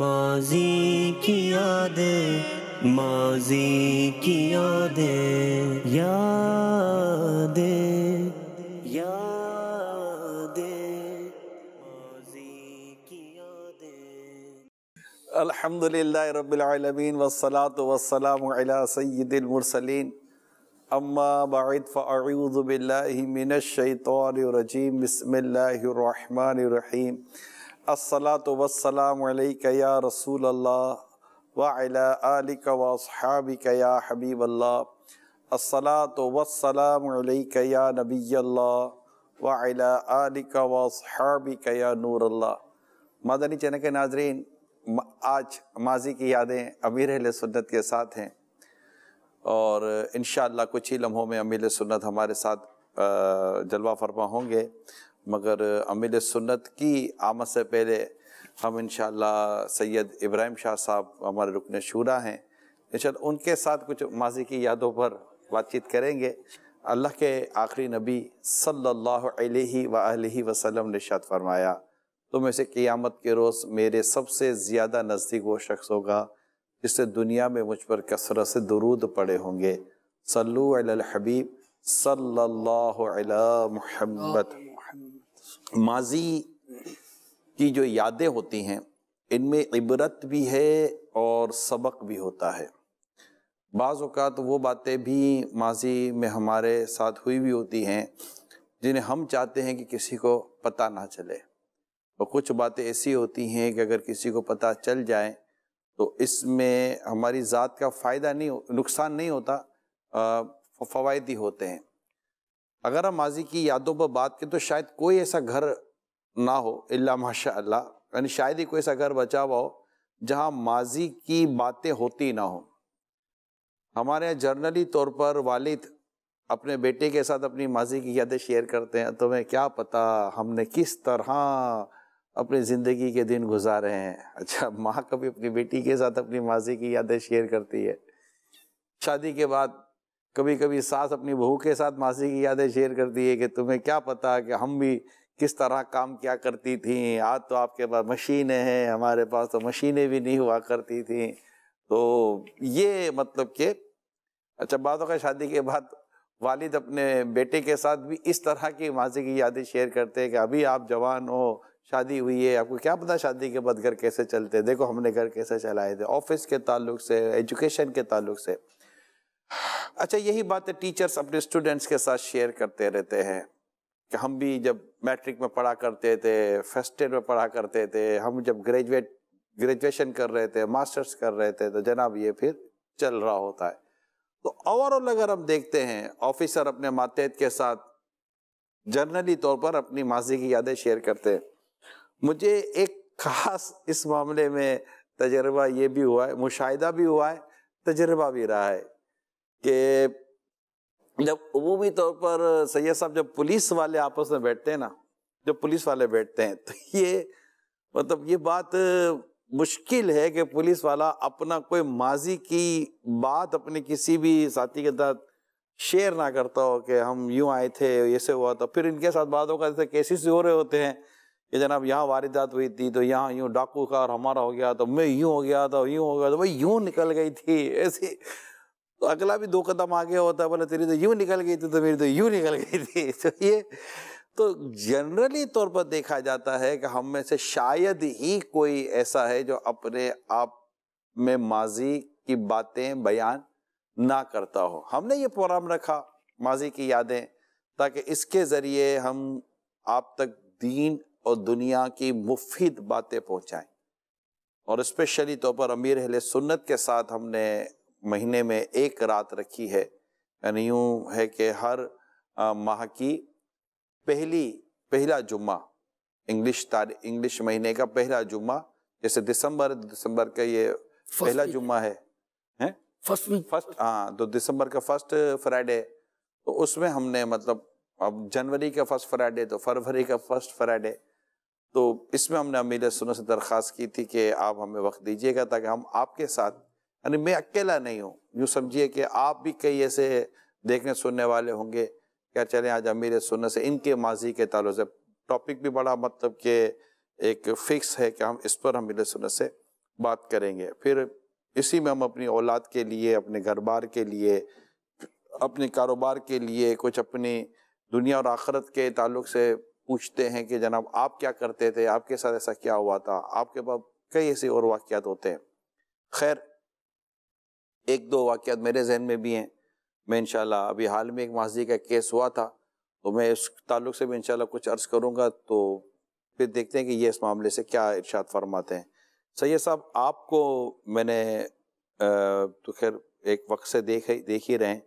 माजी की यादें माजी की यादें यादें यादें माजी की यादें अल्हम्दुलिल्लाह रब्बिल आलमीन वस्सलातु वस्सलामु अला सय्यिदिल मुरसलीन अम्मा बाद फ़अऊज़ु बिल्लाहि मिनश शैतानिर रजीम बिस्मिल्लाहिर रहमानिर रहीम असलात वसलाम या रसूल अल्लाह वालिक वाबिक या हबीब अल्लाह असलात वसलाम नबी अल्लाह वालिक वाबिक या नूर अल्लाह मादनी चैनल के नाजरीन आज माजी की यादें अमीर सुन्नत के साथ हैं और इन कुछ ही लम्हों में अमीर सुन्नत हमारे साथ जलवा फरमा होंगे मगर अमिल सुन्नत की आमद से पहले हम इन सैयद इब्राहिम शाह साहब हमारे रुकन शूरा हैं इन उनके साथ कुछ माजी की यादों पर बातचीत करेंगे अल्लाह के आखिरी नबी सल्लल्लाहु अलैहि सल्ला वसल्लम ने शाद फरमाया तो मैं से क़ियामत के रोज़ मेरे सबसे ज़्यादा नज़दीक वो शख्स होगा जिससे दुनिया में मुझ पर कसरत से दरूद पड़े होंगे सल्लु अल हबीब सल्लल्लाहु माजी की जो यादें होती हैं इनमें इबरत भी है और सबक भी होता है बाज़ अवत वो बातें भी माजी में हमारे साथ हुई भी होती हैं जिन्हें हम चाहते हैं कि किसी को पता ना चले और कुछ बातें ऐसी होती हैं कि अगर किसी को पता चल जाए तो इसमें हमारी ज़ात का फ़ायदा नहीं नुकसान नहीं होता फ़वायद ही होते हैं अगर हम माजी की यादों पर बात करें तो शायद कोई ऐसा घर ना हो इल्ला माशा अल्लाह यानी शायद ही कोई ऐसा घर बचा हुआ हो जहाँ माजी की बातें होती ना हो हमारे यहाँ जर्नली तौर पर वालिद अपने बेटे के साथ अपनी माजी की यादें शेयर करते हैं तो मैं क्या पता हमने किस तरह अपनी ज़िंदगी के दिन गुजारे हैं अच्छा माँ कभी अपनी बेटी के साथ अपनी माजी की यादें शेयर करती है शादी के बाद कभी कभी सास अपनी बहू के साथ मासी की यादें शेयर करती है कि तुम्हें क्या पता कि हम भी किस तरह काम क्या करती थी आज तो आपके पास मशीनें हैं हमारे पास तो मशीनें भी नहीं हुआ करती थी तो ये मतलब कि अच्छा बातों का शादी के बाद वालिद अपने बेटे के साथ भी इस तरह की माजी की यादें शेयर करते हैं कि अभी आप जवान हो शादी हुई है आपको क्या पता शादी के बाद घर कैसे चलते देखो हमने घर कैसे चलाए थे ऑफिस के ताल्लुक से एजुकेशन के ताल्लुक से अच्छा यही बात है टीचर्स अपने स्टूडेंट्स के साथ शेयर करते रहते हैं कि हम भी जब मैट्रिक में पढ़ा करते थे फर्स्ट ईयर में पढ़ा करते थे हम जब ग्रेजुएट ग्रेजुएशन कर रहे थे मास्टर्स कर रहे थे तो जनाब ये फिर चल रहा होता है तो ओवरऑल अगर हम देखते हैं ऑफिसर अपने मातहत के साथ जर्नली तौर पर अपनी माजी की यादें शेयर करते हैं मुझे एक खास इस मामले में तजर्बा ये भी हुआ है मुशाहिदा भी हुआ है तजर्बा भी रहा है कि जब अमूमी तौर पर सैयद साहब जब पुलिस वाले आपस में बैठते हैं ना जब पुलिस वाले बैठते हैं तो ये मतलब ये बात मुश्किल है कि पुलिस वाला अपना कोई माजी की बात अपने किसी भी साथी के साथ शेयर ना करता हो कि हम यूं आए थे ऐसे हुआ था फिर इनके साथ बात का जैसे केसेस हो रहे होते हैं कि जनाब यहाँ वारदात हुई थी तो यहाँ यूँ डाकू का और हमारा हो गया तो मैं यूँ हो गया था तो यूँ हो गया तो भाई यूँ निकल गई थी ऐसी तो अगला भी दो कदम आगे होता है बोले तेरी तो यूँ निकल गई थी तो मेरी तो यूँ निकल गई थी तो ये तो जनरली तौर पर देखा जाता है कि हम में से शायद ही कोई ऐसा है जो अपने आप में माजी की बातें बयान ना करता हो हमने ये प्रोग्राम रखा माजी की यादें ताकि इसके ज़रिए हम आप तक दीन और दुनिया की मुफीद बातें पहुंचाएं और स्पेशली तौर पर अमीर अहले सुन्नत के साथ हमने महीने में एक रात रखी है यानी यूँ है कि हर माह की पहली पहला जुम्मा इंग्लिश तारीख इंग्लिश महीने का पहला जुम्मा जैसे दिसंबर दिसंबर का ये पहला जुम्मा है हैं फर्स्ट वीक फर्स्ट हाँ तो दिसंबर का फर्स्ट फ्राइडे तो उसमें हमने मतलब अब जनवरी का फर्स्ट फ्राइडे तो फरवरी का फर्स्ट फ्राइडे तो इसमें हमने अमीर सुनो से दरख्वास्त की थी कि आप हमें वक्त दीजिएगा ताकि हम आपके साथ અને મેં અકેલા નહીં હોઉં એ સમજીએ કે આપ ભી કઈ એસે દેખને સુનને વાલે હોંગે કે ચલે આજ હમ ઇરે સુનસે ઇનકે માઝી કે તાલુક સે ટોપિક ભી બડા મતલબ કે એક ફિક્સ હે કે હમ ઇસ પર હમ ઇરે સુનસે બાત કરેંગે ફિર ઇસી મે હમ અપની ઓલાદ કે લિયે અપને ઘરબાર કે લિયે અપને کاروبار કે લિયે કુછ અપની દુનિયા ઓર આખirat કે તાલુક સે પૂછતે હે કે જનાબ આપ ક્યા કરતે થે આપકે સાથ એસા ક્યા હુઆ થા આપકે બબ કઈ એસે ઓર વાકિયા હોતે ખેર एक दो वाक़ मेरे जहन में भी हैं मैं इन अभी हाल में एक माजी का केस हुआ था तो मैं इस ताल्लुक से भी इन कुछ अर्ज़ करूँगा तो फिर देखते हैं कि ये इस मामले से क्या इर्शाद फरमाते हैं सैद साहब आपको मैंने तो खैर एक वक्त से देख देख ही रहे हैं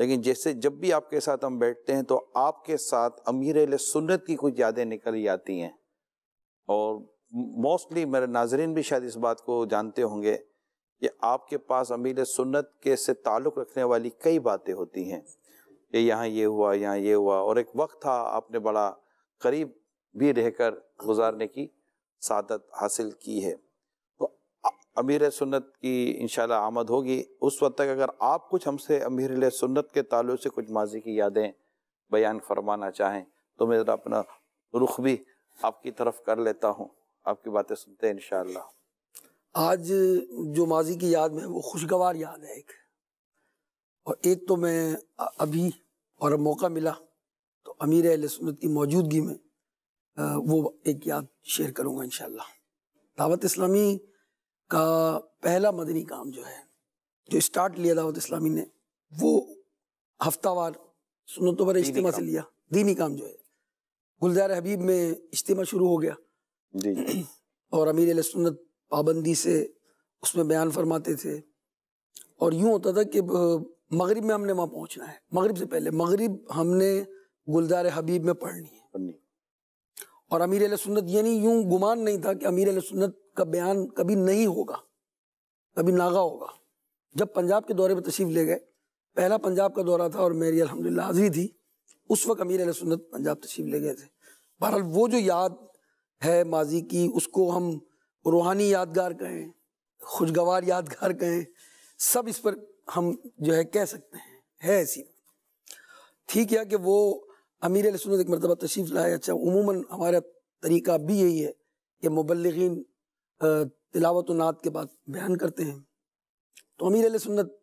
लेकिन जैसे जब भी आपके साथ हम बैठते हैं तो आपके साथ अमीर सुन्नत की कुछ यादें निकल आती हैं और मोस्टली मेरे नाजरन भी शायद इस बात को जानते होंगे कि आपके पास अमीर सुन्नत के से ताल्लुक़ रखने वाली कई बातें होती हैं कि यहाँ ये हुआ यहाँ ये हुआ और एक वक्त था आपने बड़ा करीब भी रहकर गुजारने की सादत हासिल की है तो अमीर सुन्नत की इन आमद होगी उस वक्त तक अगर आप कुछ हमसे अमीर सुन्नत के ताल्लुक से कुछ माजी की यादें बयान फरमाना चाहें तो मैं अपना रुख भी आपकी तरफ कर लेता हूँ आपकी बातें सुनते हैं इन आज जो माजी की याद में वो खुशगवार याद है एक और एक तो मैं अभी और अब मौका मिला तो अमीर अहल सुन्नत की मौजूदगी में वो एक याद शेयर करूँगा इन दावत इस्लामी का पहला मदनी काम जो है जो स्टार्ट लिया दावत इस्लामी ने वो हफ्तावार सुनतों पर इज्तम से लिया दीनी काम जो है गुलजार हबीब में इज्तम शुरू हो गया और अमीर सुन्नत पाबंदी से उसमें बयान फरमाते थे और यूँ होता था कि मगरिब में हमने वहाँ पहुँचना है मगरिब से पहले मगरिब हमने गुलजार हबीब में पढ़नी है पढ़नी और अमीर सुन्नत यानी यूं गुमान नहीं था कि अमीर सुन्नत का बयान कभी नहीं होगा कभी नागा होगा जब पंजाब के दौरे पर तशरीफ ले गए पहला पंजाब का दौरा था और मेरी अलहमदिल्ला हाजिरी थी उस वक्त अमीर सुन्नत पंजाब तशरीफ ले गए थे बहरहाल वो जो याद है माजी की उसको हम रूहानी यादगार कहें खुशगवार यादगार कहें सब इस पर हम जो है कह सकते हैं है ऐसी ठीक है कि वो अमीर सुनत एक मरतबा तशरीफ़ लाए अच्छा उमूमन हमारा तरीका भी यही है कि मुबलगिन तिलावत नात के बाद बयान करते हैं तो अमीर सुन्नत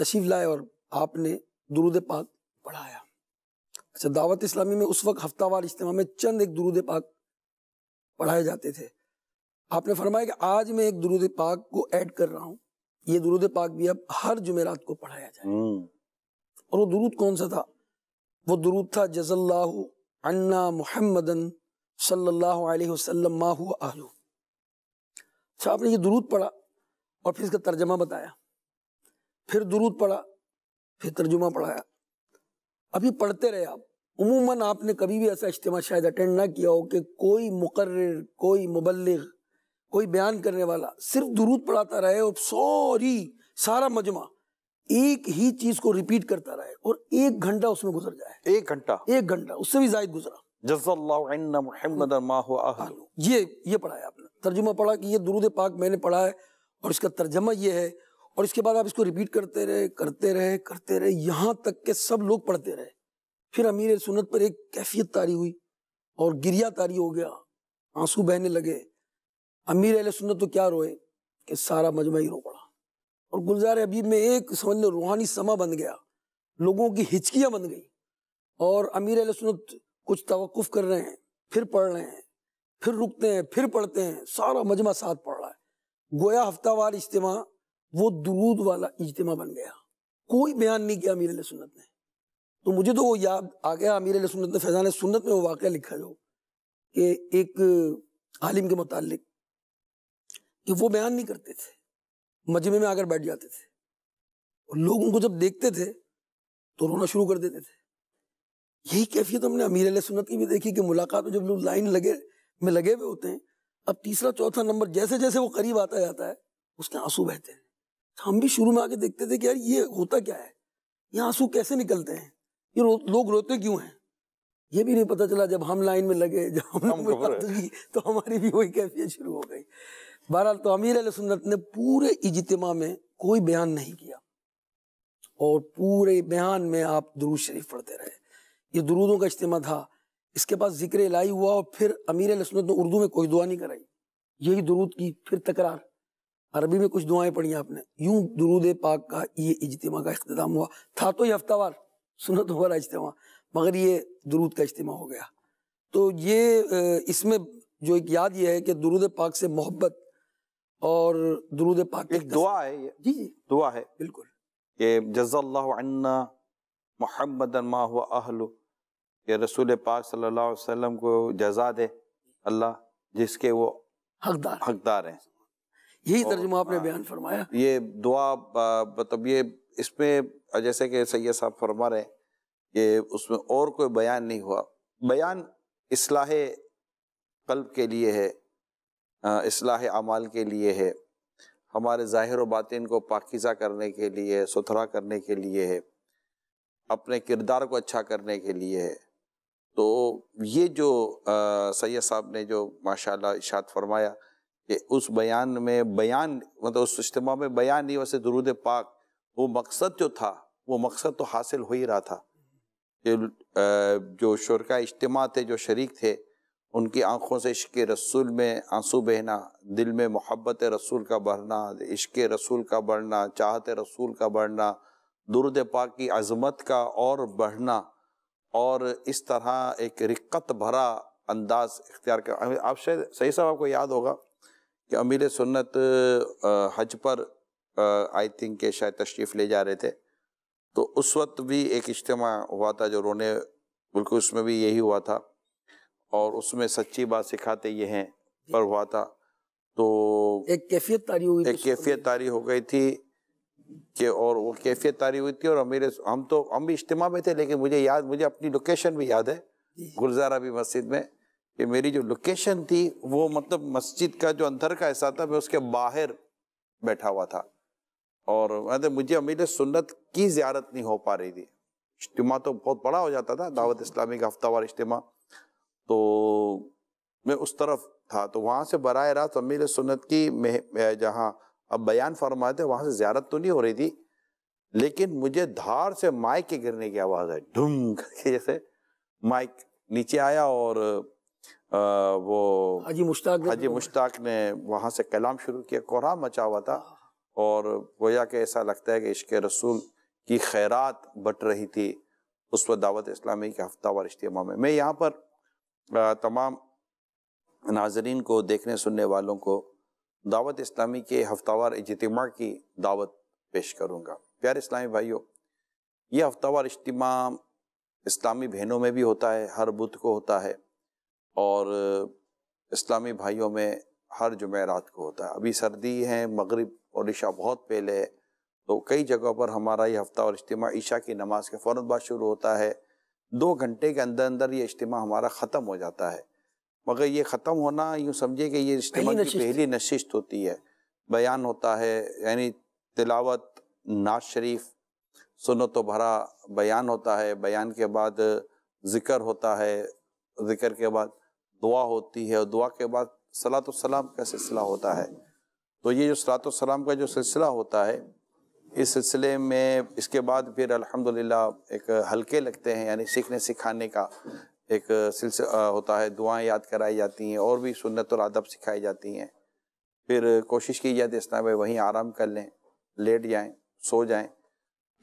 तशरीफ़ लाए और आपने दुरुद पाक पढ़ाया अच्छा दावत इस्लामी में उस वक्त हफ्तावार इज्तम में चंद एक दुरुद पाक पढ़ाए जाते थे आपने फरमाया कि आज मैं एक दुरुद पाक को ऐड कर रहा हूँ ये दुरुद पाक भी अब हर जुमेरात को पढ़ाया जाए हम्म। और वो दुरूद कौन सा था वो दुरूद था जजल्लाहु अन्ना मुहम्मदन सल्लल्लाहु अलैहि वसल्लम मा हुआ अच्छा आपने ये दुरूद पढ़ा और फिर इसका तर्जमा बताया फिर दुरूद पढ़ा फिर तर्जुमा पढ़ाया अभी पढ़ते रहे आप उमूमन आपने कभी भी ऐसा इज्तम शायद अटेंड ना किया हो कि कोई मुकर्र कोई मुबलग कोई बयान करने वाला सिर्फ दुरूद पढ़ाता रहे और सॉरी सारा मजमा एक ही चीज को रिपीट करता रहे और एक घंटा उसमें गुजर जाए एक घंटा एक घंटा उससे भी जायद गुजरा ये ये पढ़ाया आपने तर्जुमा पढ़ा कि ये दुरूद पाक मैंने पढ़ा है और इसका तर्जमा ये है और इसके बाद आप इसको रिपीट करते रहे करते रहे करते रहे यहाँ तक के सब लोग पढ़ते रहे फिर अमीर सुनत पर एक कैफियत तारी हुई और गिरिया तारी हो गया आंसू बहने लगे अमीर अल सुन्नत तो क्या रोए कि सारा मजमा ही रो पड़ा और गुलजार अबीब में एक समझ लो रूहानी समा बन गया लोगों की हिचकियाँ बन गई और अमीर अल सुन्नत कुछ तवक़ कर रहे हैं फिर पढ़ रहे हैं फिर रुकते हैं फिर पढ़ते हैं सारा मजमा साथ पढ़ रहा है गोया हफ्तावार इज्तम वो दुरूद वाला इज्तम बन गया कोई बयान नहीं किया अमीर सुन्नत ने तो मुझे तो वो याद आ गया अमीर सुन्नत ने फैजान सुन्नत में वो वाक़ लिखा जो कि एक आलिम के मुतालिक कि वो बयान नहीं करते थे मजमे में आकर बैठ जाते थे और लोग उनको जब देखते थे तो रोना शुरू कर देते थे यही कैफियत हमने अमीर सुन्नत की भी देखी कि मुलाकात में जब लोग लाइन लगे में लगे हुए होते हैं अब तीसरा चौथा नंबर जैसे जैसे वो करीब आता जाता है उसके आंसू बहते हैं तो हम भी शुरू में आके देखते थे कि यार ये होता क्या है ये आंसू कैसे निकलते हैं ये रो, लोग रोते क्यों हैं ये भी नहीं पता चला जब हम लाइन में लगे जब हम तो हमारी भी वही कैफियत शुरू हो गई बहरहाल तो अमीर सुन्नत ने पूरे इजतमा में कोई बयान नहीं किया और पूरे बयान में आप दरूद शरीफ पढ़ते रहे ये दरूदों का इज्तम था इसके बाद जिक्र लाई हुआ और फिर अमीर सुन्नत ने उर्दू में कोई दुआ नहीं कराई यही दरूद की फिर तकरार अरबी में कुछ दुआएं पढ़ी आपने यूं दरूद पाक का ये इजतमा का अख्ताम हुआ था तो ये हफ्तावार सुनत वाला इज्तम मगर ये दरूद का इज्तम हो गया तो ये इसमें जो एक याद ये है कि दरूद पाक से मोहब्बत और दरूद पाक एक दुआ है जी जी दुआ है बिल्कुल ये जज़ल्लाहुन्ना मोहम्मद मा हुआ अहलु रसूल पाक सल्लल्लाहु अलैहि वसल्लम को जजा दे अल्लाह जिसके वो हकदार हकदार हैं यही तर्जुमा आपने हाँ। बयान फरमाया ये दुआ मतलब ये इसमें जैसे कि सैयद साहब फरमा रहे कि उसमें और कोई बयान नहीं हुआ बयान इसलाह कल्ब के लिए है असलाह अमाल के लिए है हमारे ज़ाहिर व बातिन को पाकिज़ा करने के लिए है सुथरा करने के लिए है अपने किरदार को अच्छा करने के लिए है तो ये जो सैयद साहब ने जो माशाल्लाह इशात फरमाया कि उस बयान में बयान मतलब उस इज्तम में बयान नहीं वैसे दरुद पाक वो मकसद जो था वो मकसद तो हासिल हो ही रहा था कि जो शुरा इज्तम थे जो शरीक थे उनकी आंखों से इश्क रसूल में आंसू बहना दिल में मोहब्बत रसूल का बढ़ना इश्क रसूल का बढ़ना चाहत रसूल का बढ़ना दुरुद पाक की अजमत का और बढ़ना और इस तरह एक रिक्कत भरा अंदाज इख्तियार कर आप शायद सही साहब आपको याद होगा कि अमीर सुन्नत हज पर आई थिंक के शायद तशरीफ़ ले जा रहे थे तो उस वक्त भी एक इज्तम हुआ था जो रोने बिल्कुल उसमें भी यही हुआ था और उसमें सच्ची बात सिखाते ये हैं पर हुआ था तो एक कैफियत तारी हुई एक तो कैफियत तारी हो गई थी कि और वो कैफियत तारी हुई थी और मेरे हम तो हम भी इज्तम में थे लेकिन मुझे याद मुझे अपनी लोकेशन भी याद है गुलजारा भी मस्जिद में कि मेरी जो लोकेशन थी वो मतलब मस्जिद का जो अंदर का हिस्सा था मैं उसके बाहर बैठा हुआ था और मतलब मुझे अमीर सुन्नत की ज्यारत नहीं हो पा रही थी इज्तम तो बहुत बड़ा हो जाता था दावत इस्लामी का हफ्तावार इज्तम तो मैं उस तरफ था तो वहाँ से बर रात अमीर सुन्नत की जहाँ अब बयान थे वहाँ से ज्यारत तो नहीं हो रही थी लेकिन मुझे धार से माइक के गिरने की आवाज़ आई ढूंग करके जैसे माइक नीचे आया और आ, वो हाजी मुश्ताक हाजी मुश्ताक ने वहाँ से कलाम शुरू किया कोहरा मचा हुआ था और गोया के ऐसा लगता है कि इश्क रसूल की खैरात बट रही थी उस वक्त दावत इस्लामी के हफ्ता वार इज्तम में मैं यहाँ पर तमाम नाजरीन को देखने सुनने वालों को दावत इस्लामी के हफ्तावार इजतम की दावत पेश करूँगा प्यार इस्लामी भाइयों ये हफ्तावार इज्तम इस्लामी बहनों में भी होता है हर बुध को होता है और इस्लामी भाइयों में हर जुमेरात को होता है अभी सर्दी है मगरब और ईशा बहुत पहले है तो कई जगहों पर हमारा ये हफ्ता और इज्तम ईशा की नमाज के फ़ौर बाद शुरू होता है दो घंटे के अंदर अंदर ये इज्तम हमारा ख़त्म हो जाता है मगर ये ख़त्म होना यूँ समझिए कि ये इज्तम की पहली नशिश होती है बयान होता है यानी तिलावत नाज शरीफ सुनो तो भरा बयान होता है बयान के बाद ज़िक्र होता है ज़िक्र के बाद दुआ होती है और दुआ के बाद सलात सलाम का सिलसिला होता है तो ये जो सलात सलाम का जो सिलसिला होता है इस सिलसिले में इसके बाद फिर अल्हम्दुलिल्लाह एक हल्के लगते हैं यानी सीखने सिखाने का एक सिलसिला होता है दुआएं याद कराई जाती हैं और भी सुन्नत और अदब सिखाई जाती हैं फिर कोशिश की जाती है इस्लाम वहीं आराम कर लें लेट जाएं सो जाएं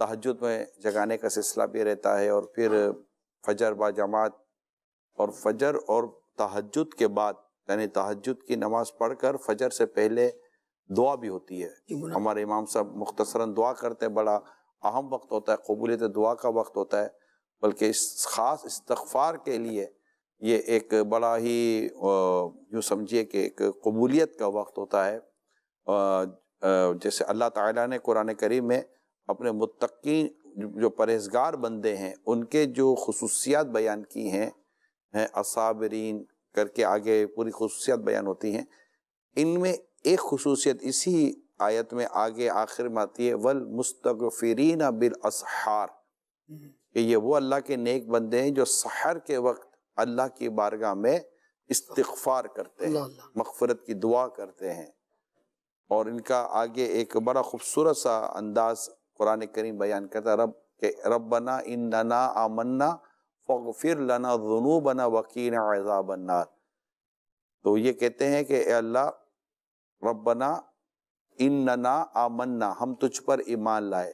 तहजद में जगाने का सिलसिला भी रहता है और फिर फजर बा जमात और फजर और तहजद के बाद यानी तहजद की नमाज़ पढ़कर फजर से पहले दुआ भी होती है हमारे इमाम साहब मुख्तसरा दुआ करते हैं बड़ा अहम वक्त होता है कबूलियत दुआ का वक्त होता है बल्कि इस ख़ास इस्तफ़ार के लिए ये एक बड़ा ही यूँ समझिए कि एक कबूलियत का वक्त होता है जैसे अल्लाह ताला ने कुरान करीम में अपने मुतकी जो परहेजगार बंदे हैं उनके जो खसूसियात बयान की हैं हैं असाबरीन करके आगे पूरी खसूसियात बयान होती हैं इनमें एक खसूसियत इसी आयत में आगे आखिर में आती है वल मुस्तफ़रीन बिल असहार ये वो अल्लाह के नेक बंदे हैं जो सहर के वक्त अल्लाह की बारगाह में इस्तफार करते हैं मगफरत की दुआ करते हैं और इनका आगे एक बड़ा खूबसूरत सा अंदाज कुरान करीम बयान करता रब के रबना इन नना आमन्ना फ़िर लना जुनू बना वकीन आज़ा तो ये कहते हैं कि अल्लाह रब्बना इन्नना आमन्ना हम तुझ पर ईमान लाए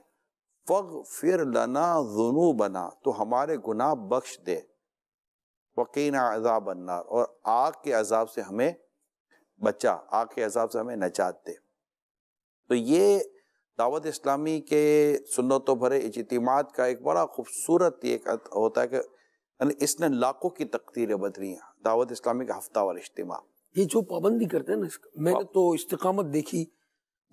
फ़ग फिर लना जुनू बना तो हमारे गुनाह बख्श दे वकीन अजाब बनना और आग के अजाब से हमें बचा आग के अजाब से हमें नजात दे तो ये दावत इस्लामी के सुन्नत भरे इजतमात का एक बड़ा खूबसूरत एक होता है कि इसने लाखों की तकदीरें बदली हैं दावत इस्लामी का हफ्ता वाला इज्तम ये जो पाबंदी करते हैं ना मैंने तो इस्तकामत देखी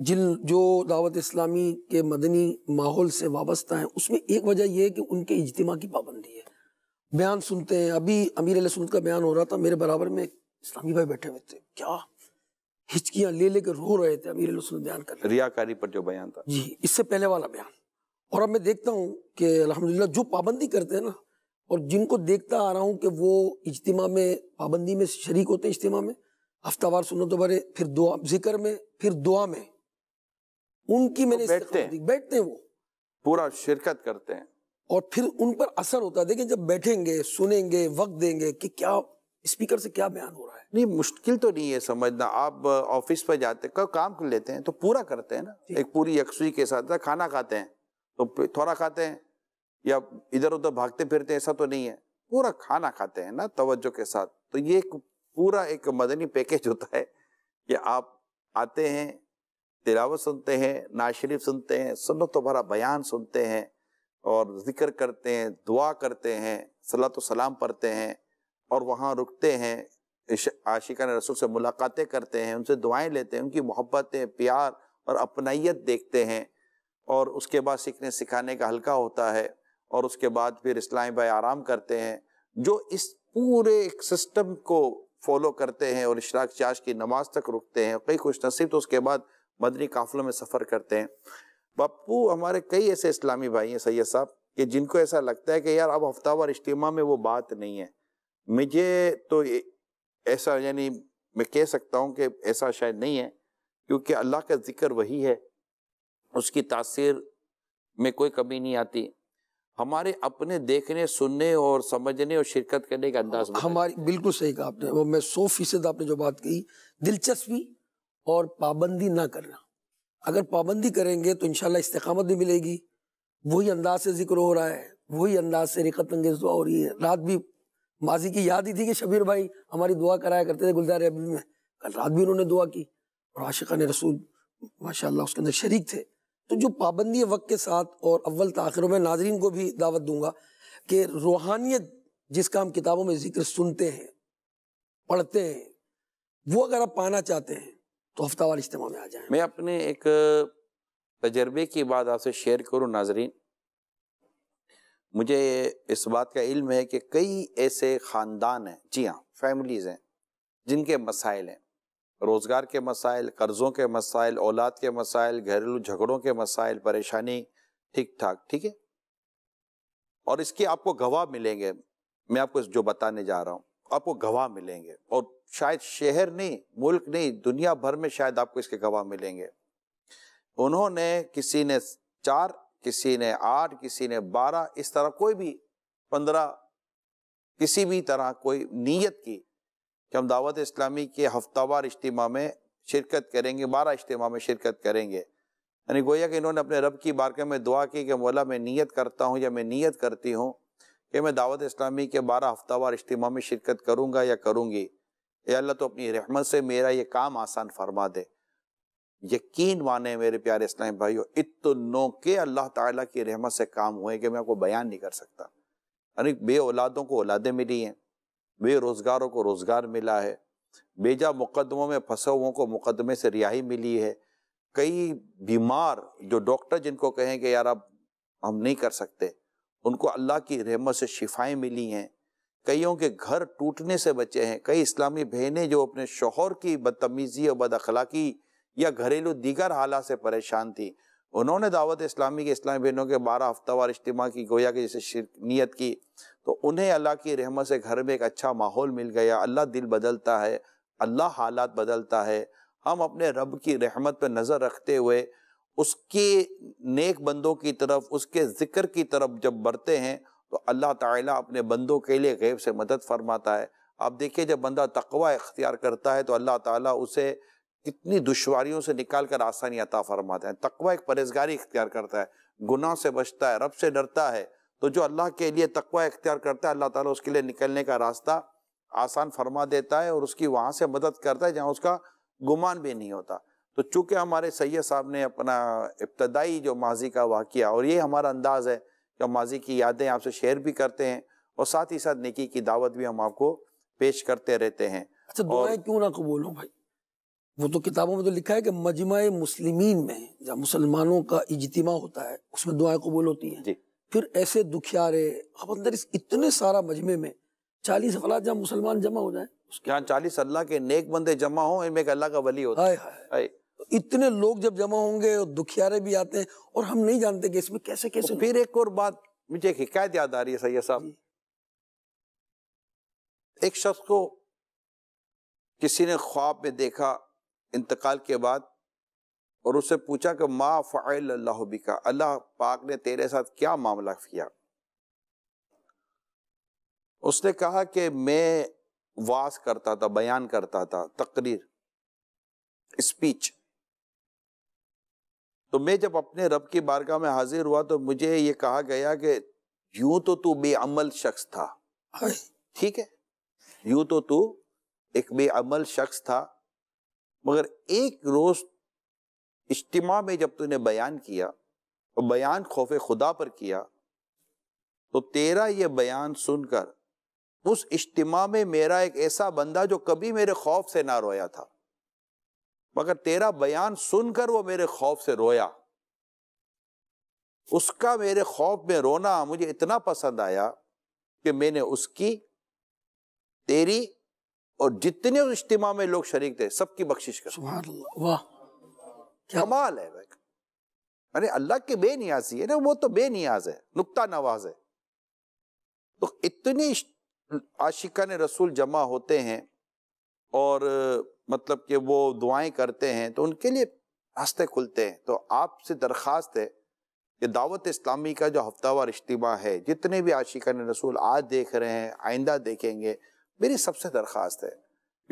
जिन जो दावत इस्लामी के मदनी माहौल से वाबस्ता है उसमें एक वजह यह है कि उनके इज्तिमा की पाबंदी है बयान सुनते हैं अभी अमीर सुनत का बयान हो रहा था मेरे बराबर में इस्लामी भाई बैठे हुए थे क्या हिचकियां ले लेकर रो रहे थे अमीर बयान कर रियाकारी पर जो बयान था जी इससे पहले वाला बयान और अब मैं देखता हूँ कि अलहमदिल्ला जो पाबंदी करते हैं ना और जिनको देखता आ रहा हूँ कि वो इज्तिमा में पाबंदी में शरीक होते हैं इज्तिमा में हफ्तावार सुनत तो भरे फिर दुआ जिक्र में फिर दुआ में उनकी मैंने तो बैठते हैं बैठते हैं वो पूरा शिरकत करते हैं और फिर उन पर असर होता है देखिए जब बैठेंगे सुनेंगे वक्त देंगे कि क्या स्पीकर से क्या बयान हो रहा है नहीं मुश्किल तो नहीं है समझना आप ऑफिस पर जाते कर, काम कर लेते हैं तो पूरा करते हैं ना एक पूरी यकसुई के साथ खाना खाते हैं तो थोड़ा खाते हैं या इधर उधर भागते फिरते ऐसा तो नहीं है पूरा खाना खाते हैं ना तवज्जो के साथ तो ये पूरा एक मदनी पैकेज होता है कि आप आते हैं तिलावत सुनते हैं नाशरीफ सुनते हैं तो भरा बयान सुनते हैं और जिक्र करते हैं दुआ करते हैं सलात सलाम पढ़ते हैं और वहाँ रुकते हैं आशिका ने रसूल से मुलाकातें करते हैं उनसे दुआएं लेते हैं उनकी मोहब्बतें प्यार और अपनाइत देखते हैं और उसके बाद सीखने सिखाने का हल्का होता है और उसके बाद फिर इस्लाम भाई आराम करते हैं जो इस पूरे एक सिस्टम को फॉलो करते हैं और इशराक चाश की नमाज तक रुकते हैं कई खुश नसीब तो उसके बाद मदनी काफिलों में सफ़र करते हैं पप्पू हमारे कई ऐसे इस्लामी भाई हैं सैयद साहब कि जिनको ऐसा लगता है कि यार अब हफ्तावार इज्तम में वो बात नहीं है मुझे तो ऐसा यानी मैं कह सकता हूँ कि ऐसा शायद नहीं है क्योंकि अल्लाह का जिक्र वही है उसकी तासीर में कोई कमी नहीं आती हमारे अपने देखने सुनने और समझने और शिरकत करने का अंदाज हमारी बिल्कुल सही कहा आपने वो मैं सौ फीसद आपने जो बात कही दिलचस्पी और पाबंदी ना करना अगर पाबंदी करेंगे तो इनशाला इस्तेमत भी मिलेगी वही अंदाज से जिक्र हो रहा है वही अंदाज से रिकत अंगेज दुआ हो रही है रात भी माजी की याद ही थी कि शबीर भाई हमारी दुआ कराया करते थे गुलजार अबी में कल रात भी उन्होंने दुआ की और आशिका ने रसूल माशा उसके अंदर शरीक थे तो जो पाबंदी वक्त के साथ और अव्वल तखिरों में नाजरीन को भी दावत दूंगा कि रूहानियत जिसका हम किताबों में जिक्र सुनते हैं पढ़ते हैं वो अगर आप पाना चाहते हैं तो हफ्तावार इज्तम में आ जाए मैं अपने एक तजर्बे की बात आपसे शेयर करूँ नाजरीन मुझे इस बात का इल्म है कि कई ऐसे ख़ानदान हैं जी हाँ फैमिलीज़ हैं जिनके मसाइल हैं रोज़गार के मसाइल कर्ज़ों के मसाइल औलाद के मसाइल घरेलू झगड़ों के मसाइल परेशानी ठीक ठाक ठीक है और इसके आपको गवाह मिलेंगे मैं आपको जो बताने जा रहा हूँ आपको गवाह मिलेंगे और शायद शहर नहीं मुल्क नहीं दुनिया भर में शायद आपको इसके गवाह मिलेंगे उन्होंने किसी ने चार किसी ने आठ किसी ने बारह इस तरह कोई भी पंद्रह किसी भी तरह कोई नीयत की कि हम दावत इस्लामी के हफ्तावार इज्तम में शिरकत करेंगे बारह इज्तम में शिरकत करेंगे यानी गोया कि इन्होंने अपने रब की बारकह में दुआ की कि मौला मैं नीयत करता हूँ या मैं नीयत करती हूँ कि मैं दावत इस्लामी के बारह हफ्तावार इज्तम में शिरकत करूँगा या करूँगी या अल्लाह तो अपनी रहमत से मेरा ये काम आसान फरमा दे यकीन माने मेरे प्यारे इस्लामी भाइयों इतनों के अल्लाह ताला की रहमत से काम हुए कि मैं आपको बयान नहीं कर सकता यानी बे औलादों को औलादें मिली हैं बेरोज़गारों को रोज़गार मिला है बेजा मुकदमों में फंसे हुओं को मुकदमे से रिहाई मिली है कई बीमार जो डॉक्टर जिनको कहें कि यार अब हम नहीं कर सकते उनको अल्लाह की रहमत से शिफाएं मिली हैं कईयों के घर टूटने से बचे हैं कई इस्लामी बहनें जो अपने शोहर की बदतमीज़ी और अखलाकी या घरेलू दीगर हालात से परेशान थी उन्होंने दावत इस्लामी के इस्लामी बहनों के बारह हफ्तावार इज्तम की गोया की जैसे नीयत की तो उन्हें अल्लाह की रहमत से घर में एक अच्छा माहौल मिल गया अल्लाह दिल बदलता है अल्लाह हालात बदलता है हम अपने रब की रहमत पर नज़र रखते हुए उसके नेक बंदों की तरफ उसके ज़िक्र की तरफ जब बढ़ते हैं तो अल्लाह ताला अपने बंदों के लिए गैब से मदद फरमाता है आप देखिए जब बंदा तकवा इख्तियार करता है तो अल्लाह ताला उसे कितनी दुश्वारियों से निकाल कर आसानी अता फरमाता है तकवा एक परहेजगारी इख्तियार करता है गुनाह से बचता है रब से डरता है तो जो अल्लाह के लिए तकवा इख्तियार करता है अल्लाह ताला उसके लिए निकलने का रास्ता आसान फरमा देता है और उसकी वहाँ से मदद करता है जहाँ उसका गुमान भी नहीं होता तो चूँकि हमारे सैद साहब ने अपना इब्तदाई जो माजी का वाक़ और ये हमारा अंदाज़ है कि माजी की यादें आपसे शेयर भी करते हैं और साथ ही साथ निकी की दावत भी हम आपको पेश करते रहते हैं अच्छा दुआएं क्यों ना कबूल भाई वो तो किताबों में तो लिखा है कि मजमा मुस्लिमीन में जहाँ मुसलमानों का इजतमा होता है उसमें दुआएं कबूल होती हैं जी फिर ऐसे दुखियारे अब अंदर इस इतने सारा मजमे में चालीस अफराज जहाँ मुसलमान जमा हो जाए उसके यहाँ चालीस अल्लाह के नेक बंदे जमा हो इनमें अल्लाह का वली होता है आए। तो इतने लोग जब जमा होंगे और दुखियारे भी आते हैं और हम नहीं जानते कि इसमें कैसे तो कैसे फिर एक और बात मुझे एक हिकायत याद आ रही है सैया साहब एक शख्स को किसी ने ख्वाब में देखा इंतकाल के बाद और उससे पूछा कि माँ फ़ाइल अल्लाह बिका अल्लाह पाक ने तेरे साथ क्या मामला किया उसने कहा कि मैं वास करता था बयान करता था तकरीर स्पीच तो मैं जब अपने रब की बारगाह में हाजिर हुआ तो मुझे ये कहा गया कि यूं तो तू बेअमल शख्स था ठीक है यूं तो तू एक बेअमल शख्स था मगर एक रोज इज्तम में जब तूने बयान किया और बयान खौफ खुदा पर किया तो तेरा ये बयान सुनकर उस इज्तम में मेरा एक ऐसा बंदा जो कभी मेरे खौफ से ना रोया था मगर तेरा बयान सुनकर वो मेरे खौफ से रोया उसका मेरे खौफ में रोना मुझे इतना पसंद आया कि मैंने उसकी तेरी और जितने उस इज्तिमा में लोग शरीक थे सबकी बख्शिश कर वाह कमाल है भाई अरे अल्लाह की बेनियाजी है ना वो तो बेनियाज है नुकता नवाज है तो इतनी आशिका ने रसूल जमा होते हैं और मतलब कि वो दुआएं करते हैं तो उनके लिए रास्ते खुलते हैं तो आपसे दरख्वास्त है कि दावत इस्लामी का जो हफ्तावार इज्तिमा है जितने भी आशिका ने रसूल आज देख रहे हैं आइंदा देखेंगे मेरी सबसे दरख्वास्त है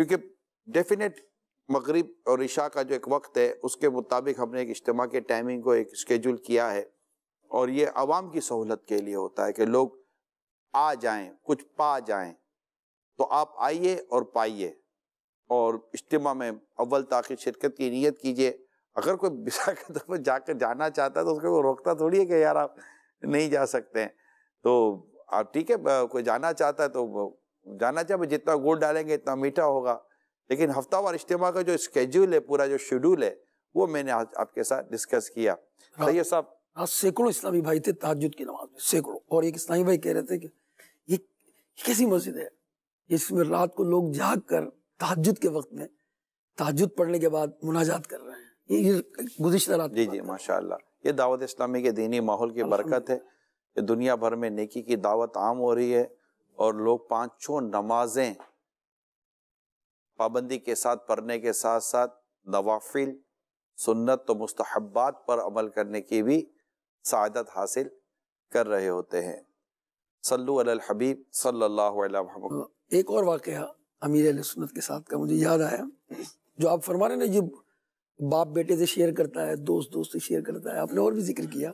क्योंकि डेफिनेट मगरिब और इशा का जो एक वक्त है उसके मुताबिक हमने एक इज्तम के टाइमिंग को एक स्केजूल किया है और ये आवाम की सहूलत के लिए होता है कि लोग आ जाएं कुछ पा जाएं तो आप आइए और पाइए और इज्तम में अव्वल ताकि शिरकत की नीयत कीजिए अगर कोई तौर पर जाकर जाना चाहता है तो उसके को रोकता थोड़ी है कि यार आप नहीं जा सकते हैं तो आप ठीक है कोई जाना चाहता है तो जाना चाहे जितना गुड़ डालेंगे इतना मीठा होगा लेकिन हफ्तावार इज्तम का जो स्केड्यूल है पूरा जो शेड्यूल है वो मैंने आज आपके साथ डिस्कस किया सही हाँ। साहब आज हाँ, सैकड़ों इस्लामी भाई थे ताजुद की नमाज में सैकड़ों और एक इस्लामी भाई कह रहे थे कि ये कैसी मस्जिद है इसमें रात को लोग जाग कर ताजुद के वक्त में ताजुद पढ़ने के बाद मुनाजात कर रहे हैं ये, गुजशत रात जी जी माशा ये दावत इस्लामी के दीनी माहौल की बरकत है ये दुनिया भर में नेकी की दावत आम हो रही है और लोग पाँचों नमाजें पाबंदी के साथ पढ़ने के साथ साथ नवाफिल सुन्नत तो मुस्तहबात पर अमल करने की भी सदत हासिल कर रहे होते हैं सल्लु अल हबीब सल्लल्लाहु अलैहि वसल्लम हाँ, एक और वाक़ अमीर सुन्नत के साथ का मुझे याद आया जो आप फरमा रहे ना ये बाप बेटे से शेयर करता है दोस्त दोस्त से शेयर करता है आपने और भी जिक्र किया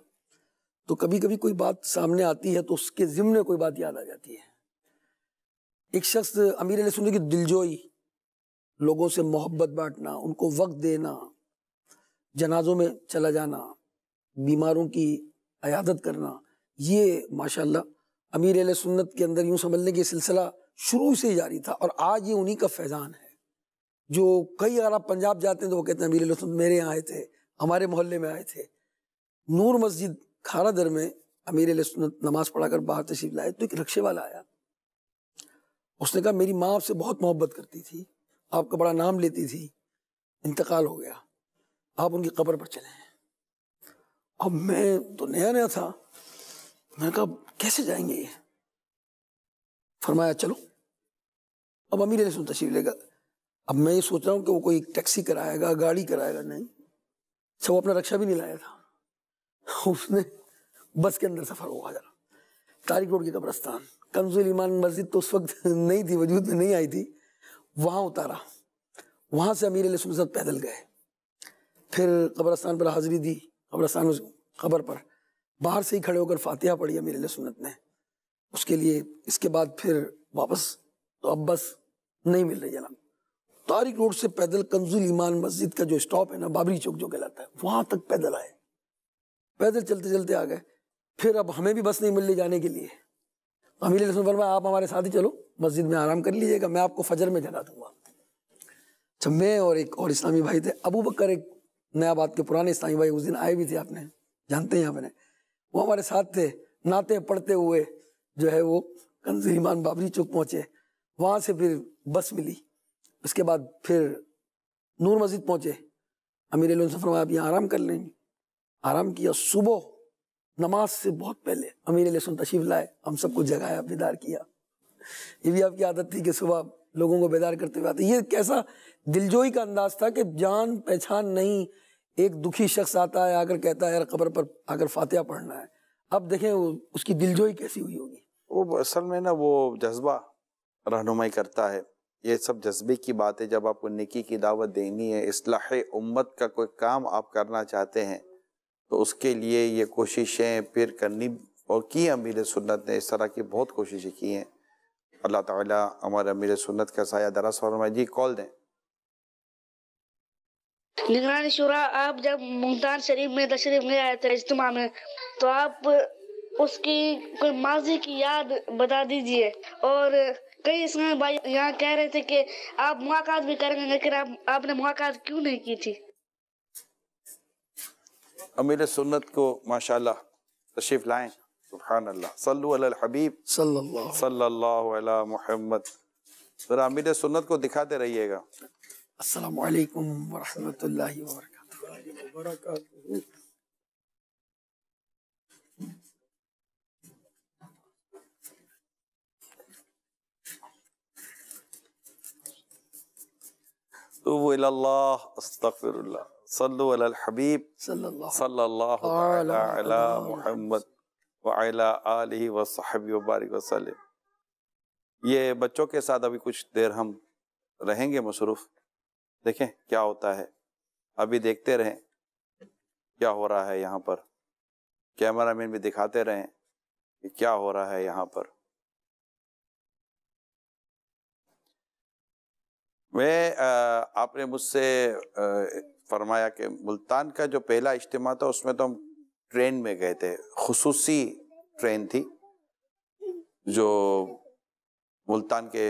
तो कभी कभी कोई बात सामने आती है तो उसके जिम्मे कोई बात याद आ जाती है एक शख्स अमीर सुन्नत की दिलजोई लोगों से मोहब्बत बांटना उनको वक्त देना जनाजों में चला जाना बीमारों की अयादत करना ये माशाल्लाह अमीर अल सुन्नत के अंदर यूँ समझने की सिलसिला शुरू से ही जारी था और आज ये उन्हीं का फैज़ान है जो कई अगर आप पंजाब जाते हैं तो वो कहते हैं अमीर सुन्नत मेरे यहाँ आए थे हमारे मोहल्ले में आए थे नूर मस्जिद खारा दर में अमीर सुन्नत नमाज पढ़ाकर बाहर तशीफ लाए तो एक रक्शे वाला आया उसने कहा मेरी माँ आपसे बहुत मोहब्बत करती थी आपका बड़ा नाम लेती थी इंतकाल हो गया आप उनकी कब्र पर चले अब मैं तो नया नया था मैंने कहा कैसे जाएंगे ये फरमाया चलो अब अमीर ने सुन तशरी लेगा अब मैं ये सोच रहा हूँ कि वो कोई टैक्सी कराएगा गाड़ी कराएगा नहीं सब अपना रक्षा भी नहीं लाया था उसने बस के अंदर सफर हुआ जरा तारिक रोड की कब्रस्तान कंजुल ईमान मस्जिद तो उस वक्त नहीं थी वजूद में नहीं आई थी वहाँ उतारा वहाँ से अमीर सुनसद पैदल गए फिर कब्रस्तान पर हाजिरी दी कब्रस्तान खबर पर बाहर से ही खड़े होकर फातिहा पढ़ी अमीर सुन्नत ने उसके लिए इसके बाद फिर वापस तो अब बस नहीं मिल रही है तारिक रोड से पैदल कंजुल ईमान मस्जिद का जो स्टॉप है ना बाबरी चौक जो कहलाता है वहाँ तक पैदल आए पैदल चलते चलते आ गए फिर अब हमें भी बस नहीं मिल रही जाने के लिए तो अमीर फरमाया आप हमारे साथ ही चलो मस्जिद में आराम कर लीजिएगा मैं आपको फजर में जगा दूंगा अच्छा मैं और एक और इस्लामी भाई थे अबू बकर एक नयाबाद के पुराने इस्लामी भाई उस दिन आए भी थे आपने जानते हैं आपने वो हमारे साथ थे नाते पढ़ते हुए जो है वो कंजीमान बाबरी चौक पहुँचे वहाँ से फिर बस मिली उसके बाद फिर नूर मस्जिद पहुँचे अमीर सफर में आप यहाँ आराम कर लेंगे आराम किया सुबह नमाज से बहुत पहले अमीर तशीफ लाए हम सबको जगाया बेदार किया ये भी आपकी आदत थी कि सुबह लोगों को बेदार करते हुए आते ये कैसा दिलजोई का अंदाज था कि जान पहचान नहीं एक दुखी शख्स आता है आकर कहता है यार कब्र पर आकर फातिहा पढ़ना है अब देखें उसकी दिलजोई कैसी हुई होगी वो असल में ना वो जज्बा रहनुमाई करता है ये सब जज्बे की बात है जब आपको निकी की दावत देनी है इसलाह उम्मत का कोई काम आप करना चाहते हैं तो उसके लिए ये कोशिशें फिर करनी और की अमीर सुन्नत ने इस तरह की बहुत कोशिशें की हैं अल्लाह ताला हमारे अमीर सुन्नत का साया दराज फरमाए जी कॉल दें निगरानी शुरा आप जब मुल्तान शरीफ में तशरीफ ले आए थे इज्तम में तो आप उसकी कोई माजी की याद बता दीजिए और कई इसमें भाई यहाँ कह रहे थे कि आप मुलाकात भी करेंगे लेकिन आप आपने मुलाकात क्यों नहीं की थी अमीर सुन्नत को माशाल्लाह तशरीफ लाएं سبحان الله صلوا على الحبيب صلى الله صلى الله على محمد ذرا अमीर सुन्नत को दिखाते रहिएगा अस्सलाम السلام व रहमतुल्लाहि व बरकातहू توبوا إلى الله أستغفر الله صلوا على الحبيب صلى الله صلى الله على محمد वाला आलि ये बच्चों के साथ अभी कुछ देर हम रहेंगे मसरूफ़ देखें क्या होता है अभी देखते रहें क्या हो रहा है यहाँ पर कैमरा मैन भी दिखाते रहें कि क्या हो रहा है यहाँ पर मैं आपने मुझसे फरमाया कि मुल्तान का जो पहला इज्तम था उसमें तो हम ट्रेन में गए थे खसूसी ट्रेन थी जो मुल्तान के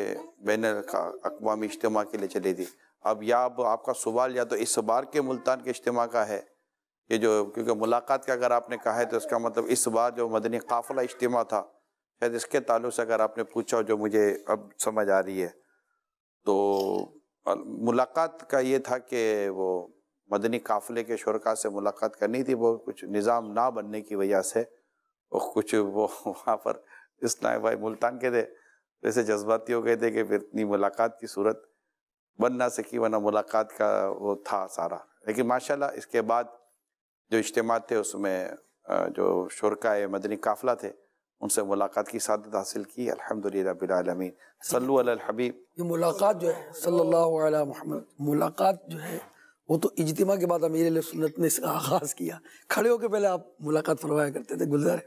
बैनर का अकवा इज्तम के लिए चली थी अब या अब आपका सवाल या तो इस बार के मुल्तान के इज्तम का है ये जो क्योंकि मुलाकात का अगर आपने कहा है तो इसका मतलब इस बार जो मदनी काफिला इज्तम था शायद इसके तल्लु से अगर आपने पूछा जो मुझे अब समझ आ रही है तो मुलाकात का ये था कि वो मदनी काफ़िले के शुरा से मुलाकात करनी थी वो कुछ निज़ाम ना बनने की वजह से वो कुछ वो वहाँ पर इसना भाई मुल्तान के थे वैसे ऐसे जज्बाती हो गए थे कि फिर इतनी मुलाकात की सूरत बन ना सकी वरना मुलाकात का वो था सारा लेकिन माशाल्लाह इसके बाद जो इज्तम थे उसमें जो शुरा मदनी काफ़िला थे उनसे मुलाकात की शादत हासिल की अलहमदिल्लाबीआलमीन सल्लू हबीब मुलाकात जो है सल्लल्लाहु अलैहि मुलाकात जो है वो तो इजतमा के बाद अमीर सुन्नत ने इसका आगाज किया खड़े होकर पहले आप मुलाकात फरवाया करते थे गुलजार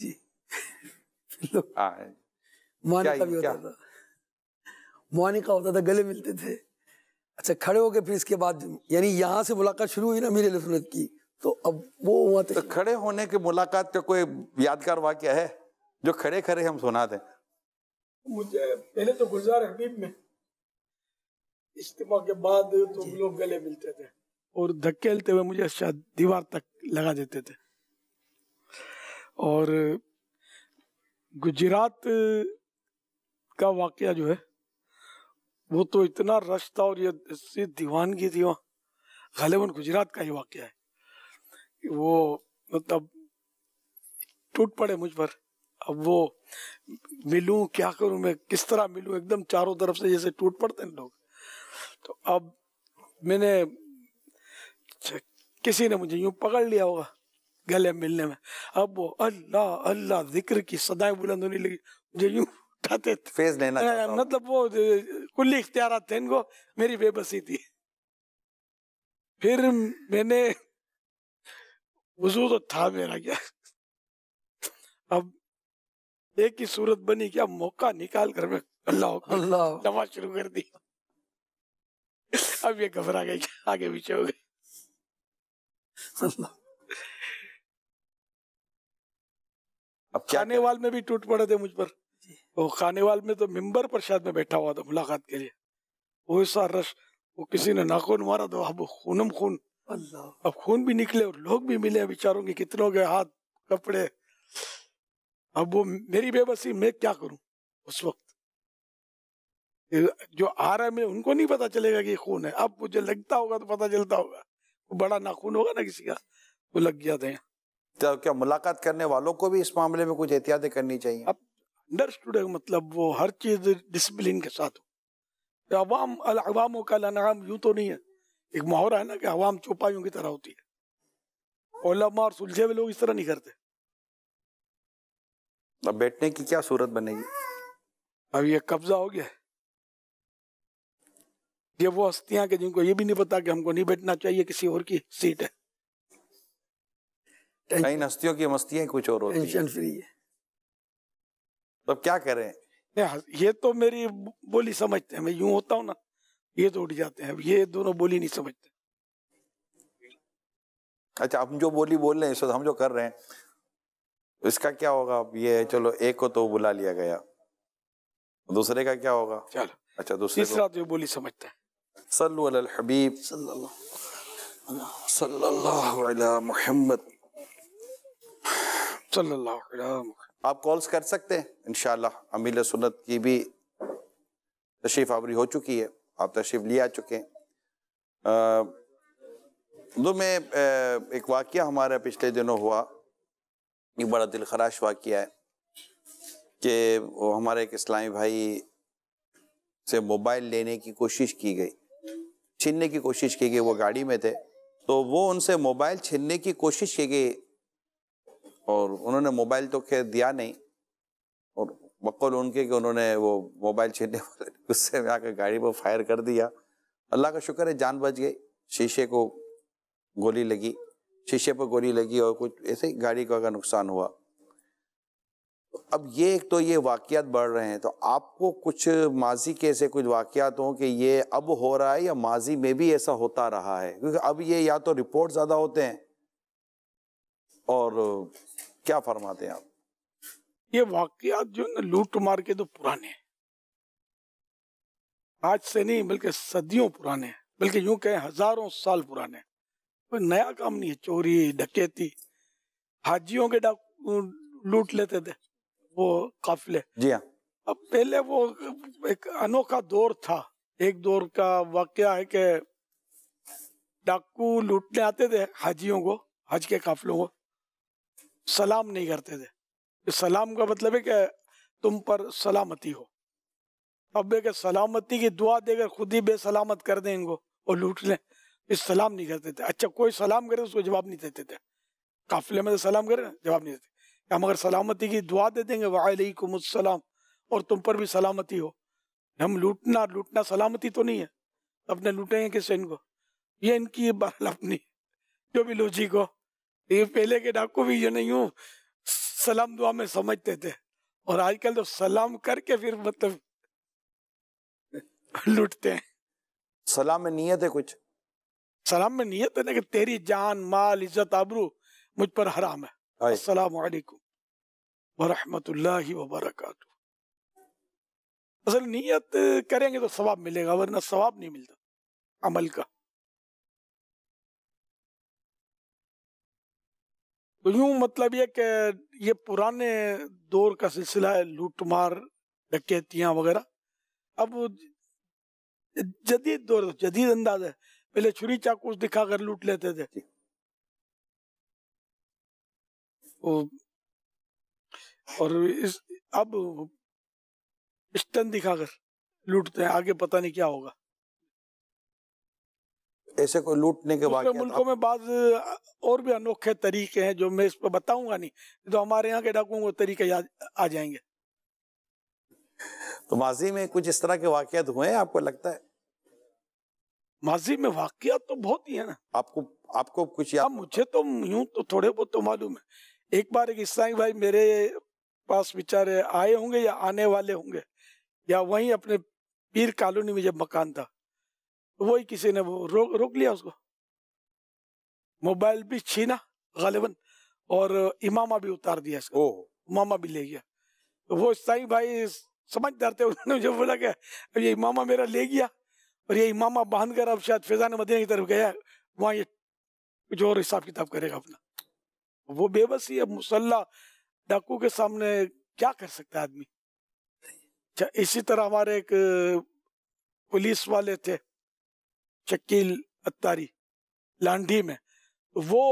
जी हाँ, माने भी होता था मानिका होता था गले मिलते थे अच्छा खड़े होकर फिर इसके बाद यानी यहाँ से मुलाकात शुरू हुई ना अमीर सुन्नत की तो अब वो हुआ तो खड़े होने की मुलाकात का कोई यादगार वाक्य है जो खड़े खड़े हम सुना थे मुझे पहले तो गुलजार हबीब में इज्तिमा के बाद तो लोग गले मिलते थे और धक्केलते हुए मुझे शायद अच्छा दीवार तक लगा देते थे और गुजरात का वाक्य जो है वो तो इतना रश था और ये दीवानगी थी वहाँ गलेबन गुजरात का ही वाक्य है वो मतलब टूट पड़े मुझ पर अब वो मिलूं क्या करूं मैं किस तरह मिलूं एकदम चारों तरफ से जैसे टूट पड़ते हैं लोग तो अब मैंने अच्छा, किसी ने मुझे यूं पकड़ लिया होगा गले मिलने में अब वो अल्लाह अल्लाह जिक्र की सदाएं बुलंद होने लगी मुझे यूं उठाते फेस लेना मतलब वो कुल्ली इख्तियार थे इनको मेरी बेबसी थी फिर मैंने वजू तो था मेरा क्या अब एक ही सूरत बनी क्या मौका निकाल कर मैं अल्लाह अल्लाह दवा शुरू कर दी अब ये घबरा गई आगे पीछे हो गए अब वाल में भी टूट पड़े थे मुझ पर वो वाल में तो मिंबर प्रसाद में बैठा हुआ था मुलाकात के लिए वो ऐसा रश वो किसी ने नाखून मारा तो अब खूनम खून अल्लाह अब खून भी निकले और लोग भी मिले बेचारों के कितनों के हाथ कपड़े अब वो मेरी बेबसी मैं क्या करूं उस वक्त जो आ रहा है उनको नहीं पता चलेगा कि खून है अब मुझे लगता होगा तो पता चलता होगा वो बड़ा नाखून होगा ना किसी का वो लग गया था तो क्या मुलाकात करने वालों को भी इस मामले में कुछ एहतियातें करनी चाहिए अब अंडरस्टूड मतलब वो हर चीज डिसिप्लिन के साथ हो अवाम अवामों का लानाम यूं तो नहीं है एक मुहावरा है ना कि अवाम चौपाइयों की तरह होती है ओलमा और सुलझे हुए लोग इस तरह नहीं करते अब बैठने की क्या सूरत बनेगी अब ये कब्जा हो गया है ये वो हस्तियां के जिनको ये भी नहीं पता कि हमको नहीं बैठना चाहिए किसी और की सीट है इन हस्तियों की मस्तियां कुछ और होती टेंशन फ्री है तो क्या करें हाँ, ये तो मेरी बोली समझते हैं मैं यूं होता हूं ना ये तो उठ जाते हैं ये दोनों बोली नहीं समझते अच्छा हम जो बोली बोल रहे हैं इस हम जो कर रहे हैं इसका क्या होगा अब ये चलो एक को तो बुला लिया गया दूसरे का क्या होगा चलो अच्छा दूसरे तीसरा तो बोली समझता है صلوا على الحبيب صلى الله صلى الله على मोहम्मद आप कॉल्स कर सकते हैं इंशाल्लाह अमील सुन्नत की भी तशरीफ आवरी हो चुकी है आप तशरीफ ले आ चुके हैं उर्दू तो में एक वाक़ हमारा पिछले दिनों हुआ ये बड़ा दिल खराश वाक्य है कि हमारे एक इस्लामी भाई से मोबाइल लेने की कोशिश की गई छीनने की कोशिश की गई वो गाड़ी में थे तो वो उनसे मोबाइल छीनने की कोशिश की गई और उन्होंने मोबाइल तो खैर दिया नहीं और बकौल उनके कि उन्होंने वो मोबाइल छीनने वाले गुस्से में आकर गाड़ी पर फायर कर दिया अल्लाह का शुक्र है जान बच गई शीशे को गोली लगी शीशे पर गोली लगी और कुछ ऐसे ही गाड़ी का नुकसान हुआ अब ये एक तो ये वाकयात बढ़ रहे हैं तो आपको कुछ माजी के ऐसे कुछ वाकयात हों कि ये अब हो रहा है या माजी में भी ऐसा होता रहा है क्योंकि अब ये या तो रिपोर्ट ज़्यादा होते हैं और क्या फरमाते हैं आप ये वाकयात जो ना लूट मार के तो पुराने हैं आज से नहीं बल्कि सदियों पुराने हैं बल्कि यूं कहें हज़ारों साल पुराने हैं कोई नया काम नहीं है चोरी डकैती हाजियों के लूट लेते थे वो काफिले जी हाँ अब पहले वो एक अनोखा दौर था एक दौर का वाक्य है कि डाकू लूटने आते थे हाजियों को हज के काफिलों को सलाम नहीं करते थे सलाम का मतलब है कि तुम पर सलामती हो अब एक सलामती की दुआ देकर खुद ही बेसलामत कर दें इनको और लूट लें इस सलाम नहीं करते थे अच्छा कोई सलाम करे उसको जवाब नहीं देते थे काफिले में तो सलाम करे जवाब नहीं देते हम अगर सलामती की दुआ दे देंगे वालेकुमसलाम और तुम पर भी सलामती हो हम लूटना लूटना सलामती तो नहीं है अपने लूटेंगे किसे इनको ये इनकी ये अपनी जो भी लॉजिक को ये पहले के डाकू भी ये नहीं हूँ सलाम दुआ में समझते थे और आजकल तो सलाम करके फिर मतलब लूटते हैं सलाम में नीयत है कुछ सलाम में नीयत है ना कि तेरी जान माल इज्जत आबरू मुझ पर हराम है असलकम वरहमतुल्लाहि असल नीयत करेंगे तो सवाब मिलेगा वरना सवाब नहीं मिलता अमल का तो यूं मतलब ये कि ये पुराने दौर का सिलसिला है लूटमार डकैतियां वगैरह अब जदीद दौर जदीद अंदाज है पहले छुरी चाकूस दिखा कर लूट लेते थे और इस अब स्टन दिखाकर लूटते हैं आगे पता नहीं क्या होगा ऐसे कोई लूटने के बाद मुल्कों में बाद और भी अनोखे तरीके हैं जो मैं इस पर बताऊंगा नहीं तो हमारे यहाँ के डाकुओं को तरीके याद आ जाएंगे तो माजी में कुछ इस तरह के वाकत हुए हैं आपको लगता है माजी में वाकत तो बहुत ही है ना आपको आपको कुछ याद हाँ, मुझे तो यूं तो थोड़े बहुत तो मालूम है एक बार एक इस्लामी भाई मेरे पास बेचारे आए होंगे या आने वाले होंगे या वहीं अपने पीर कॉलोनी में जब मकान था तो वही किसी ने वो रोक रोक लिया उसको मोबाइल भी छीना गालिबन और इमामा भी उतार दिया इसको इमामा भी ले गया तो वो इस्ताई भाई समझदार थे उन्होंने मुझे बोला क्या ये इमामा मेरा ले गया और ये इमामा बांध कर अब शायद फैजान मदीना की तरफ गया वहाँ ये कुछ और हिसाब किताब करेगा अपना वो बेबस है मुसल्ला डाकू के सामने क्या कर सकता है आदमी इसी तरह हमारे एक पुलिस वाले थे शकील अत्तारी लांडी में वो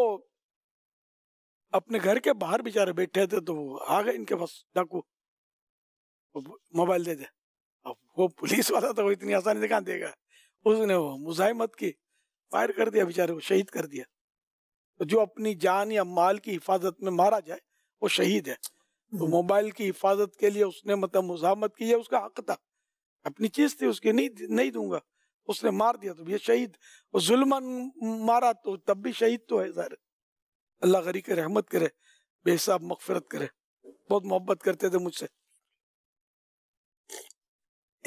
अपने घर के बाहर बेचारे बैठे थे तो वो आ गए इनके पास डाकू मोबाइल दे दे अब वो पुलिस वाला था वो तो इतनी आसानी से कहा देगा उसने वो मुजाहिमत की फायर कर दिया बेचारे को शहीद कर दिया तो जो अपनी जान या माल की हिफाजत में मारा जाए वो शहीद है तो हम्म। मोबाइल की हिफाजत के लिए उसने मतलब मुजामत की है उसका हक था अपनी चीज थी उसकी नहीं नहीं दूंगा उसने मार दिया तो ये शहीद जुल्मन मारा तो तब भी शहीद तो है सर अल्लाह गरी के रहमत करे बेहसाब मकफरत करे बहुत मोहब्बत करते थे मुझसे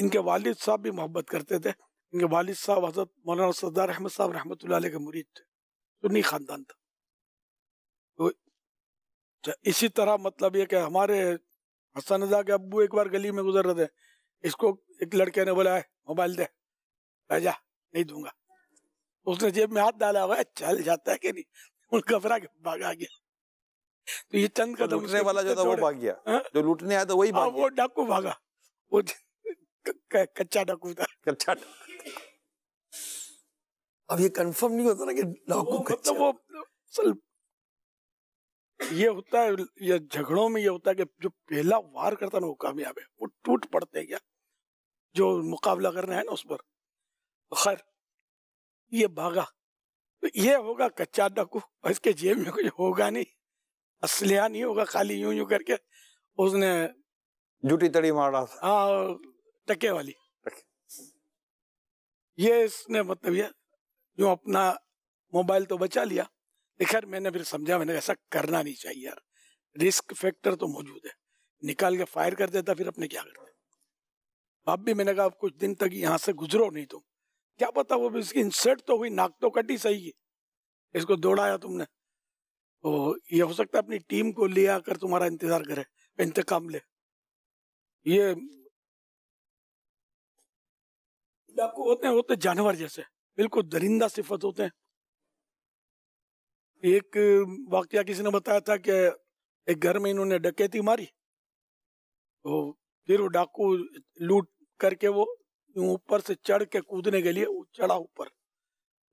इनके वालिद साहब भी मोहब्बत करते थे इनके वालिद साहब हजरत मौलाना सरदार अहमद साहब रहमत के मुरीद थे सुन्नी खानदान था तो इसी तरह मतलब ये कि हमारे हसन रजा के अबू एक बार गली में गुजर रहे थे इसको एक लड़के ने बोला है मोबाइल दे जा नहीं दूंगा उसने जेब में हाथ डाला हुआ चल जाता है कि नहीं घबरा के भागा गया तो ये चंद कदम लूटने वाला जो था वो भाग गया हाँ? जो लूटने आया था वही भाग हाँ, गया वो डाकू भागा वो कच्चा डाकू था कच्चा अब ये कंफर्म नहीं होता ना कि डाकू मतलब कच्चा मतलब वो ये होता है ये झगड़ों में ये होता है कि जो पहला वार करता ना वो कामयाब है वो टूट पड़ते हैं क्या जो मुकाबला करना है ना उस पर खैर ये भागा तो ये होगा कच्चा डाकू और इसके जेब में कुछ होगा नहीं असलिया नहीं होगा खाली यूं यूं करके उसने जूटी तड़ी मारा था हाँ टके वाली ये इसने मतलब ये जो अपना मोबाइल तो बचा लिया खैर मैंने फिर समझा मैंने ऐसा करना नहीं चाहिए यार रिस्क फैक्टर तो मौजूद है निकाल के फायर कर देता फिर अपने क्या करते अब भी मैंने कहा कुछ दिन तक यहाँ से गुजरो नहीं तुम क्या पता वो भी इसकी इंसर्ट तो हुई नाक तो कटी सही है इसको दौड़ाया तुमने तो ये हो सकता है अपनी टीम को ले आकर तुम्हारा इंतजार करे इंतकाम ले ये होते होते जानवर जैसे बिल्कुल दरिंदा सिफत होते हैं एक वाक्य किसी ने बताया था कि एक घर में इन्होंने डकैती मारी तो फिर वो डाकू लूट करके वो ऊपर से चढ़ के कूदने के लिए चढ़ा ऊपर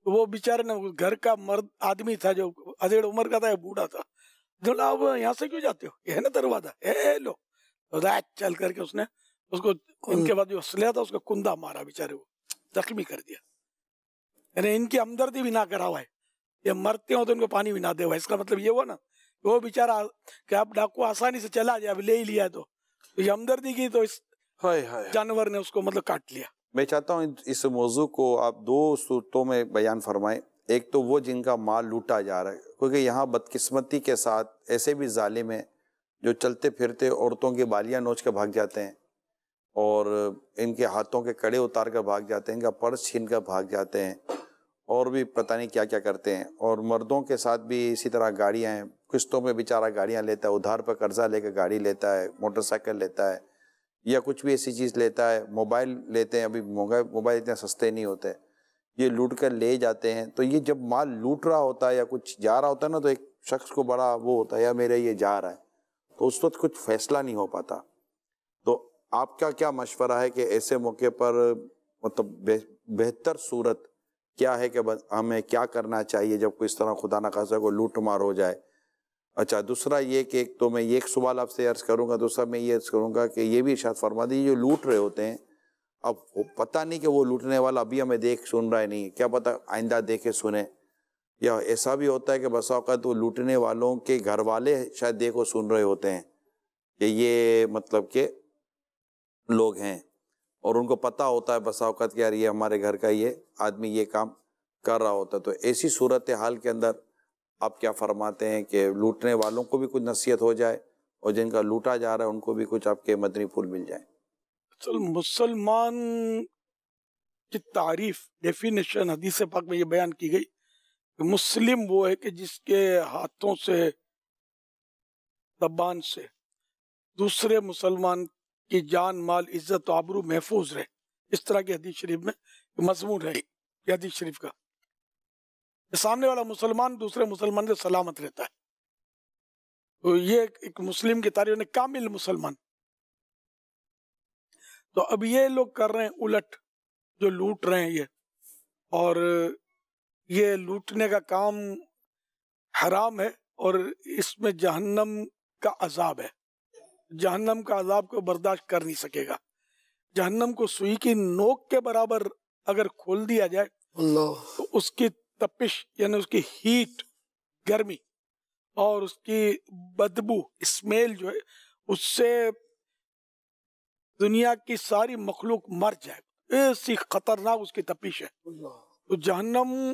तो वो बेचारे ने घर का मर्द आदमी था जो अधेड़ उम्र का था बूढ़ा था तो बोला अब यहाँ से क्यों जाते हो यह ना दरवाजा है लो रात तो चल करके उसने उसको उनके बाद जो असलिया था उसका कुंदा मारा बेचारे को जख्मी कर दिया यानी इनकी हमदर्दी भी ना करा हुआ है ये मरते हो तो इनको पानी भी ना दे इसका मतलब ये हुआ ना वो बेचारा कि आप डाकू आसानी से चला जाए ले ही लिया तो, ये हमदर्दी की तो इस जानवर ने उसको मतलब काट लिया मैं चाहता हूँ इस मौजू को आप दो सूरतों में बयान फरमाए एक तो वो जिनका माल लूटा जा रहा है क्योंकि यहाँ बदकिस्मती के साथ ऐसे भी जालिम हैं जो चलते फिरते औरतों की बालियाँ नोच के भाग जाते हैं और इनके हाथों के कड़े उतार कर भाग जाते हैं इनका पर्स छीन कर भाग जाते हैं और भी पता नहीं क्या क्या करते हैं और मर्दों के साथ भी इसी तरह गाड़ियाँ हैं किस्तों में बेचारा गाड़ियाँ लेता है उधार पर कर्जा लेकर गाड़ी लेता है मोटरसाइकिल लेता है या कुछ भी ऐसी चीज़ लेता है मोबाइल लेते हैं अभी मोबाइल इतने सस्ते नहीं होते ये लूट कर ले जाते हैं तो ये जब माल लूट रहा होता है या कुछ जा रहा होता है ना तो एक शख्स को बड़ा वो होता है या मेरा ये जा रहा है तो उस वक्त कुछ फैसला नहीं हो पाता तो आपका क्या मशवरा है कि ऐसे मौके पर मतलब बेहतर सूरत क्या है कि बस हमें क्या करना चाहिए जब कोई इस तरह खुदा न खासा को लूट मार हो जाए अच्छा दूसरा ये कि तो मैं ये एक सवाल आपसे अर्ज़ करूँगा दूसरा मैं ये अर्ज़ करूँगा कि ये भी शायद फरमा दी जो लूट रहे होते हैं अब पता नहीं कि वो लूटने वाला अभी हमें देख सुन रहा है नहीं क्या पता आइंदा देखे सुने या ऐसा भी होता है कि अवकात वो लूटने वालों के घर वाले शायद देखो सुन रहे होते हैं कि ये मतलब के लोग हैं और उनको पता होता है बसावकत कि यार ये हमारे घर का ये आदमी ये काम कर रहा होता है तो ऐसी सूरत हाल के अंदर आप क्या फरमाते हैं कि लूटने वालों को भी कुछ नसीहत हो जाए और जिनका लूटा जा रहा है उनको भी कुछ आपके मदनी फूल मिल जाए तो मुसलमान की तारीफ डेफिनेशन हदीस पाक में ये बयान की गई कि मुस्लिम वो है कि जिसके हाथों से दबान से दूसरे मुसलमान कि जान माल इज्जत आबरू महफूज रहे इस तरह की हदीस शरीफ में मजमून है यह हदीस शरीफ का सामने वाला मुसलमान दूसरे मुसलमान से सलामत रहता है तो ये एक मुस्लिम की तारीफ ने कामिल मुसलमान तो अब ये लोग कर रहे हैं उलट जो लूट रहे हैं ये और ये लूटने का काम हराम है और इसमें जहन्नम का अजाब है जहन्नम का अजाब को बर्दाश्त कर नहीं सकेगा जहन्नम को सुई की नोक के बराबर अगर खोल दिया जाए तो उसकी तपिश यानी उसकी हीट गर्मी और उसकी बदबू स्मेल जो है उससे दुनिया की सारी मखलूक मर जाए ऐसी खतरनाक उसकी तपिश है तो जहन्नम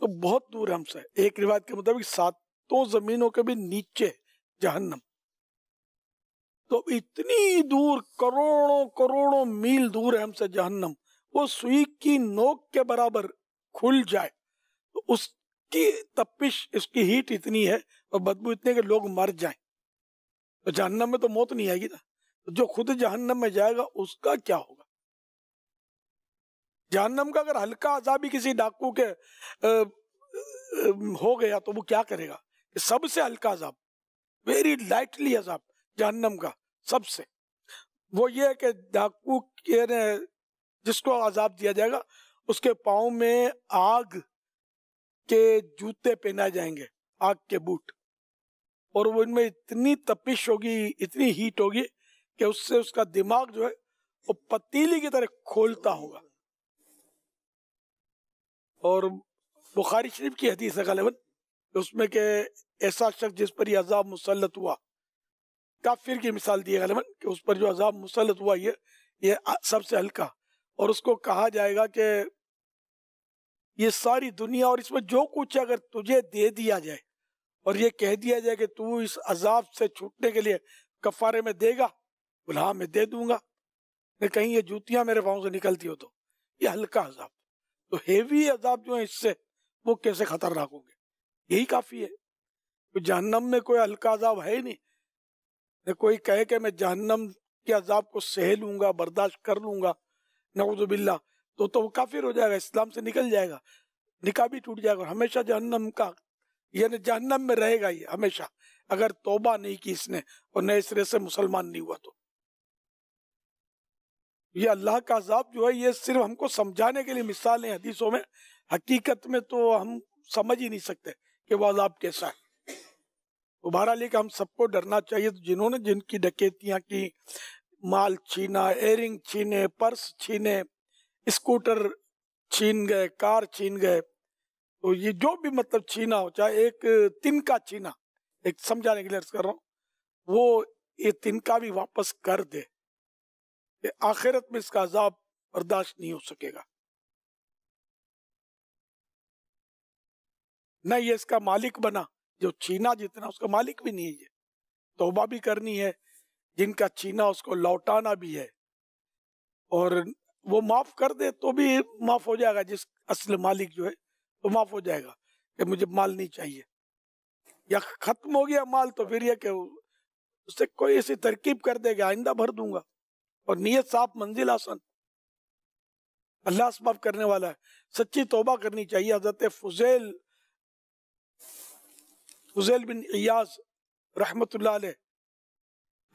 तो बहुत दूर हमसे एक रिवायत के मुताबिक सातों जमीनों के भी नीचे जहन्नम तो इतनी दूर करोड़ों करोड़ों मील दूर है हमसे जहन्नम वो सुई की नोक के बराबर खुल जाए तो उसकी तपिश इसकी हीट इतनी है और बदबू इतनी के लोग मर जाए तो जहन्नम में तो मौत नहीं आएगी ना तो जो खुद जहन्नम में जाएगा उसका क्या होगा जहन्नम का अगर हल्का अजाबी किसी डाकू के आ, हो गया तो वो क्या करेगा सबसे हल्का अजाब वेरी लाइटली अजाब जहन्नम का सबसे वो ये है कि डाकू के ने जिसको आजाद दिया जाएगा उसके पाँव में आग के जूते पहनाए जाएंगे आग के बूट और वो इनमें इतनी तपिश होगी इतनी हीट होगी कि उससे उसका दिमाग जो है वो पतीली की तरह खोलता होगा और बुखारी शरीफ की हदीस है गलेबन उसमें के ऐसा शख्स जिस पर यह अजाब मुसलत हुआ काफिर की मिसाल दी है कि उस पर जो अजाब मुसलत हुआ ये ये सबसे हल्का और उसको कहा जाएगा कि ये सारी दुनिया और इसमें जो कुछ अगर तुझे दे दिया जाए और ये कह दिया जाए कि तू इस अजाब से छूटने के लिए कफारे में देगा बुला मैं दे दूंगा नहीं कहीं ये जूतियां मेरे पाँव से निकलती हो तो ये हल्का अजाब तो हेवी अजाब जो है इससे वो कैसे खतरनाक होंगे यही काफी है तो जहनम में कोई हल्का अजाब है ही नहीं न कोई कहे कि मैं जहन्नम के अजाब को सह लूंगा बर्दाश्त कर लूंगा नवजुबिल्ला तो तो वो काफिर हो जाएगा इस्लाम से निकल जाएगा निका भी टूट जाएगा और हमेशा जहन्नम का यानी जहन्नम में रहेगा ये हमेशा अगर तोबा नहीं की इसने और नए सिरे से मुसलमान नहीं हुआ तो ये अल्लाह का अजाब जो है ये सिर्फ हमको समझाने के लिए मिसाल है हदीसों में हकीकत में तो हम समझ ही नहीं सकते कि वह अजाब कैसा है बहरहाल एक हम सबको डरना चाहिए तो जिन्होंने जिनकी डकैतियाँ की माल छीना एयरिंग छीने पर्स छीने स्कूटर छीन गए कार छीन गए तो ये जो भी मतलब छीना हो चाहे एक तिनका छीना एक समझाने के लिए कर रहा हूँ वो ये तिनका भी वापस कर दे आखिरत में इसका अजाब बर्दाश्त नहीं हो सकेगा न ये इसका मालिक बना जो छीना जितना उसका मालिक भी नहीं है तोबा भी करनी है जिनका छीना उसको लौटाना भी है और वो माफ कर दे तो भी माफ हो जाएगा जिस असल मालिक जो है तो माफ हो जाएगा कि मुझे माल नहीं चाहिए या खत्म हो गया माल तो फिर यह उससे कोई ऐसी तरकीब कर देगा आइंदा भर दूंगा और नीयत साफ मंजिल आसन अल्लाह माफ करने वाला है सच्ची तोबा करनी चाहिए हजरत फुजैल फजैल बिन इयाज रहमत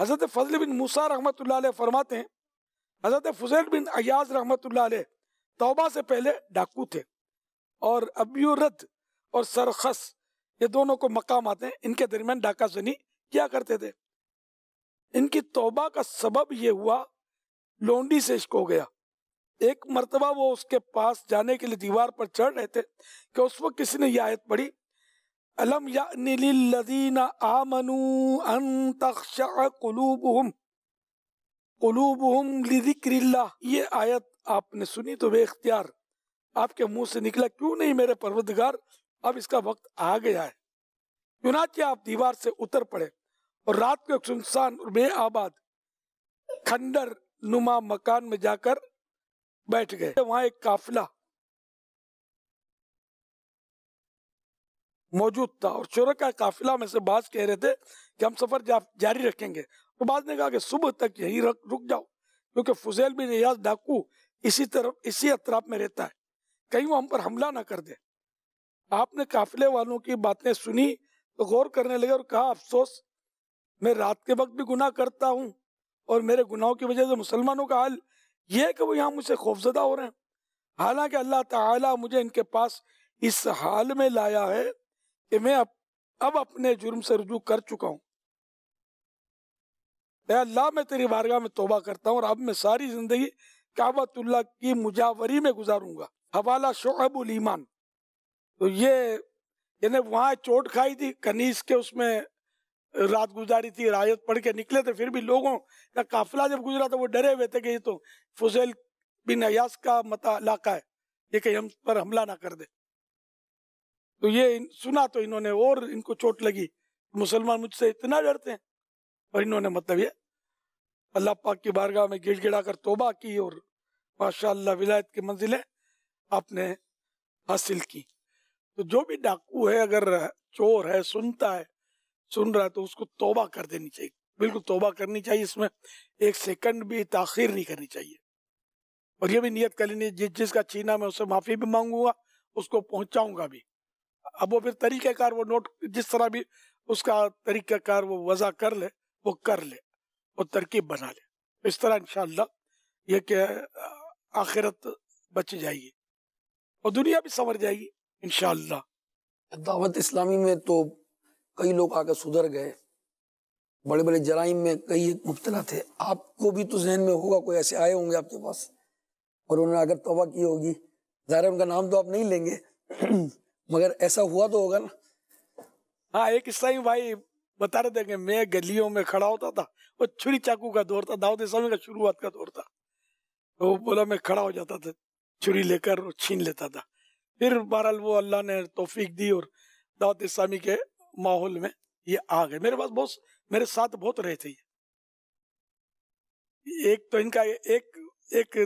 हज़रत फजल बिन मूसा रहमत फरमाते हैं हज़रत फजैल बिन अयाज रहमत तोबा से पहले डाकू थे और अबियोरद और सरखस ये दोनों को मकाम आते हैं इनके दरमियान डाका सनी किया करते थे इनकी तोबा का सबब ये हुआ लोंडी से इश्क हो गया एक मरतबा वो उसके पास जाने के लिए दीवार पर चढ़ रहे थे कि उस वक्त किसी ने यह आयत पढ़ी अलम यानि लिल्लज़ीन ये आयत आपने सुनी तो बेख्तियार आपके मुंह से निकला क्यों नहीं मेरे परवदगार अब इसका वक्त आ गया है चुनाचे आप दीवार से उतर पड़े और रात को सुनसान और आबाद खंडर नुमा मकान में जाकर बैठ गए वहां एक काफिला मौजूद था और चोरक का काफिला में से बाज कह रहे थे कि हम सफ़र जा, जारी रखेंगे तो बाज ने कहा कि सुबह तक यहीं रख रुक जाओ क्योंकि फुजैल बिन रियाज डाकू इसी तरफ इसी अतराफ में रहता है कहीं वो हम पर हमला ना कर दे आपने काफिले वालों की बातें सुनी तो गौर करने लगे और कहा अफसोस मैं रात के वक्त भी गुनाह करता हूँ और मेरे गुनाहों की वजह से मुसलमानों का हाल यह है कि वो यहाँ मुझसे खौफजदा हो रहे हैं हालांकि अल्लाह ताला मुझे इनके पास इस हाल में लाया है कि मैं अब, अब अपने जुर्म से रजू कर चुका हूं अल्लाह मैं तेरी बारगाह में तोबा करता हूँ और अब मैं सारी जिंदगी काबतुल्ला की मुजावरी में गुजारूंगा हवाला शोहबुल ईमान तो ये यानी वहां चोट खाई थी कनीस के उसमें रात गुजारी थी रायत पढ़ के निकले थे फिर भी लोगों का काफिला जब गुजरा था वो डरे हुए थे कि ये तो फुजैल बिन अयास का मत इलाका है ये कहीं हम पर हमला ना कर दे तो ये सुना तो इन्होंने और इनको चोट लगी मुसलमान मुझसे इतना डरते हैं और इन्होंने मतलब ये अल्लाह पाक की बारगाह में गिड़ गिड़ा कर तोबा की और माशा विलायत की मंजिलें आपने हासिल की तो जो भी डाकू है अगर चोर है सुनता है सुन रहा है तो उसको तोबा कर देनी चाहिए बिल्कुल तोबा करनी चाहिए इसमें एक सेकंड भी ताखिर नहीं करनी चाहिए और ये भी नियत कर लेनी जिस जिसका छीना मैं उससे माफी भी मांगूंगा उसको पहुंचाऊंगा भी अब वो फिर तरीक़ाकार वो नोट जिस तरह भी उसका तरीक़ाकार वो वज़ा कर ले वो कर ले वो तरकीब बना ले इस तरह इन ये कि आखिरत बच जाएगी और दुनिया भी संवर जाएगी इन दावत इस्लामी में तो कई लोग आकर सुधर गए बड़े बड़े जराइम में कई मुबतला थे आपको भी तो जहन में होगा कोई ऐसे आए होंगे आपके पास और उन्होंने अगर तोबा की होगी ज़ाहिर उनका नाम तो आप नहीं लेंगे मगर ऐसा हुआ तो होगा ना हाँ एक ही भाई बता रहे थे कि मैं गलियों में खड़ा होता था वो छुरी चाकू का दौर था दाऊद इस्लामी का शुरुआत का दौर था वो बोला मैं खड़ा हो जाता था छुरी लेकर छीन लेता था फिर बहरहाल वो अल्लाह ने तोफीक दी और दावत इस्लामी के माहौल में ये आ गए मेरे पास बहुत मेरे साथ बहुत रहे थे एक तो इनका एक एक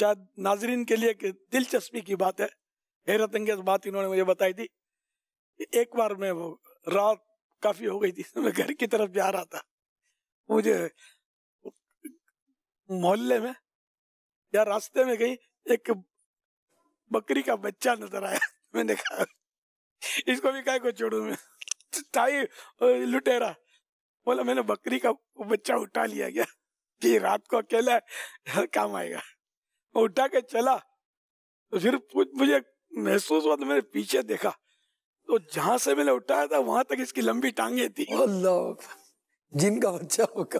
शायद नाजरीन के लिए एक दिलचस्पी की बात है हैरत अंगेज बात इन्होंने मुझे बताई थी एक बार मैं वो रात काफी हो गई थी मैं घर की तरफ जा रहा था मुझे मोहल्ले में या रास्ते में कहीं एक बकरी का बच्चा नजर आया मैंने कहा इसको भी काय को छोड़ू मैं ताई लुटेरा बोला मैंने बकरी का बच्चा उठा लिया गया कि रात को अकेला काम आएगा उठा के चला तो फिर मुझे महसूस हुआ तो मैंने पीछे देखा तो जहां से मैंने उठाया था वहां तक इसकी लंबी टांगे थी अल्लाह जिन का बच्चा होगा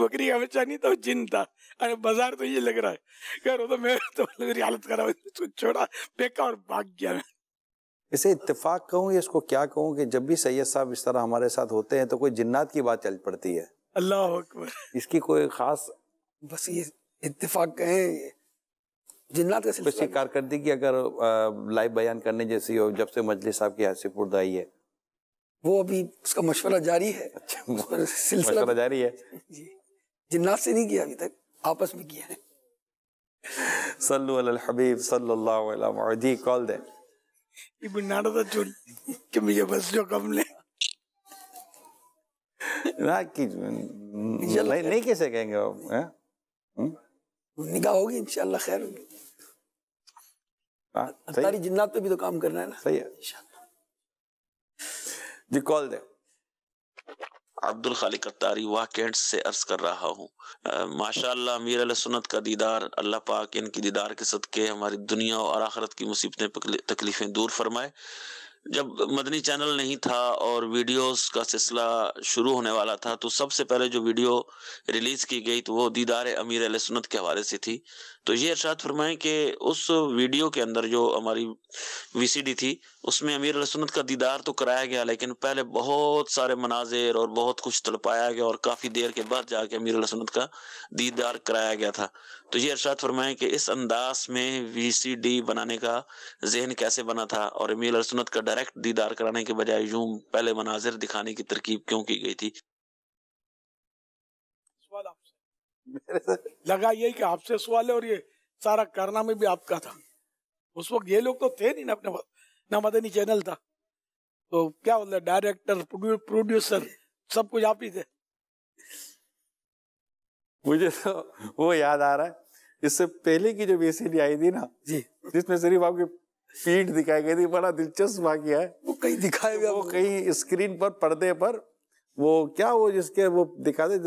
बकरी का बच्चा नहीं था जिन था अरे बाजार तो ये लग रहा है कह तो मैं तो मेरी हालत खराब इसको छोड़ा बेकार और भाग गया मैं इसे इत्तेफाक कहूँ इसको क्या कहूँ कि जब भी सैयद साहब इस तरह हमारे साथ होते हैं तो कोई जिन्नात की बात चल पड़ती है अल्लाह अकबर इसकी कोई खास बस ये इत्तेफाक कहें जिन्नात का कर दी कि अगर लाइव बयान करने जैसी हो जब से मजलिस साहब की हासिफ पुर्द आई है वो अभी उसका मशवरा जारी है अच्छा सिलसिला जारी है जिन्नात से नहीं किया अभी तक आपस में किया है सल्लु अल हबीब सल्लल्लाहु अलैहि वसल्लम मुअदी कॉल दे ये बुनाड़ा तो चोल कि मुझे बस जो कम ले ना कि नहीं कैसे कहेंगे आप हैं हम्म? निगाह होगी इंशाल्लाह खैर होगी तारी जिन्नात पे भी तो काम करना है ना सही है जी कॉल दे अब्दुल खालिक अतारी कैंट से अर्ज कर रहा हूँ माशाल्लाह मीर सुन्नत का दीदार अल्लाह पाक इनकी दीदार के सदक़े हमारी दुनिया और आखरत की मुसीबतें तकलीफ़ें दूर फरमाए जब मदनी चैनल नहीं था और वीडियोस का सिलसिला शुरू होने वाला था तो सबसे पहले जो वीडियो रिलीज की गई तो वो दीदार अमीर अल सुनत के हवाले से थी तो ये अर्शात फरमाए कि उस वीडियो के अंदर जो हमारी वीसीडी थी उसमें अमीर सुनत का दीदार तो कराया गया लेकिन पहले बहुत सारे मनाजिर और बहुत कुछ तड़पाया गया और काफ़ी देर के बाद जाके अमीर सुनत का दीदार कराया गया था तो ये इर्शाद फरमाए कि इस अंदाज में वीसीडी बनाने का जहन कैसे बना था और अमीर सुनत का डायरेक्ट दीदार कराने के बजाय यूं पहले मनाजिर दिखाने की तरकीब क्यों की गई थी लगा यही कि आपसे सवाल है और ये सारा कारनामे भी आपका था उस वक्त ये लोग तो थे नहीं ना अपने पास ना मदनी चैनल था तो क्या बोलते डायरेक्टर प्रोड्यूसर सब कुछ आप ही थे मुझे तो वो याद आ रहा है इससे पहले की जो बेसिडी आई थी ना जी जिसमें सिर्फ आपकी पीठ दिखाई गई थी बड़ा दिलचस्प वाक्य है वो कहीं दिखाया गया वो कहीं स्क्रीन पर पर्दे पर वो क्या वो जिसके वो दिखाते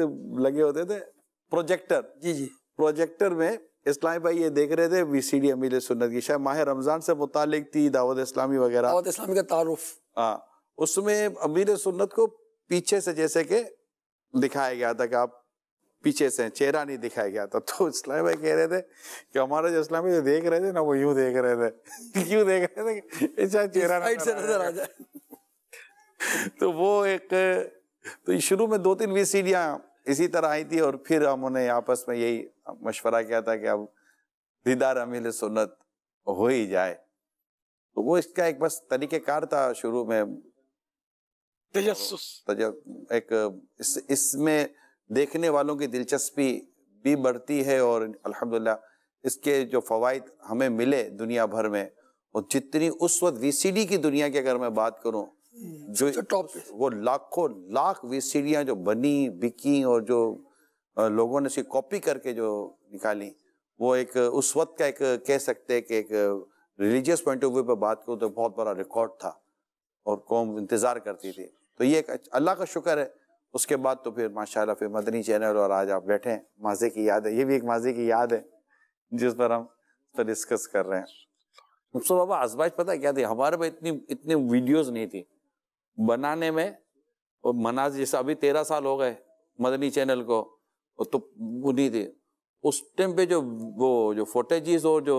लगे होते थे प्रोजेक्टर जी जी प्रोजेक्टर में इस्लामी भाई ये देख रहे थे वीसीडी अमीर सुन्नत की शायद माह रमज़ान से मुतालिक थी दावत इस्लामी वगैरह दावत इस्लामी का तारुफ हाँ उसमें अमीर सुन्नत को पीछे से जैसे के दिखाया गया था कि आप पीछे से चेहरा नहीं दिखाया गया था तो इस्लामी भाई कह रहे थे कि हमारा जो इस्लामी जो देख रहे थे ना वो यूं देख रहे थे क्यों देख रहे थे शायद चेहरा से नजर आ जाए तो वो एक तो शुरू में दो तीन वी इसी तरह आई थी और फिर हम उन्हें आपस में यही मशवरा किया था कि अब दीदार अमिल सुन्नत हो ही जाए तो वो इसका एक बस तरीक़ेकार था शुरू में तजस्सुस तो एक इस इसमें देखने वालों की दिलचस्पी भी बढ़ती है और अल्हम्दुलिल्लाह इसके जो फ़वाद हमें मिले दुनिया भर में और जितनी उस वक्त वीसीडी की दुनिया की अगर मैं बात करूं हम्म, जो टॉप वो लाखों लाख वीसीडियां जो बनी बिकी और जो लोगों ने उसकी कॉपी करके जो निकाली वो एक उस वक्त का एक कह सकते हैं कि एक रिलीजियस पॉइंट ऑफ व्यू पर बात करूँ तो बहुत बड़ा रिकॉर्ड था और कौम इंतज़ार करती थी तो ये एक अल्लाह का शुक्र है उसके बाद तो फिर माशाल्लाह फिर मदनी चैनल और आज आप बैठे हैं माजे की याद है ये भी एक माजे की याद है जिस पर हम तो डिस्कस कर रहे हैं सो तो बाबा आजमाइ पता क्या थी हमारे में इतनी इतनी वीडियोस नहीं थी बनाने में और मनाज जैसे अभी तेरह साल हो गए मदनी चैनल को तो वो नहीं उस टाइम पे जो वो जो फोटेजेस और जो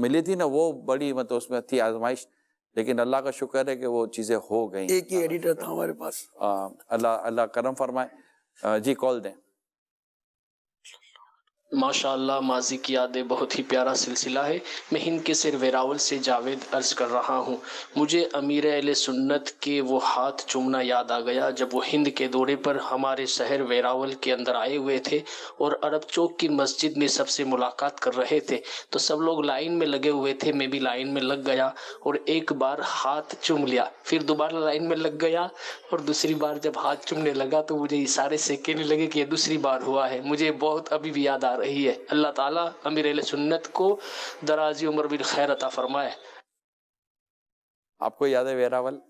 मिली थी ना वो बड़ी मतलब उसमें थी आजमाइश लेकिन अल्लाह का शुक्र है कि वो चीज़ें हो गई एक ही एडिटर था हमारे पास हाँ, अल्लाह अल्लाह करम फरमाए जी कॉल दें माशाल्लाह माजी की यादें बहुत ही प्यारा सिलसिला है मैं हिंद के सिर वेरावल से जावेद अर्ज कर रहा हूँ मुझे अमीर अल सुन्नत के वो हाथ चूमना याद आ गया जब वो हिंद के दौरे पर हमारे शहर वेरावल के अंदर आए हुए थे और अरब चौक की मस्जिद में सबसे मुलाकात कर रहे थे तो सब लोग लाइन में लगे हुए थे मैं भी लाइन में लग गया और एक बार हाथ चूम लिया फिर दोबारा लाइन में लग गया और दूसरी बार जब हाथ चूमने लगा तो मुझे इशारे से कहने लगे कि यह दूसरी बार हुआ है मुझे बहुत अभी भी याद आ रहा रही है अल्लाह ताला अमीर अल सुन्नत को दराजी उम्र बिन खैर अता फरमाए आपको याद है वेरावल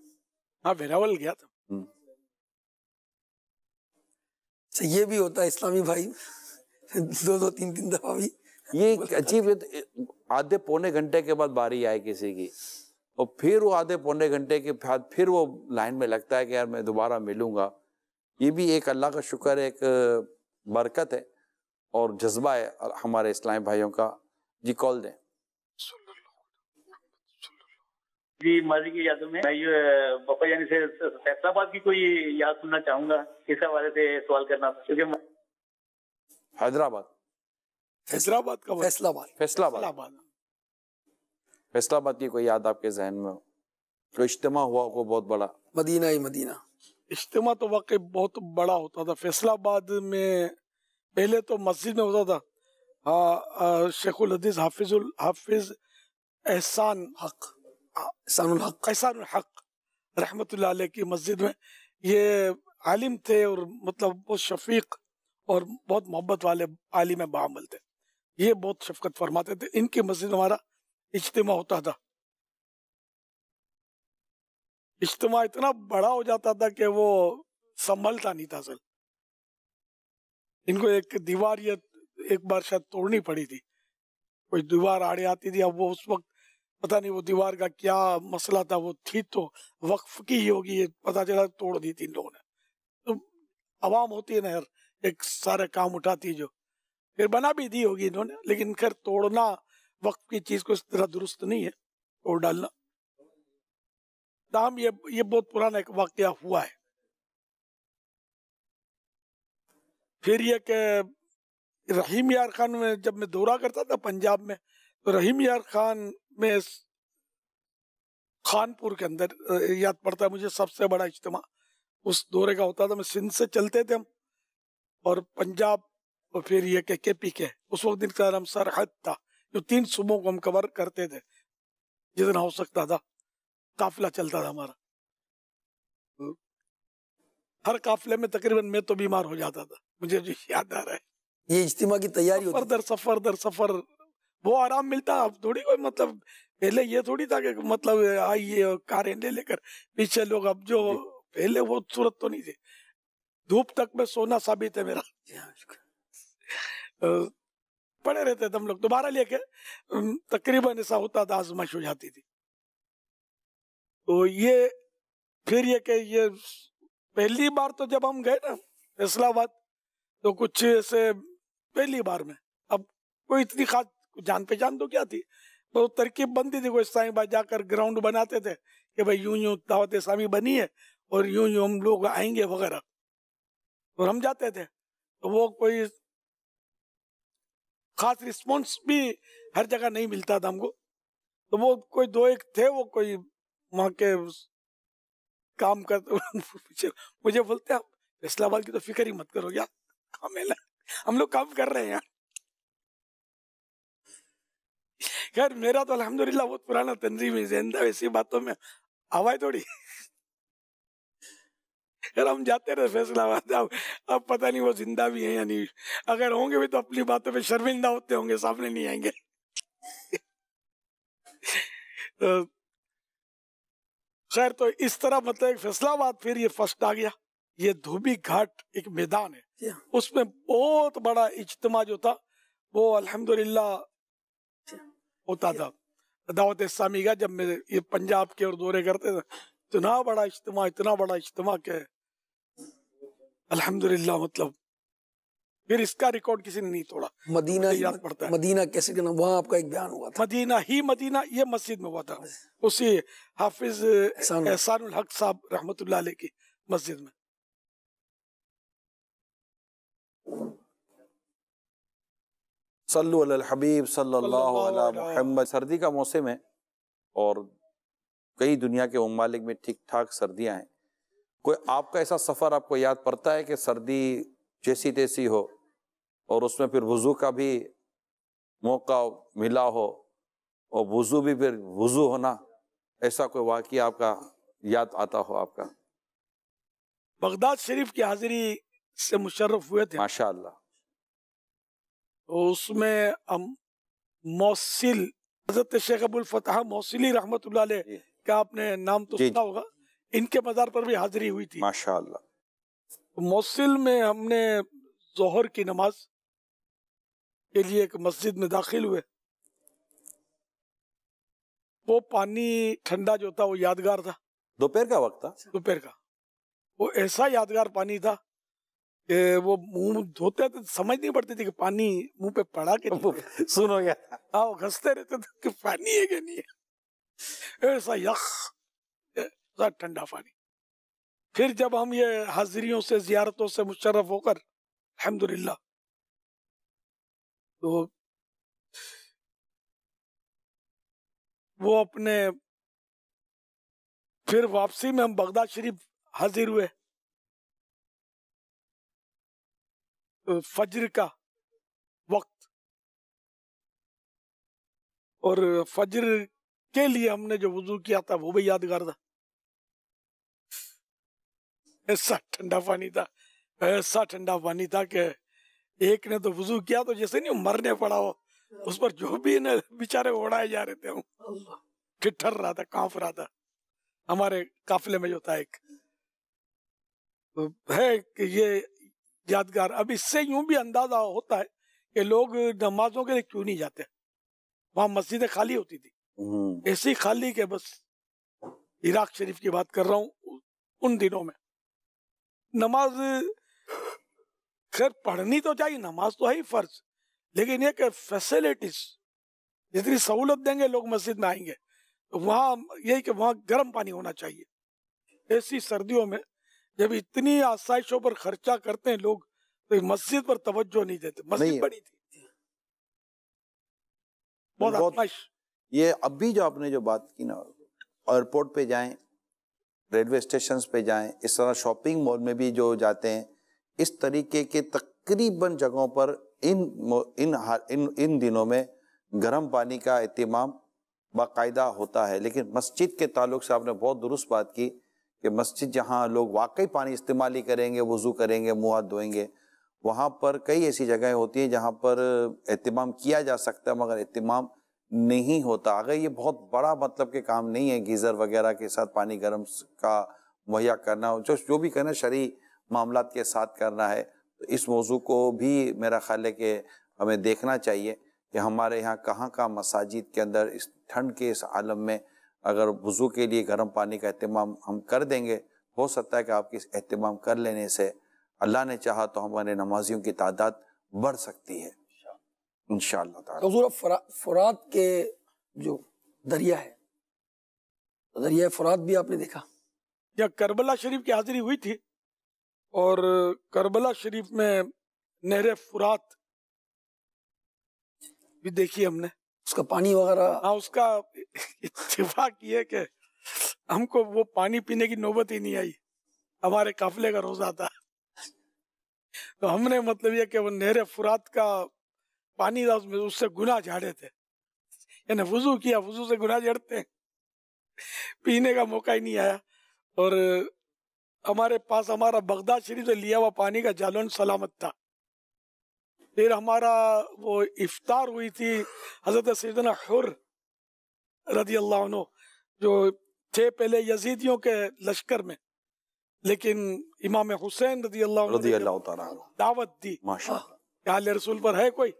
हाँ वेरावल गया था हम्म। अच्छा, ये भी होता है इस्लामी भाई दो दो तीन तीन दफा भी ये अजीब तो आधे पौने घंटे के बाद बारी आए किसी की और फिर वो आधे पौने घंटे के बाद फिर वो लाइन में लगता है कि यार मैं दोबारा मिलूंगा ये भी एक अल्लाह का शुक्र एक बरकत है और जज्बा है हमारे इस्लामी भाइयों का जी कॉल दें जी माजी की यादों में मैं बाबा जानी से फैसलाबाद की कोई याद सुनना चाहूंगा इस हवाले से सवाल करना क्योंकि हैदराबाद हैदराबाद का फैसलाबाद फैसलाबाद फैसलाबाद की कोई याद आपके जहन में हो जो इज्तम हुआ को बहुत बड़ा मदीना ही मदीना इज्तम तो वाकई बहुत बड़ा होता था फैसलाबाद में पहले तो मस्जिद में होता था हाँ, शेखुल हदीस हाफिजुल हाफिज एहसान हक एहसान हक एहसान हक रहमत की मस्जिद में ये आलिम थे और मतलब बहुत शफीक और बहुत मोहब्बत वाले आलिम बामल थे ये बहुत शफकत फरमाते थे इनकी मस्जिद हमारा इज्तम होता था इज्तम इतना बड़ा हो जाता था कि वो संभलता नहीं था असल इनको एक दीवार या एक बार शायद तोड़नी पड़ी थी कोई दीवार आड़े आती थी अब वो उस वक्त पता नहीं वो दीवार का क्या मसला था वो थी तो वक्फ की ही होगी ये पता चला तोड़ दी थी इन लोगों ने तो आवाम होती है ना यार एक सारे काम उठाती है जो फिर बना भी दी होगी इन्होंने लेकिन खैर तोड़ना वक्त की चीज को इस तरह दुरुस्त नहीं है तोड़ डालना दाम ये ये बहुत पुराना एक वाक्य हुआ है फिर ये कि रहीम यार खान में जब मैं दौरा करता था पंजाब में तो रहीम यार खान में खानपुर के अंदर याद पड़ता है मुझे सबसे बड़ा इज्तम उस दौरे का होता था मैं सिंध से चलते थे हम और पंजाब और फिर ये के पी के उस वक्त दिन का नाम सरहद था जो तीन सुबहों को हम कवर करते थे जितना हो सकता था काफिला चलता था हमारा हर काफिले में तकरीबन मैं तो बीमार हो जाता था मुझे जो याद आ रहा है ये इज्तिमा की तैयारी सफर दर सफर दर सफर वो आराम मिलता अब थोड़ी कोई मतलब पहले ये थोड़ी था कि मतलब आइए कारें ले लेकर पीछे लोग अब जो पहले वो सूरत तो नहीं थी धूप तक में सोना साबित है मेरा हाँ, पड़े रहते थे हम लोग दोबारा लेके तकरीबन ऐसा होता था आजमाश हो जाती थी तो ये फिर ये के ये पहली बार तो जब हम गए ना फैसलाबाद तो कुछ ऐसे पहली बार में अब कोई इतनी खास जान पहचान तो क्या थी तो तरकीब बनती थी कोई साई भाई जाकर ग्राउंड बनाते थे कि भाई यूं यूं दावत इस्लामी बनी है और यूं यूं हम लोग आएंगे वगैरह और हम जाते थे तो वो कोई खास रिस्पॉन्स भी हर जगह नहीं मिलता था हमको तो वो कोई दो एक थे वो कोई वहाँ के काम करते मुझे बोलते हैं इस्लामाबाद की तो फिक्र ही मत करो यार हमें हम लोग काम कर रहे हैं खैर मेरा तो अलहमदुल्ला बहुत पुराना तंजीम है जिंदा ऐसी बातों में हवाए थोड़ी यार हम जाते रहे फैसलाबाद अब अब पता नहीं वो जिंदा भी है या नहीं अगर होंगे भी तो अपनी बातों पे शर्मिंदा होते होंगे सामने नहीं आएंगे तो खैर तो इस तरह मतलब फैसलाबाद फिर ये फर्स्ट आ गया ये धोबी घाट एक मैदान है उसमें बहुत बड़ा इज्तम जो था वो अल्हम्दुलिल्लाह होता था दावत इस्लामी का जब मैं ये पंजाब के और दौरे करते थे इतना बड़ा इज्तम इतना बड़ा इज्तम के अल्हम्दुलिल्लाह मतलब फिर इसका रिकॉर्ड किसी ने नहीं तोड़ा मदीना तो याद पड़ता है मदीना कैसे करना वहाँ आपका एक बयान हुआ था मदीना ही मदीना ये मस्जिद में हुआ था उसी हाफिज एहसान हक साहब रहमत की मस्जिद में हबीब सल्लल्लाहु अलैहि मोहम्मद सर्दी का मौसम है और कई दुनिया के ममालिक में ठीक ठाक सर्दियां हैं कोई आपका ऐसा सफ़र आपको याद पड़ता है कि सर्दी जैसी तैसी हो और उसमें फिर वज़ू का भी मौका मिला हो और वज़ू भी फिर वज़ू होना ऐसा कोई वाक़ आपका याद आता हो आपका बगदाद शरीफ की हाजिरी से मुशर्रफ हुए थे माशा तो उसमें हम मौसिल हजरत शेख अबुल फतेह मौसिली रहमत का आपने नाम तो सुना होगा इनके मजार पर भी हाजिरी हुई थी माशा तो मौसिल में हमने जोहर की नमाज के लिए एक मस्जिद में दाखिल हुए वो पानी ठंडा जो था वो यादगार था दोपहर का वक्त था दोपहर का वो ऐसा यादगार पानी था वो मुंह धोते थे तो समझ नहीं पड़ती थी कि पानी मुंह पे पड़ा के सुन हो गया आओ हाँ, घसते रहते थे कि पानी है कि नहीं है ऐसा यख ऐसा ठंडा पानी फिर जब हम ये हाजिरियों से जियारतों से मुशर्रफ होकर अलहमदुल्ला तो वो अपने फिर वापसी में हम बगदाद शरीफ हाजिर हुए फज्र का वक्त और फजर के लिए हमने जो वजू किया था वो भी यादगार था ऐसा ठंडा पानी था ऐसा ठंडा पानी था कि एक ने तो वजू किया तो जैसे नहीं मरने पड़ा हो उस पर जो भी न बेचारे उड़ाए जा रहे थे ठिठर रहा था कांप रहा था हमारे काफिले में जो था एक तो है कि ये यादगार अब इससे यूं भी अंदाजा होता है कि लोग नमाजों के लिए क्यों नहीं जाते वहां मस्जिदें खाली होती थी हम्म। ऐसी खाली के बस इराक शरीफ की बात कर रहा हूँ उन दिनों में नमाज खैर पढ़नी तो चाहिए नमाज तो है ही फर्ज लेकिन ये कि फैसिलिटीज जितनी सहूलत देंगे लोग मस्जिद में आएंगे तो वहाँ यही कि वहाँ गर्म पानी होना चाहिए ऐसी सर्दियों में जब इतनी आसाइशों पर खर्चा करते हैं लोग तो मस्जिद पर तवज्जो नहीं देते मस्जिद बड़ी थी बहुत, बहुत ये अभी जो आपने जो बात की ना एयरपोर्ट पे जाएं रेलवे स्टेशन पे जाएं इस तरह शॉपिंग मॉल में भी जो जाते हैं इस तरीके के तकरीबन जगहों पर इन इन इन इन दिनों में गर्म पानी का अहतमाम बाकायदा होता है लेकिन मस्जिद के ताल्लुक से आपने बहुत दुरुस्त बात की कि मस्जिद जहाँ लोग वाकई पानी इस्तेमाल ही करेंगे वज़ू करेंगे मुँह हाथ धोएंगे वहाँ पर कई ऐसी जगहें होती हैं जहाँ पर अहतमाम किया जा सकता है मगर अहतमाम नहीं होता अगर ये बहुत बड़ा मतलब के काम नहीं है गीज़र वगैरह के साथ पानी गर्म का मुहैया करना जो जो भी करना शरी मामला के साथ करना है तो इस मौजू को भी मेरा ख्याल है कि हमें देखना चाहिए कि हमारे यहाँ कहाँ कहाँ मसाजिद के अंदर इस ठंड के इस आलम में अगर वज़ू के लिए गर्म पानी का अहतमाम हम कर देंगे हो सकता है कि आपके इस अहतमाम कर लेने से अल्लाह ने चाहा तो हमारे नमाजियों की तादाद बढ़ सकती है इन शुरू फरात के जो दरिया है दरिया फरात भी आपने देखा जब करबला शरीफ की हाजिरी हुई थी और करबला शरीफ में नहर फुरात भी देखी हमने उसका पानी वगैरह हाँ उसका इतफाक ये कि हमको वो पानी पीने की नौबत ही नहीं आई हमारे काफिले का रोजा था तो हमने मतलब ये कि वो नहरे फुरात का पानी था उसमें उससे गुना झाड़े थे यानी वजू किया वजू से गुना झड़ते पीने का मौका ही नहीं आया और हमारे पास हमारा बगदाद शरीफ से लिया हुआ पानी का जालौन सलामत था फिर हमारा वो इफ्तार हुई थी हजरत हुर रदी अल्लाह जो थे पहले यजीदियों के लश्कर में लेकिन इमाम हुसैन रदी अल्लाह दावत दी आल रसूल पर है कोई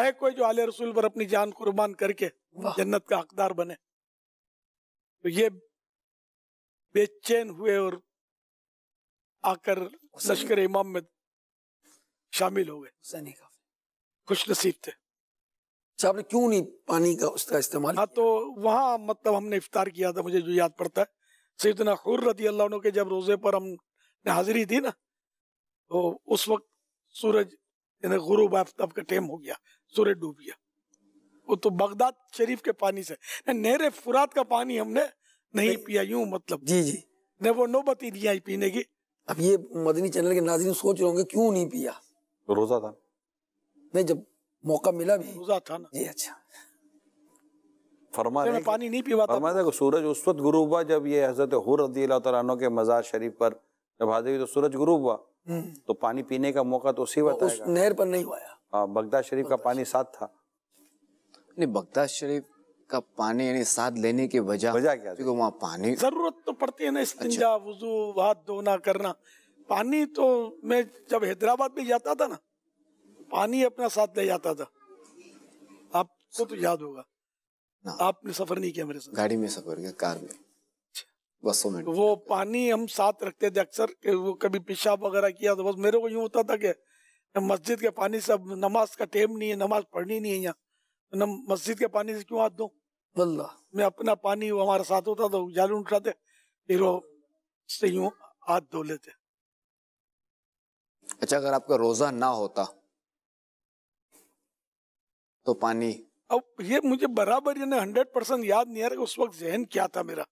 है कोई जो आल रसूल पर अपनी जान कुर्बान करके जन्नत का हकदार बने तो ये बेचैन हुए और आकर लश्कर इमाम में शामिल हो गए खुश नसीब थे अच्छा, आपने क्यों नहीं पानी का उसका इस्तेमाल हाँ तो वहाँ मतलब हमने इफ्तार किया था मुझे जो याद पड़ता है सैदना खुर रती अल्लाह के जब रोजे पर हमने हाजिरी थी ना तो उस वक्त सूरज यानी गुरूब आफ्ताब का टाइम हो गया सूरज डूब गया वो तो बगदाद शरीफ के पानी से नहर फुरात का पानी हमने नहीं पिया यूं मतलब जी जी ने वो नौबत ही नहीं आई पीने की अब ये मदनी चैनल के नाजिन सोच रहे होंगे क्यों नहीं पिया रोजा था नहीं जब मौका मिला भी रोजा था ना जी अच्छा फरमाया पानी नहीं पीवा फरमा था सूरज उस वक्त गुरु हुआ जब ये हजरत हुर रदी तु के मजार शरीफ पर जब हाजिर हुई तो सूरज गुरु हुआ हम्म। तो पानी पीने का मौका तो उसी वक्त उस नहर पर नहीं हुआ हाँ बगदाद शरीफ का पानी साथ था नहीं बगदाद शरीफ का पानी यानी साथ लेने की वजह वजह क्या क्योंकि वहाँ पानी जरूरत तो पड़ती है ना अच्छा। इस्तिंजा वजू हाथ धोना करना पानी तो मैं जब हैदराबाद में जाता था ना पानी अपना साथ ले जाता था आपको तो याद होगा आपने सफर नहीं किया मेरे साथ गाड़ी में सफर किया कार में अच्छा। बसों में वो पानी हम साथ रखते थे अक्सर वो कभी पेशाब वगैरह किया तो बस मेरे को यूं होता था कि मस्जिद के पानी से अब नमाज का टेम नहीं है नमाज पढ़नी नहीं है यहाँ तो मस्जिद के पानी से क्यों हाथ दो बल्ला मैं अपना पानी वो हमारे साथ होता तो जालू उठाते फिर वो से हाथ धो लेते अच्छा अगर आपका रोजा ना होता तो पानी अब ये मुझे बराबर यानी हंड्रेड परसेंट याद नहीं आ रहा उस वक्त जहन क्या था मेरा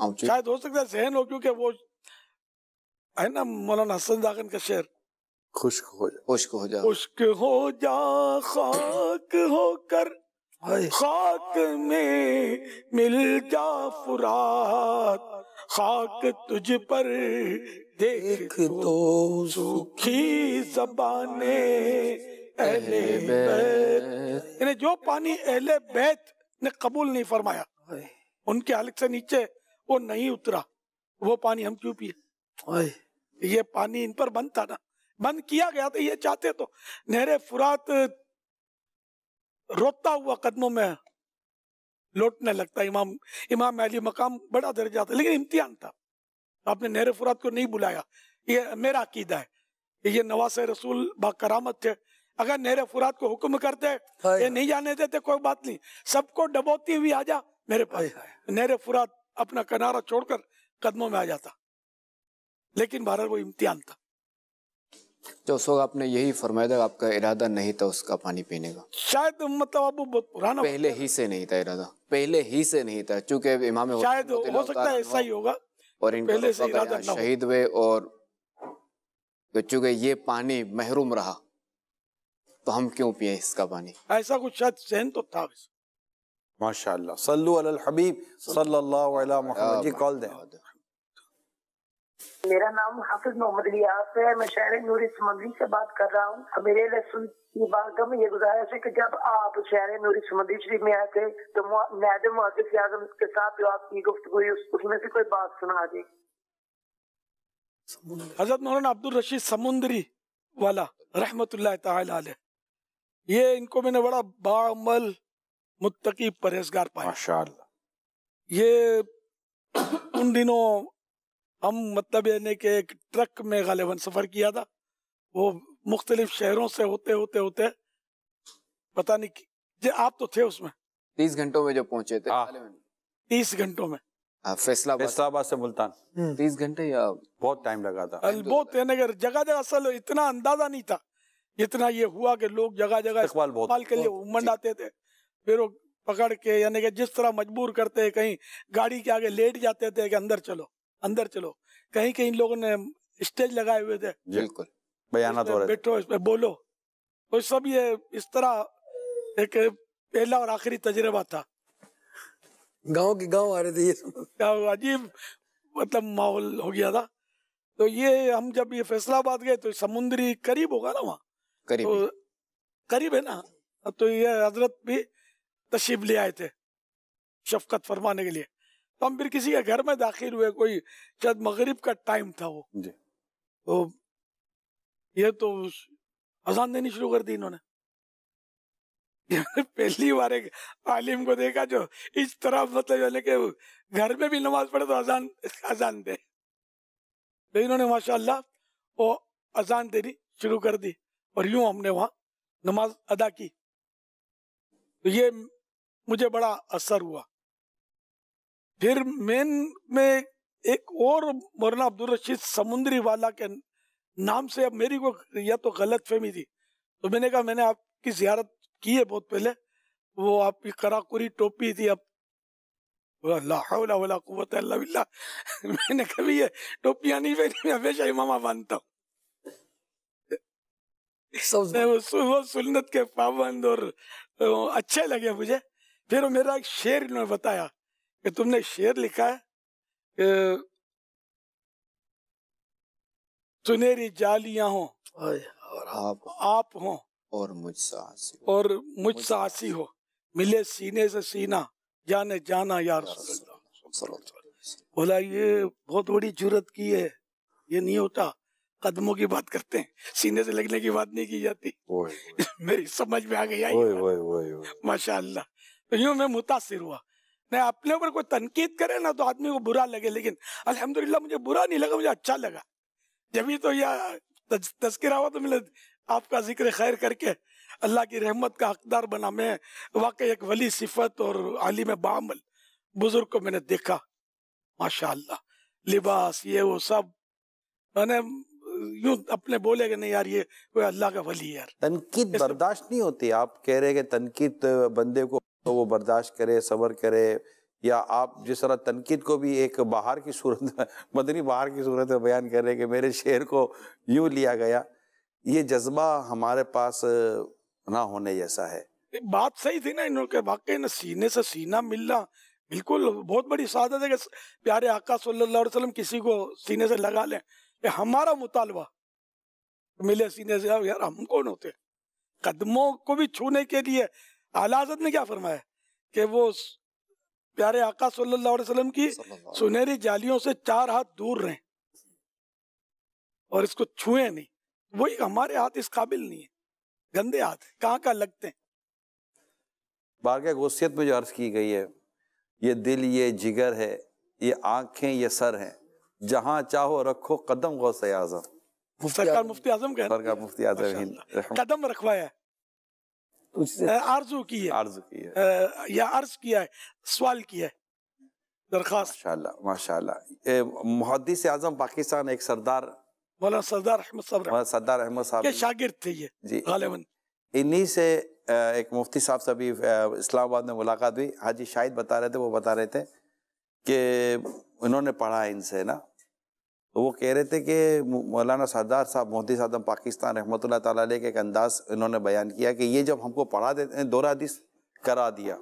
हाँ, शायद हो सकता है जहन हो क्योंकि वो है ना मौलाना हसन दागन का शेर खुश्क हो जा खुश्क हो जा खुश्क हो जा खाक होकर खाक में मिल जा फुरात खाक तुझ पर देख तो सुखी जबाने अहले बैत जो पानी अहले बैत ने कबूल नहीं फरमाया उनके हलक से नीचे वो नहीं उतरा वो पानी हम क्यों पिए ये पानी इन पर बंद था ना बंद किया गया था ये चाहते तो नहरे फुरात रोता हुआ कदमों में लौटने लगता इमाम इमाम अली मकाम बड़ा दर्जा था लेकिन इम्तिहान था तो आपने नहर फुरात को नहीं बुलाया ये मेरा अकीदा है ये नवास रसूल बामत थे अगर नहर फुरात को हुक्म करते ये नहीं जाने देते कोई बात नहीं सबको डबोती हुई आ जा मेरे पास नहर फुरात अपना किनारा छोड़कर कदमों में आ जाता लेकिन भारत वो इम्तिहान था जो उस वक्त आपने यही फरमाया था आपका इरादा नहीं था उसका पानी पीने का शायद मतलब अब बहुत पुराना पहले ही से नहीं था इरादा पहले ही से नहीं था चूंकि इमाम शायद हो सकता है ऐसा ही होगा और इनके शहीद हुए और तो चूंकि ये पानी महरूम रहा तो हम क्यों पिए इसका पानी ऐसा कुछ शायद सहन तो था माशाल्लाह सल्लू अल हबीब सल्लल्लाहु अलैहि मोहम्मद जी कॉल दें मेरा नाम हाफिज मोहम्मद लियाफ है मैं शहर नूरी समुद्री से बात कर रहा हूँ तो मेरे लहसुन की बात का मैं ये गुजारिश है कि जब आप शहर नूरी समुद्री शरीफ में आए थे तो नायब मुआसिफ आजम के साथ जो आपकी गुफ्त हुई उसमें से कोई बात सुना दी हजरत मौलाना अब्दुल रशीद समुंदरी वाला रहमत ये इनको मैंने बड़ा बामल मुत्तकी परहेजगार पाया ये उन दिनों हम मतलब यानी कि एक ट्रक में गालिबा सफ़र किया था वो मुख्तलिफ शहरों से होते होते होते पता नहीं जे आप तो थे उसमें तीस घंटों में जो पहुंचे थे हाँ। तीस घंटों में हाँ, फैसलाबाद से मुल्तान हम्म। तीस घंटे या बहुत टाइम लगा था बहुत अगर जगह जगह असल इतना अंदाजा नहीं था इतना ये हुआ कि लोग जगह जगह के लिए उमंड आते थे फिर वो पकड़ के यानी कि जिस तरह मजबूर करते कहीं गाड़ी के आगे लेट जाते थे कि अंदर चलो अंदर चलो कहीं कहीं लोगों ने स्टेज लगाए हुए थे बिल्कुल बयाना तो बैठो इसमें बोलो तो सब ये इस तरह एक पहला और आखिरी तजर्बा था गांव के गांव आ रहे थे ये अजीब मतलब माहौल हो गया था तो ये हम जब ये फैसलाबाद गए तो समुद्री करीब होगा ना वहाँ करीब तो करीब है ना तो ये हजरत भी तशीब ले आए थे शफकत फरमाने के लिए हम फिर किसी के घर में दाखिल हुए कोई शायद मगरिब का टाइम था वो जी तो ये तो अजान देनी शुरू कर दी इन्होंने पहली बार एक आलिम को देखा जो इस तरह मतलब यानी घर में भी नमाज पढ़े तो अजान अजान दे तो इन्होंने माशाल्लाह वो अजान देनी शुरू कर दी और यूं हमने वहां नमाज अदा की तो ये मुझे बड़ा असर हुआ फिर मेन में एक और मौलाना अब्दुल रशीद समुद्री वाला के नाम से अब मेरी को या तो गलत फहमी थी तो मैंने कहा मैंने आपकी जियारत की है बहुत पहले वो आपकी कराकुरी टोपी थी अब कुत मैंने कभी ये टोपियां नहीं पहनी मैं हमेशा इमामा मानता हूँ वो सुन्नत के पाबंद और अच्छे लगे मुझे फिर मेरा एक शेर इन्होंने बताया कि तुमने शेर लिखा है कि सुनेरी जालियां हो और आप आप हो और मुझ साहसी और मुझ साहसी हो मिले सीने से सीना जाने जाना यार तो बोला ये बहुत बड़ी जरूरत की है ये नहीं होता कदमों की बात करते हैं सीने से लगने की बात नहीं की जाती मेरी समझ में आ गई माशा तो यूं मैं मुतासर हुआ मैं अपने ऊपर कोई तनकीद करे ना तो आदमी को बुरा लगे लेकिन अलहमदुल्ला मुझे बुरा नहीं लगा मुझे अच्छा लगा जब भी तो यह तस्करा हुआ तो मिले आपका जिक्र खैर करके अल्लाह की रहमत का हकदार बना मैं वाकई एक वली सिफत और आलिम बामल बुजुर्ग को मैंने देखा माशा लिबास ये वो सब मैंने यूं अपने बोले कि नहीं यार ये कोई अल्लाह का वली यार तनकीद बर्दाश्त नहीं होती आप कह रहे हैं कि तनकीद बंदे को तो वो बर्दाश्त करे सबर करे या आप जिस तरह तनकीद को भी एक बाहर की सूरत मदनी बाहर की सूरत में बयान कर रहे हैं कि मेरे शेर को यूँ लिया गया ये जज्बा हमारे पास ना होने जैसा है बात सही थी ना इन्होंने वाकई ना सीने से सीना मिलना बिल्कुल बहुत बड़ी शादत है कि प्यारे आका सल्लल्लाहु अलैहि वसल्लम किसी को सीने से लगा लें ये हमारा मुतालबा मिले सीने से यार हम कौन होते कदमों को भी छूने के लिए आलाजत ने क्या फरमाया कि वो प्यारे आका सल्लल्लाहु अलैहि वसल्लम की सुनहरी जालियों से चार हाथ दूर रहें और इसको छुए नहीं वही हमारे हाथ इस काबिल नहीं है गंदे हाथ कहाँ कहाँ लगते हैं बारगाह गोसियत में जो अर्ज की गई है ये दिल ये जिगर है ये आंखें ये सर हैं जहाँ चाहो रखो कदम गौस आजम मुफ्ती आजम मुफ्ती आजम कदम रखवाया आरजू की है आरजू की है आ, या अर्ज किया है सवाल किया है दरखास्त माशाल्लाह माशाल्लाह आजम पाकिस्तान एक सरदार सरदार अहमद साहब सरदार अहमद साहब थे ये जी गालिबन इन्हीं से एक मुफ्ती साहब से भी इस्लामाबाद में मुलाकात हुई हाजी शाहिद बता रहे थे वो बता रहे थे कि उन्होंने पढ़ा इनसे ना तो वो कह रहे थे कि मौलाना सरदार साहब मोहती साहब पाकिस्तान रहमत ताल के एक अंदाज इन्होंने बयान किया कि ये जब हमको पढ़ा देते हैं दौरा हदीस करा दिया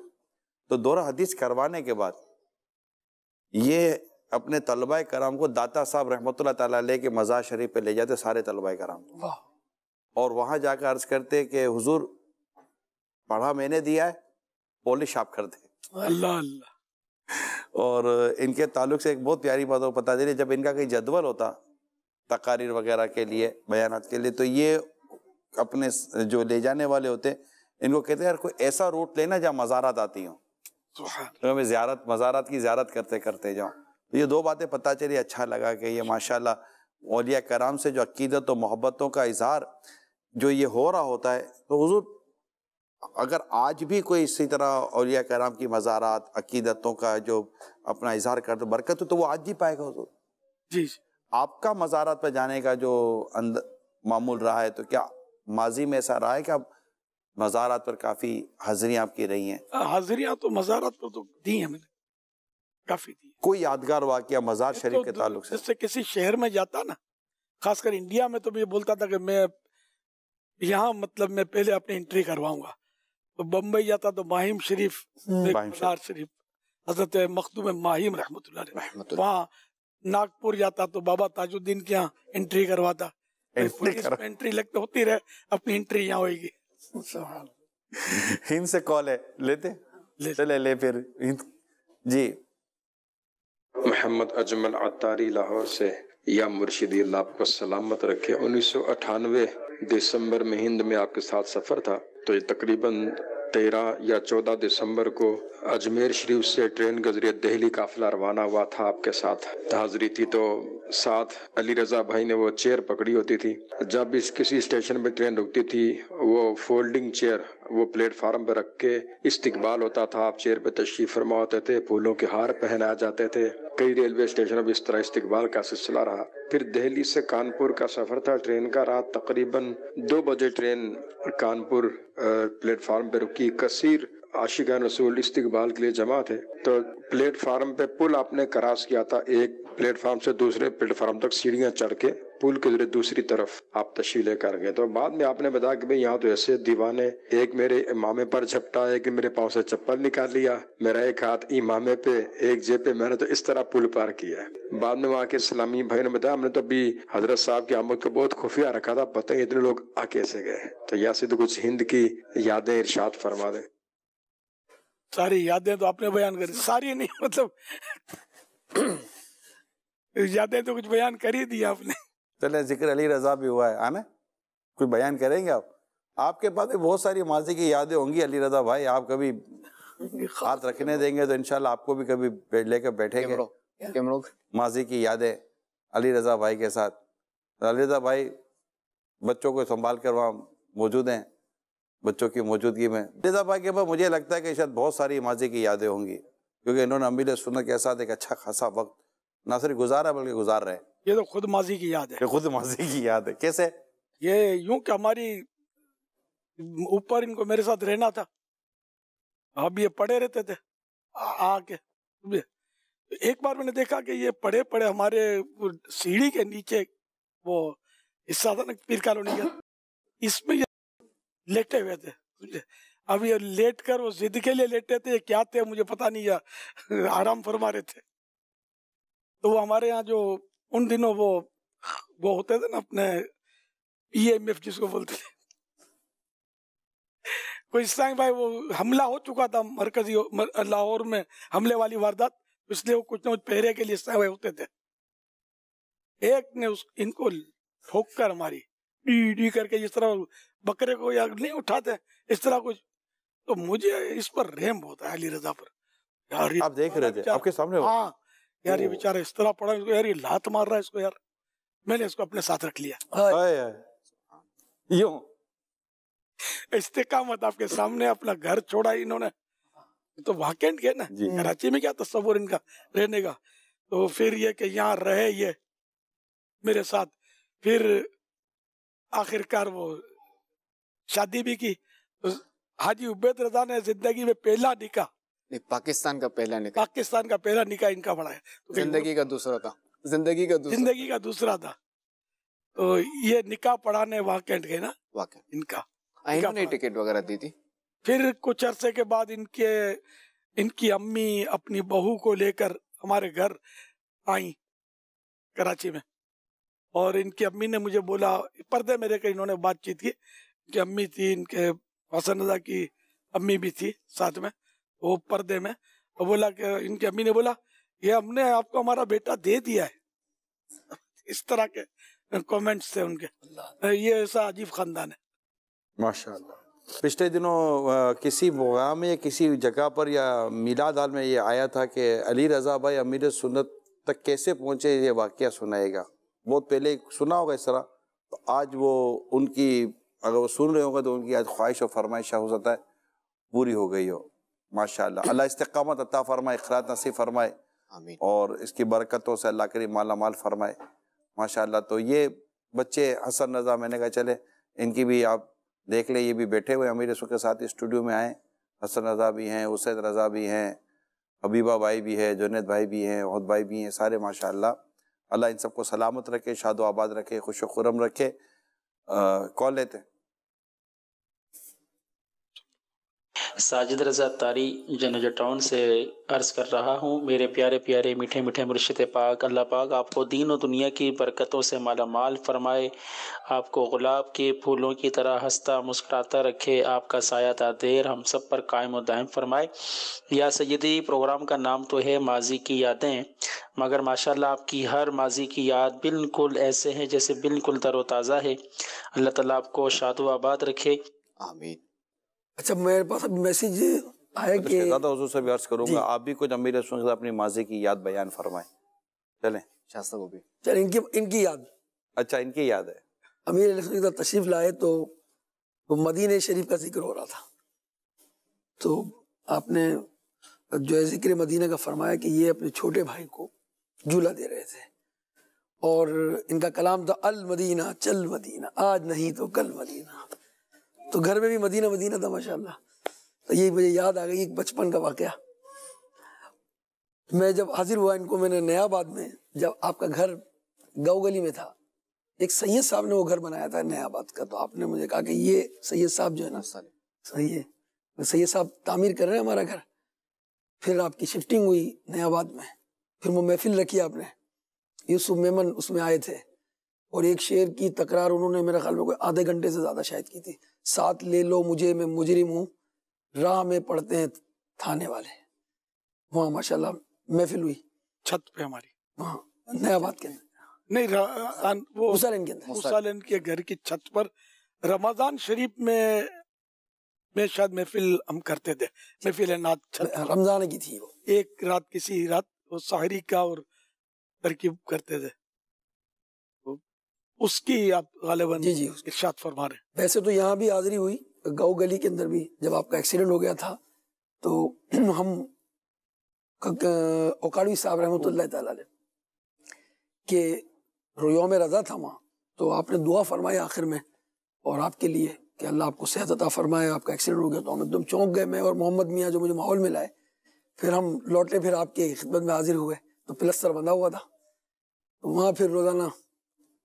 तो दौरा हदीस करवाने के बाद ये अपने तलबा कराम को दाता साहब रहमत ताल के मज़ार शरीफ पे ले जाते सारे तलबा कराम और वहाँ जाकर अर्ज करते कि हुजूर पढ़ा मैंने दिया है पोलिश आप कर दे अल्लाह अल्लाह और इनके ताल्लुक से एक बहुत प्यारी बात और पता चली जब इनका कहीं जदवल होता तकारीर वगैरह के लिए बयान के लिए तो ये अपने जो ले जाने वाले होते इनको कहते हैं यार कोई ऐसा रूट लेना जहाँ मज़ारात आती हूँ तो मैं ज्यारत मज़ारात की ज्यारत करते करते जाऊँ तो ये दो बातें पता चली अच्छा लगा कि ये माशाला मौलिया कराम से जो अकीदत और मोहब्बतों का इजहार जो ये हो रहा होता है तो हजूर अगर आज भी कोई इसी तरह औलिया कराम की मज़ारात अकीदतों का जो अपना इजहार कर दो बरकत हो तो वो आज ही पाएगा हजूर जी आपका मज़ारात पर जाने का जो अंद मामूल रहा है तो क्या माजी में ऐसा रहा है कि आप मज़ारात पर काफ़ी हाजरियाँ आपकी रही हैं हाजिरियाँ तो मज़ारात पर तो दी हैं मैंने काफ़ी दी कोई यादगार वाक्य मज़ार तो शरीफ तो के ताल्लुक से जैसे किसी शहर में जाता ना खासकर इंडिया में तो मैं बोलता था कि मैं यहाँ मतलब मैं पहले अपनी एंट्री करवाऊंगा तो बम्बई जाता तो माहिम शरीफ मदार हम्म। शरीफ हजरत मखदूम माहिम रहमत वहाँ नागपुर जाता तो बाबा ताजुद्दीन के यहाँ एंट्री करवाता एंट्री लगते होती रहे अपनी एंट्री यहाँ होगी हिंद से कॉल है लेते ले चले ले फिर हिंद जी मोहम्मद अजमल अतारी लाहौर से या मुर्शिदी अल्लाह आपको सलामत रखे उन्नीस सौ अठानवे दिसंबर में हिंद में आपके साथ सफर था तो ये तकरीबन तेरह या चौदह दिसंबर को अजमेर शरीफ से ट्रेन के जरिए दिल्ली काफिला रवाना हुआ था आपके साथ हाजरी थी तो साथ अली रजा भाई ने वो चेयर पकड़ी होती थी जब इस किसी स्टेशन पे ट्रेन रुकती थी वो फोल्डिंग चेयर वो प्लेटफार्म पर रख के इस्तकबाल होता था आप चेयर पे तशरीफ फरमा होते थे फूलों के हार पहनाए जाते थे कई रेलवे स्टेशनों पर इस तरह इस्तकबाल का सिलसिला रहा फिर दिल्ली से कानपुर का सफर था ट्रेन का रात तकरीबन दो बजे ट्रेन कानपुर प्लेटफार्म पर रुकी कसीर आशिका रसूल इस्तकबाल के लिए जमा थे तो प्लेटफार्म पे पुल आपने क्रॉस किया था एक प्लेटफार्म से दूसरे प्लेटफार्म तक सीढ़ियां चढ़ के पुल के जरिए दूसरी तरफ आप तशीले कर गए तो बाद में आपने बताया कि भाई यहाँ तो ऐसे दीवाने एक मेरे इमामे पर झपटा एक मेरे पाँव से चप्पल निकाल लिया मेरा एक हाथ इमामे पे एक जेब पे मैंने तो इस तरह पुल पार किया है बाद में वहाँ के इस्लामी भाई ने बताया हमने तो अभी हजरत साहब की आमद को बहुत खुफिया रखा था पता ही इतने लोग आ कैसे गए तो यहाँ से तो कुछ हिंद की यादें इर्शाद फरमा दें सारी यादें तो आपने बयान करी सारी नहीं मतलब यादें तो कुछ बयान कर ही दिया आपने चले जिक्र अली रजा भी हुआ है आना कुछ बयान करेंगे आप आपके पास बहुत सारी माजी की यादें होंगी अली रजा भाई आप कभी हाथ रखने देंगे तो इनशाला आपको भी कभी लेकर बैठेंगे माजी की यादें अली रजा भाई के साथ अली रजा भाई बच्चों को संभाल कर वहाँ मौजूद हैं बच्चों की मौजूदगी में रिजा भाई के बाद मुझे लगता है कि शायद बहुत सारी माजी की यादें होंगी क्योंकि इन्होंने अमीर सुना के साथ एक अच्छा खासा वक्त ना सिर्फ गुजारा बल्कि गुजार रहे ये तो खुद माजी की याद है खुद माजी की याद है कैसे ये यूं कि हमारी ऊपर इनको मेरे साथ रहना था अब ये पढ़े रहते थे आके एक बार मैंने देखा कि ये पढ़े पढ़े हमारे सीढ़ी के नीचे वो हिस्सा था ना पीर कॉलोनी का इसमें लेटे हुए थे अब ये लेट कर वो जिद के लिए लेटे थे क्या थे मुझे पता नहीं या आराम फरमा रहे थे तो वो हमारे यहाँ जो उन दिनों वो वो होते थे ना अपने ईएमएफ e जिसको बोलते थे कोई इस्लाम भाई वो हमला हो चुका था मरकजी लाहौर में हमले वाली वारदात इसलिए वो कुछ ना कुछ पहरे के लिए इस्लाम भाई होते थे एक ने उस इनको ठोक कर मारी डी डी करके जिस तरह बकरे को या नहीं उठाते इस तरह कुछ तो मुझे इस पर रेम होता है अली रजा पर यार आप देख रहे थे आपके सामने हाँ यार ये बेचारा इस तरह पड़ा इसको यार ये लात मार रहा है इसको यार मैंने इसको अपने साथ रख लिया यूं इस्तेकामत आपके सामने अपना घर छोड़ा इन्होंने तो वाकेंट गए ना कराची में क्या तस्वुर इनका रहने का तो फिर ये कि यहाँ रहे ये मेरे साथ फिर आखिरकार वो शादी भी की तो हाजी उबैद रजा ने जिंदगी में पहला निका नहीं पाकिस्तान का पहला निका पाकिस्तान का पहला निका इनका पड़ा है तो जिंदगी का दूसरा था जिंदगी का दूसरा जिंदगी का दूसरा था तो ये निका पढ़ाने वाकेंट गए ना वाकेंट इनका हाँ, इन्होंने टिकट वगैरह दी थी फिर कुछ अरसे के बाद इनके इनकी अम्मी अपनी बहू को लेकर हमारे घर आई कराची में और इनकी अम्मी ने मुझे बोला पर्दे मेरे कहीं इन्होंने बातचीत की इनकी अम्मी थी इनके हसन रजा की अम्मी भी थी साथ में वो पर्दे में और बोला कि इनकी अम्मी ने बोला ये हमने आपको हमारा बेटा दे दिया है इस तरह के कमेंट्स थे उनके ये ऐसा अजीब खानदान है माशाल्लाह पिछले दिनों किसी मुकाम में किसी जगह पर या मिलाद दाल में ये आया था कि अली रजा भाई अमीर सुन्नत तक कैसे पहुँचे ये वाक्य सुनाएगा बहुत पहले सुना होगा इस तरह तो आज वो उनकी अगर वो सुन रहे होंगे तो उनकी आज ख्वाहिश और फरमाइश हो सकता है पूरी हो गई हो माशा अल्लाह इस्तकामत अता फरमाए अखरात नसीब फरमाए और इसकी बरकतों से अल्लाह करी माला माल फरमाए माशा तो ये बच्चे हसन रजा मैंने कहा चले इनकी भी आप देख लें ये भी बैठे हुए अमीर रसूल के साथ स्टूडियो में आए हसन रजा भी हैं उसद रजा भी हैं हबीबा भाई भी है जुनेद भाई भी हैं ओहद भाई भी हैं सारे माशाल्लाह अल्लाह इन सबको सलामत रखे शादो आबाद रखे खुश खुरम रखे कॉल लेते हैं साजिद रजा तारी जनजा टाउन से अर्ज कर रहा हूँ मेरे प्यारे प्यारे मीठे मीठे मुर्शद पाक अल्लाह पाक आपको दीन और दुनिया की बरकतों से माला माल फरमाए आपको गुलाब के फूलों की तरह हंसता मुस्कराता रखे आपका साया देर हम सब पर कायम और दायम फरमाए या सैदी प्रोग्राम का नाम तो है माजी की यादें मगर माशाल्लाह आपकी हर माजी की याद बिल्कुल ऐसे है जैसे बिल्कुल तरोताज़ा है अल्लाह ताला आपको शादो आबाद रखे आमीन अच्छा मेरे पास अभी मैसेज आया तो कि शहजादा हुजूर से भी अर्ज करूंगा आप भी कुछ अमीर रसूल अपनी माजी की याद बयान फरमाएं चले शास्त्र को भी चल इनकी इनकी याद अच्छा इनकी याद है अमीर रसूल तशरीफ लाए तो वो मदीने शरीफ का जिक्र हो रहा था तो आपने जो है जिक्र मदीना का फरमाया कि ये अपने छोटे भाई को झूला दे रहे थे और इनका कलाम था अल मदीना चल मदीना आज नहीं तो कल मदीना तो घर में भी मदीना मदीना था माशाल्लाह तो ये मुझे याद आ गई एक बचपन का वाक़ मैं जब हाजिर हुआ इनको मैंने नयाबाद में जब आपका घर गौ गली में था एक सैयद साहब ने वो घर बनाया था नयाबाद का तो आपने मुझे कहा कि ये सैयद साहब जो है ना सही है तो सैयद साहब तामीर कर रहे हैं हमारा घर फिर आपकी शिफ्टिंग हुई नयाबाद में फिर वो महफिल रखी आपने यूसुफ मेमन उसमें आए थे और एक शेर की तकरार उन्होंने मेरे ख्याल में कोई आधे घंटे से ज़्यादा शायद की थी साथ ले लो मुझे मैं मुजरिम हूँ राह में पढ़ते हैं थाने वाले वहाँ माशाल्लाह महफिल हुई छत पे हमारी वहाँ नया बात के नहीं वो मुसालन के अंदर के घर की छत पर रमजान शरीफ में मैं शायद महफिल हम करते थे महफिल रमजान की थी वो एक रात किसी रात वो साहरी का और तरकीब करते थे उसकी आप गालिबन जी जी इर्शाद फरमा रहे वैसे तो यहाँ भी हाजिरी हुई गाँव गली के अंदर भी जब आपका एक्सीडेंट हो गया था तो हम ओकाड़ी साहब रहमत के में रजा था वहाँ तो आपने दुआ फरमाई आखिर में और आपके लिए कि अल्लाह आपको सेहत अता फरमाए आपका एक्सीडेंट हो गया तो हम एकदम चौंक गए मैं और मोहम्मद मियाँ जो मुझे माहौल में लाए फिर हम लौटे फिर आपके खिदमत में हाजिर हुए तो प्लस्तर बंधा हुआ था तो वहाँ फिर रोज़ाना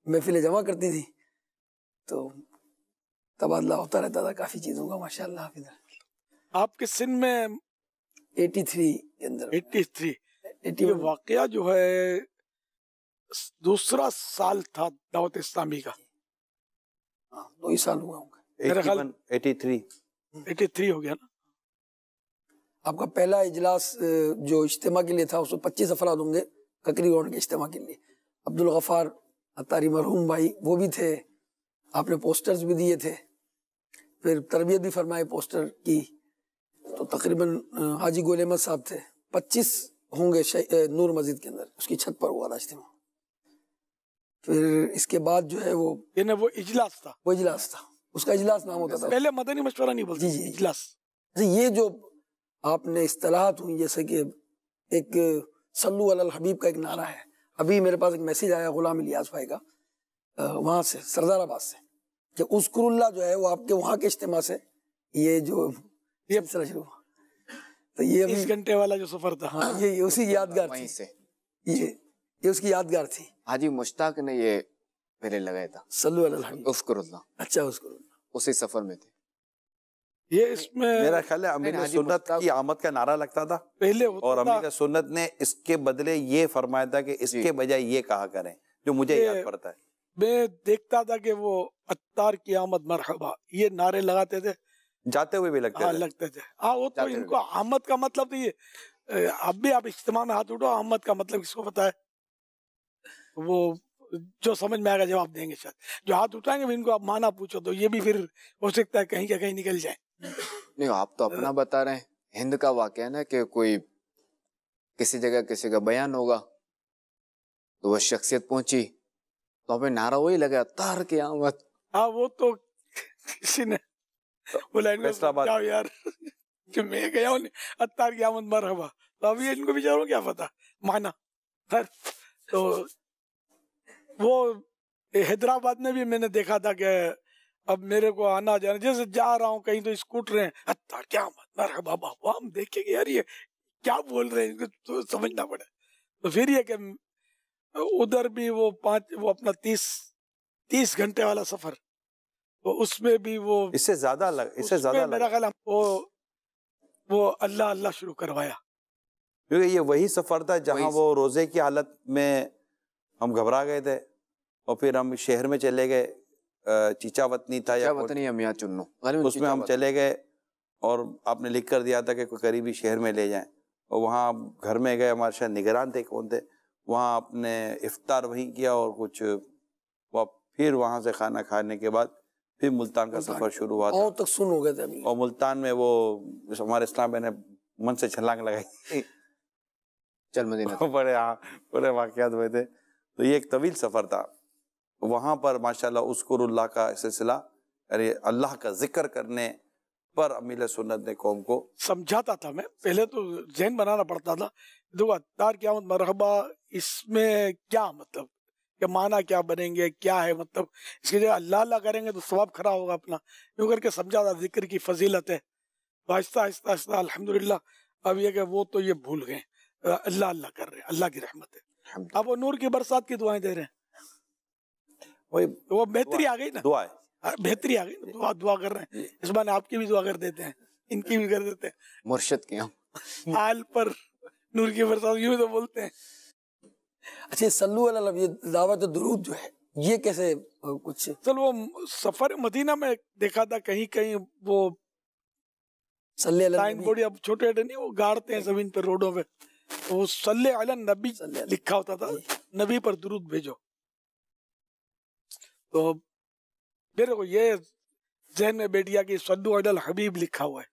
महफिलें जमा करती थी तो तबादला होता रहता था काफ़ी चीज़ों का माशाल्लाह आप इधर आपके सिन में 83 के अंदर 83 ये वाकया जो है दूसरा साल था दावत इस्लामी का हाँ दो ही साल हुआ होगा 83 83 हो गया ना आपका पहला इजलास जो इज्तम के लिए था उसमें पच्चीस अफराद होंगे ककरी ग्राउंड के इज्तम के लिए अब्दुल गफ़ार अतारी मरहूम भाई वो भी थे आपने पोस्टर्स भी दिए थे फिर तरबियत भी फरमाए पोस्टर की तो तकरीबन हाजी गोल अहमद साहब थे पच्चीस होंगे नूर मस्जिद के अंदर उसकी छत पर हुआ था फिर इसके बाद जो है वो वो इजलास था वो इजलास था उसका इजलास नाम होता था पहले मदनी मशवरा नहीं बोलते जी जी इजलास ये जो आपने इस्तलाहत हुई जैसे कि एक सल्लू अल हबीब का एक नारा है अभी मेरे पास एक मैसेज आया गुलाम इलियास भाई का वहाँ से सरदाराबाद से कि उसकुरुल्ला जो है वो आपके वहाँ के इज्तम से ये जो ये सिलसिला शुरू हुआ तो ये अभी घंटे वाला जो सफर था हाँ ये, ये उसी यादगार थी से ये ये उसकी यादगार थी हाजी मुश्ताक ने ये पहले लगाया था सल्लू उसकुरुल्ला अच्छा उसकुरुल्ला उसी सफर में थे ये इसमें मेरा ख्याल है अमीर सुन्नत की आमद का नारा लगता था पहले और अमीर सुन्नत ने इसके बदले ये फरमाया था कि इसके बजाय ये कहा करें जो मुझे याद पड़ता है मैं देखता था कि वो अत्तार की आमद मरहबा ये नारे लगाते थे जाते हुए भी लगते आ, हाँ, थे लगते थे आ, हाँ, वो तो इनको आमद का मतलब तो ये अब भी आप इज्तम में हाथ उठो आमद का मतलब किसको पता है वो जो समझ में आएगा जवाब देंगे शायद जो हाथ उठाएंगे इनको आप माना पूछो तो ये भी फिर हो सकता है कहीं का कहीं निकल जाए नहीं आप तो अपना बता रहे हैं हिंद का वाक्य है ना कि कोई किसी जगह किसी का बयान होगा तो वह शख्सियत पहुंची तो हमें नारा वही लगा तार के आमद हाँ वो तो किसी ने तो वो यार कि मैं गया हूँ अतार की आमद मर हवा तो अभी ये इनको बेचारों क्या पता माना हर तो वो हैदराबाद में भी मैंने देखा था कि अब मेरे को आना जाना जैसे जा रहा हूँ कहीं तो स्कूटर है क्या मत हम देखेंगे यार ये क्या बोल रहे हैं तो समझना पड़े तो फिर ये उधर भी वो पांच वो अपना तीस तीस घंटे वाला सफर तो उसमें भी वो इससे ज्यादा लग इससे ज्यादा मेरा ख्याल वो वो अल्लाह अल्लाह शुरू करवाया क्योंकि ये वही सफर था जहाँ वो रोजे की हालत में हम घबरा गए थे और फिर हम शहर में चले गए चीचा वतनी था या वतनी हम यहाँ उसमें हम चले गए और आपने लिख कर दिया था कि कोई करीबी शहर में ले जाएं और वहाँ घर में गए हमारे शायद निगरान थे कौन थे वहाँ आपने इफ्तार वहीं किया और कुछ वह फिर वहाँ से खाना खाने के बाद फिर मुल्तान का सफर शुरू हुआ था तक सुन हो गए थे और मुल्तान में वो हमारे इस्लाम ने मन से छलांग लगाई चल मदीना बड़े हाँ बड़े वाकयात हुए थे तो ये एक तवील सफर था वहाँ पर माशाल्लाह उसकुरुल्लाह का सिलसिला अरे अल्लाह का जिक्र करने पर अमीर सुन्नत ने कौम को समझाता था मैं पहले तो जहन बनाना पड़ता था देखो तार क्या मरहबा इसमें क्या मतलब क्या माना क्या बनेंगे क्या है मतलब इसकी जगह अल्लाह अल्लाह करेंगे तो स्वाब खरा होगा अपना यूँ करके समझा था जिक्र की फजीलत है तो आहिस्ता आहिस्ता आहिस्ता अलहमदिल्ला अब ये कि वो तो ये भूल गए अल्लाह अल्लाह कर रहे हैं अल्लाह की रहमत है अब वो नूर की बरसात की दुआएं दे रहे हैं वो हाँ, बेहतरी आ गई ना दुआ बेहतरी आ गई ना दुआ दुआ कर रहे हैं इस बार आपकी भी दुआ कर देते हैं इनकी भी कर देते हैं मुर्शद के हम हाल पर नूर की बरसात यू तो बोलते हैं अच्छा सल्लू ये दावत तो दरूद जो है ये कैसे कुछ चल वो सफर मदीना में देखा था कहीं कहीं वो साइन बोर्ड अब छोटे छोटे नहीं वो गाड़ते हैं जमीन पे रोडों पे तो वो सल्ले अला नबी लिखा होता था नबी पर दुरूद भेजो तो मेरे को ये जहन में बैठ गया कि सद्दू अडल हबीब लिखा हुआ है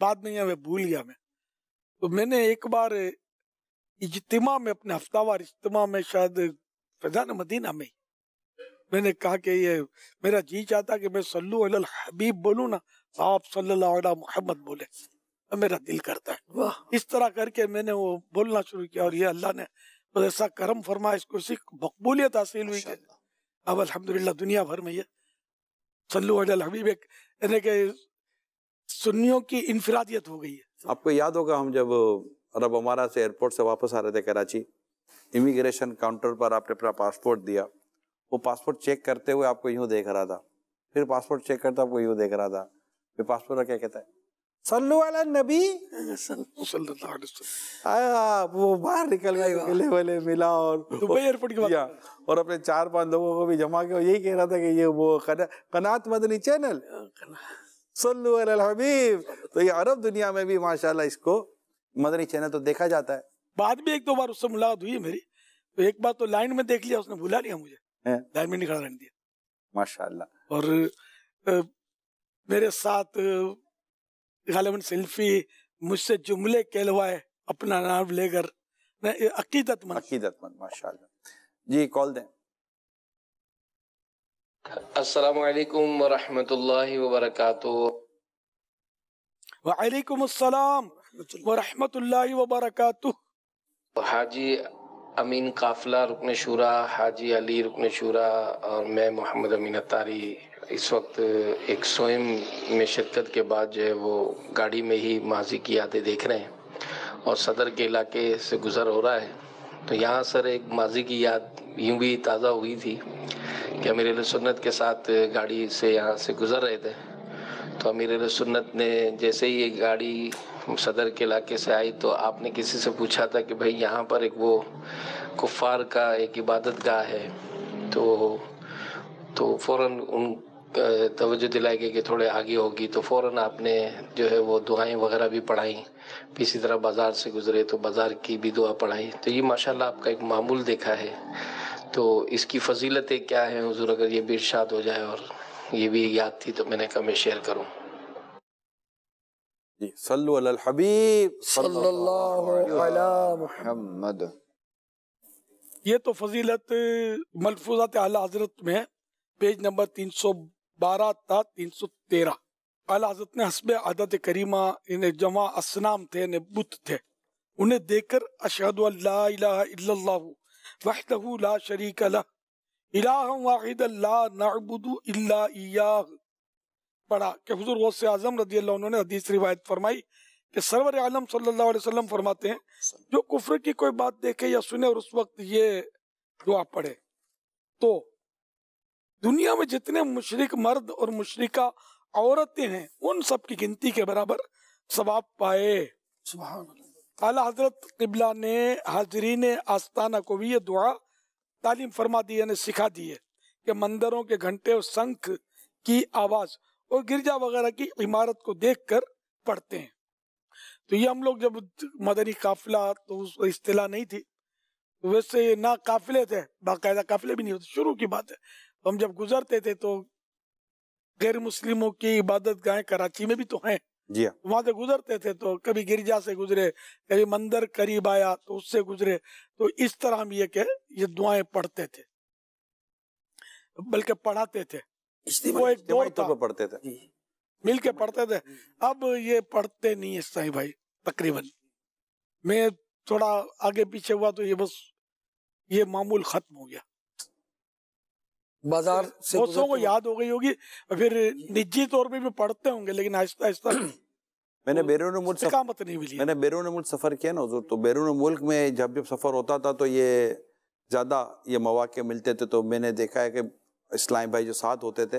बाद में यह भूल गया मैं तो मैंने एक बार इजतमा में अपने हफ्तावार इज्तम में शायद फैजान मदीना में मैंने कहा कि ये मेरा जी चाहता कि मैं सल्लू अल हबीब बोलू ना तो आप सल्ला मोहम्मद बोले तो मेरा दिल करता है इस तरह करके मैंने वो बोलना शुरू किया और ये अल्लाह ने ऐसा ऐसा करम फरमा इसको सिख मकबूलियत हासिल हुई अब अल्हम्दुलिल्लाह दुनिया भर में ये सल्लू अल हबीब एक यानी कि सुन्नियों की इनफरादियत हो गई है आपको याद होगा हम जब अरब अमारा से एयरपोर्ट से वापस आ रहे थे कराची इमिग्रेशन काउंटर पर आपने अपना पासपोर्ट दिया वो पासपोर्ट चेक करते हुए आपको यूँ देख रहा था फिर पासपोर्ट चेक करता आपको यूँ देख रहा था फिर पासपोर्ट क्या कहता है नबी वो बाहर निकल गए मिला और दुबई एयरपोर्ट के बाद और अपने चार पांच लोगों को भी जमा के यही कह रहा था कि ये वो कनात मदनी चैनल हबीब तो ये अरब दुनिया में भी माशाल्लाह इसको मदनी चैनल तो देखा जाता है बाद में एक दो बार उससे मुलाकात हुई मेरी तो एक बार तो लाइन में देख लिया उसने भुला लिया मुझे लाइन में नहीं खड़ा रहने दिया माशाल्लाह और मेरे साथ गालिबन सेल्फी मुझसे जुमले कहलवाए अपना नाम लेकर अकीदतमंद अकीदतमंद माशाल्लाह जी कॉल दें अस्सलाम वालेकुम व रहमतुल्लाहि व बरकातहू व अलैकुम अस्सलाम व रहमतुल्लाहि व बरकातहू हाजी अमीन काफिला रुकन शूरा हाजी अली रुकन शूरा और मैं मोहम्मद अमीन अतारी इस वक्त एक स्वयं में शिरकत के बाद जो है वो गाड़ी में ही माजी की यादें देख रहे हैं और सदर के इलाके से गुज़र हो रहा है तो यहाँ सर एक माजी की याद यूं भी ताज़ा हुई थी कि अमीर सुन्नत के साथ गाड़ी से यहाँ से गुज़र रहे थे तो अमीर सुन्नत ने जैसे ही गाड़ी सदर के इलाके से आई तो आपने किसी से पूछा था कि भाई यहाँ पर एक वो कुफार का एक इबादत गाह है तो तो फौरन उन तवज्जो दिलाई गई कि थोड़े आगे होगी तो फ़ौरन आपने जो है वो दुआएं वगैरह भी पढ़ाई इसी तरह बाज़ार से गुजरे तो बाज़ार की भी दुआ पढ़ाई तो ये माशाल्लाह आपका एक मामूल देखा है तो इसकी फजीलतें क्या हैं हजूर अगर ये भी इर्शाद हो जाए और ये भी याद थी तो मैंने कमें शेयर करूँ ये तो फजीलत मलफूजा आला हजरत में है पेज नंबर 312 था 313 आला हजरत ने हसब आदत करीमा इन्हें जमा असनाम थे इन्हें बुत थे उन्हें देखकर अशहद वहदहू ला शरीक लह इलाह वाहिद पढ़ा कि हजूर गौस आजम रदी उन्होंने हदीस रिवायत फरमाई कि सरवर आलम सल्लल्लाहु अलैहि फरमाते हैं जो कुफर की कोई बात देखे या सुने और उस वक्त ये दुआ पढ़े तो दुनिया में जितने मुशरक मर्द और मुशरका औरतें हैं उन सब की गिनती के बराबर सवाब पाए अला हजरत किबला ने हाजरीन आस्ताना को भी ये दुआ तालीम फरमा दी यानी सिखा दी है कि मंदिरों के घंटे और शंख की आवाज और गिरजा वगैरह की इमारत को देखकर पढ़ते हैं तो ये हम लोग जब मदनी काफिला तो उस इश्तला नहीं थी तो वैसे ना काफिले थे बाकायदा काफिले भी नहीं होते शुरू की बात है तो हम जब गुजरते थे तो गैर मुस्लिमों की इबादत गाहें कराची में भी तो हैं जी हाँ। वहां से गुजरते थे तो कभी गिरजा से गुजरे कभी मंदिर करीब आया तो उससे गुजरे तो इस तरह हम ये के ये दुआएं पढ़ते थे बल्कि पढ़ाते थे इज्तिमाही तौर पर पढ़ते थे मिल के पढ़ते थे अब ये पढ़ते नहीं है साई भाई तकरीबन मैं थोड़ा आगे पीछे हुआ तो ये बस ये मामूल खत्म हो गया बाजार तो से दोस्तों को याद हो गई होगी फिर निजी तौर पे भी पढ़ते होंगे लेकिन आहिस्ता आहिस्ता मैंने बैरून मुल्क सकामत नहीं मिली मैंने बैरून मुल्क सफ़र किया ना हजूर तो बैरून मुल्क में जब जब सफ़र होता था तो ये ज़्यादा ये मौाक़े मिलते थे तो मैंने देखा है कि इस्लाम भाई जो साथ होते थे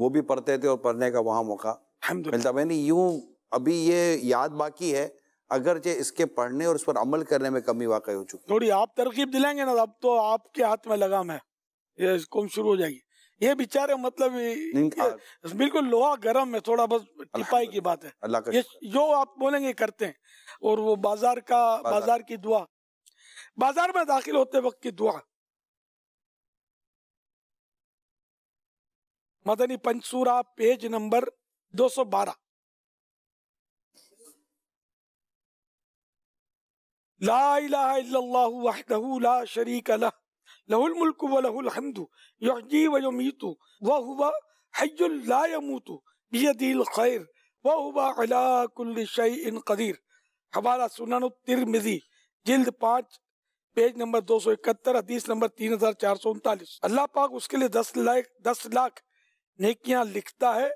वो भी पढ़ते थे और पढ़ने का वहाँ मौका मिलता मैंने यूँ अभी ये याद बाकी है अगरचे इसके पढ़ने और इस पर अमल करने में कमी वाकई हो चुकी थोड़ी आप तरकीब दिलाएंगे ना अब तो आपके हाथ में लगाम है ये कम शुरू हो जाएगी ये बेचारे मतलब बिल्कुल लोहा गर्म है थोड़ा बस टिपाई की बात है अल्लाह ये जो आप बोलेंगे करते हैं और वो बाजार का बाजार, बाजार की दुआ बाजार में दाखिल होते वक्त की दुआ मदनी पंचसूरा पेज नंबर 212 सौ बारह इल्लल्लाहु ला शरीक लह लहुल मुल्क व लहुल हम्दु यहजी व यमीतु व हुवा हयुल ला यमूतु बियदील खैर व हुवा अला कुल शय इन कदीर हवाला सुनन तिरमिजी जिल्द 5 पेज नंबर दो सौ इकहत्तर हदीस नंबर तीन हजार चार सौ उनतालीस अल्लाह पाक उसके लिए दस लाख दस लाख नेकियां लिखता है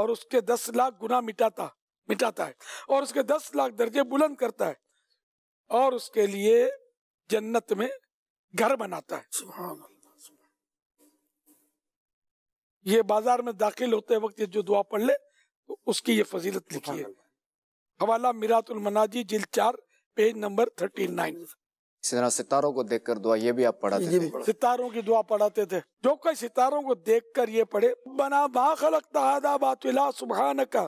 और उसके दस लाख गुना मिटाता मिटाता है और उसके दस लाख दर्जे बुलंद करता है और उसके लिए जन्नत में घर बनाता है ये बाजार में दाखिल होते वक्त ये जो दुआ पढ़ ले तो उसकी ये फजीलत लिखी है हवाला मिरातुल मनाजी जिल चार पेज नंबर थर्टी नाइन इसी तरह सितारों को देखकर दुआ ये भी आप पढ़ाते थे सितारों की दुआ पढ़ाते थे जो कोई सितारों को देखकर ये पढ़े बना बा खलक तहादा बातला सुबहान का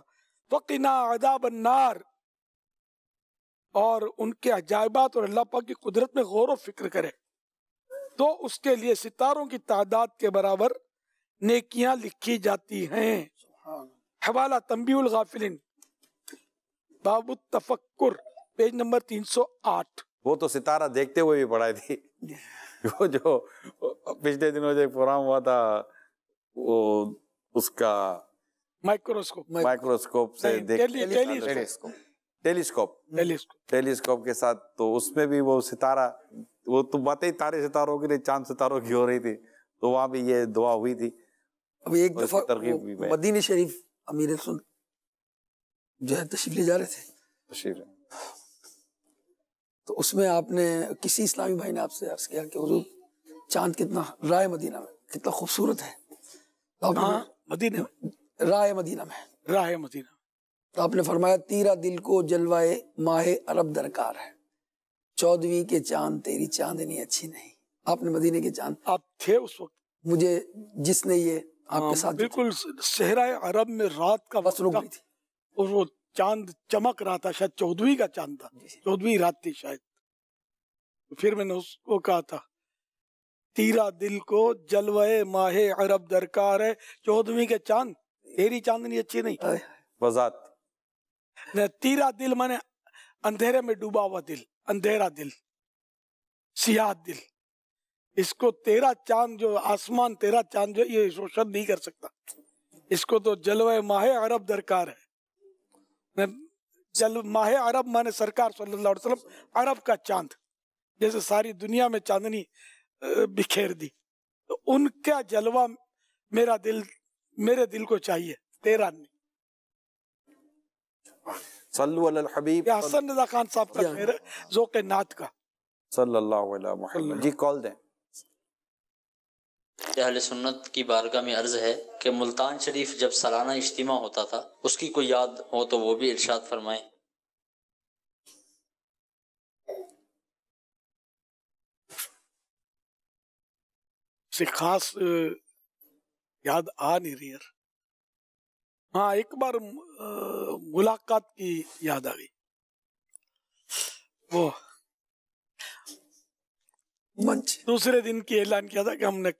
वकीना आदाब नार और उनके अजायबात और अल्लाह पाक की कुदरत में गौर व फिक्र करे तो उसके लिए सितारों की तादाद के बराबर नेकियां लिखी जाती हैं हवाला तंबील गाफिलिन बाबू तफक्कुर पेज नंबर 308 वो तो सितारा देखते हुए भी पढ़ाई थी वो जो पिछले दिनों जो प्रोग्राम हुआ था वो उसका माइक्रोस्कोप माइक्रोस्कोप से टेलीस्कोप टेलीस्कोप टेलीस्कोप के साथ तो उसमें भी वो सितारा वो तो बातें तारे सितारों की चांद सितारों की हो रही थी तो वहां भी ये दुआ हुई थी अब एक दफा मदीन शरीफ अमीर जो है तशरीफ ले जा रहे थे तो उसमें आपने किसी इस्लामी भाई ने आपसे अर्ज किया कि हजूर चांद कितना राय मदीना में कितना खूबसूरत है तो हाँ, मदीना राय मदीना में राय मदीना तो आपने फरमाया तेरा दिल को जलवाए माहे अरब दरकार है चौदवी के चांद तेरी चांदनी अच्छी नहीं आपने मदीने के चांद आप थे उस वक्त मुझे जिसने ये हाँ, आपके साथ बिल्कुल सहरा अरब में रात का बस रुक गई थी और वो चांद चमक रहा था शायद चौदहवीं का चांद था चौदहवीं रात थी शायद तो फिर मैंने उसको कहा था तीरा दिल को जलवे माहे अरब दरकार है चौदहवीं के चांद तेरी चांदनी अच्छी नहीं वजात तीरा दिल मैंने अंधेरे में डूबा हुआ दिल अंधेरा दिल सिया दिल इसको तेरा चांद जो आसमान तेरा चांद जो ये शोषण नहीं कर सकता इसको तो जलवे माहे अरब दरकार है जल माह अरब माने सरकार सल्लल्लाहु अलैहि वसल्लम अरब का चांद जैसे सारी दुनिया में चांदनी बिखेर दी तो उनका जलवा मेरा दिल मेरे दिल को चाहिए तेरा नहीं हसन रजा खान साहब का जो के नात का सल्लल्लाहु अलैहि वसल्लम जी कॉल दें अहल सुन्नत की बारगाह में अर्ज है कि मुल्तान शरीफ जब सालाना इज्तिमा होता था उसकी कोई याद हो तो वो भी इर्शाद फरमाए से खास याद आ नहीं रही हाँ एक बार मुलाकात की याद आ गई वो मंच दूसरे दिन की ऐलान किया था कि हमने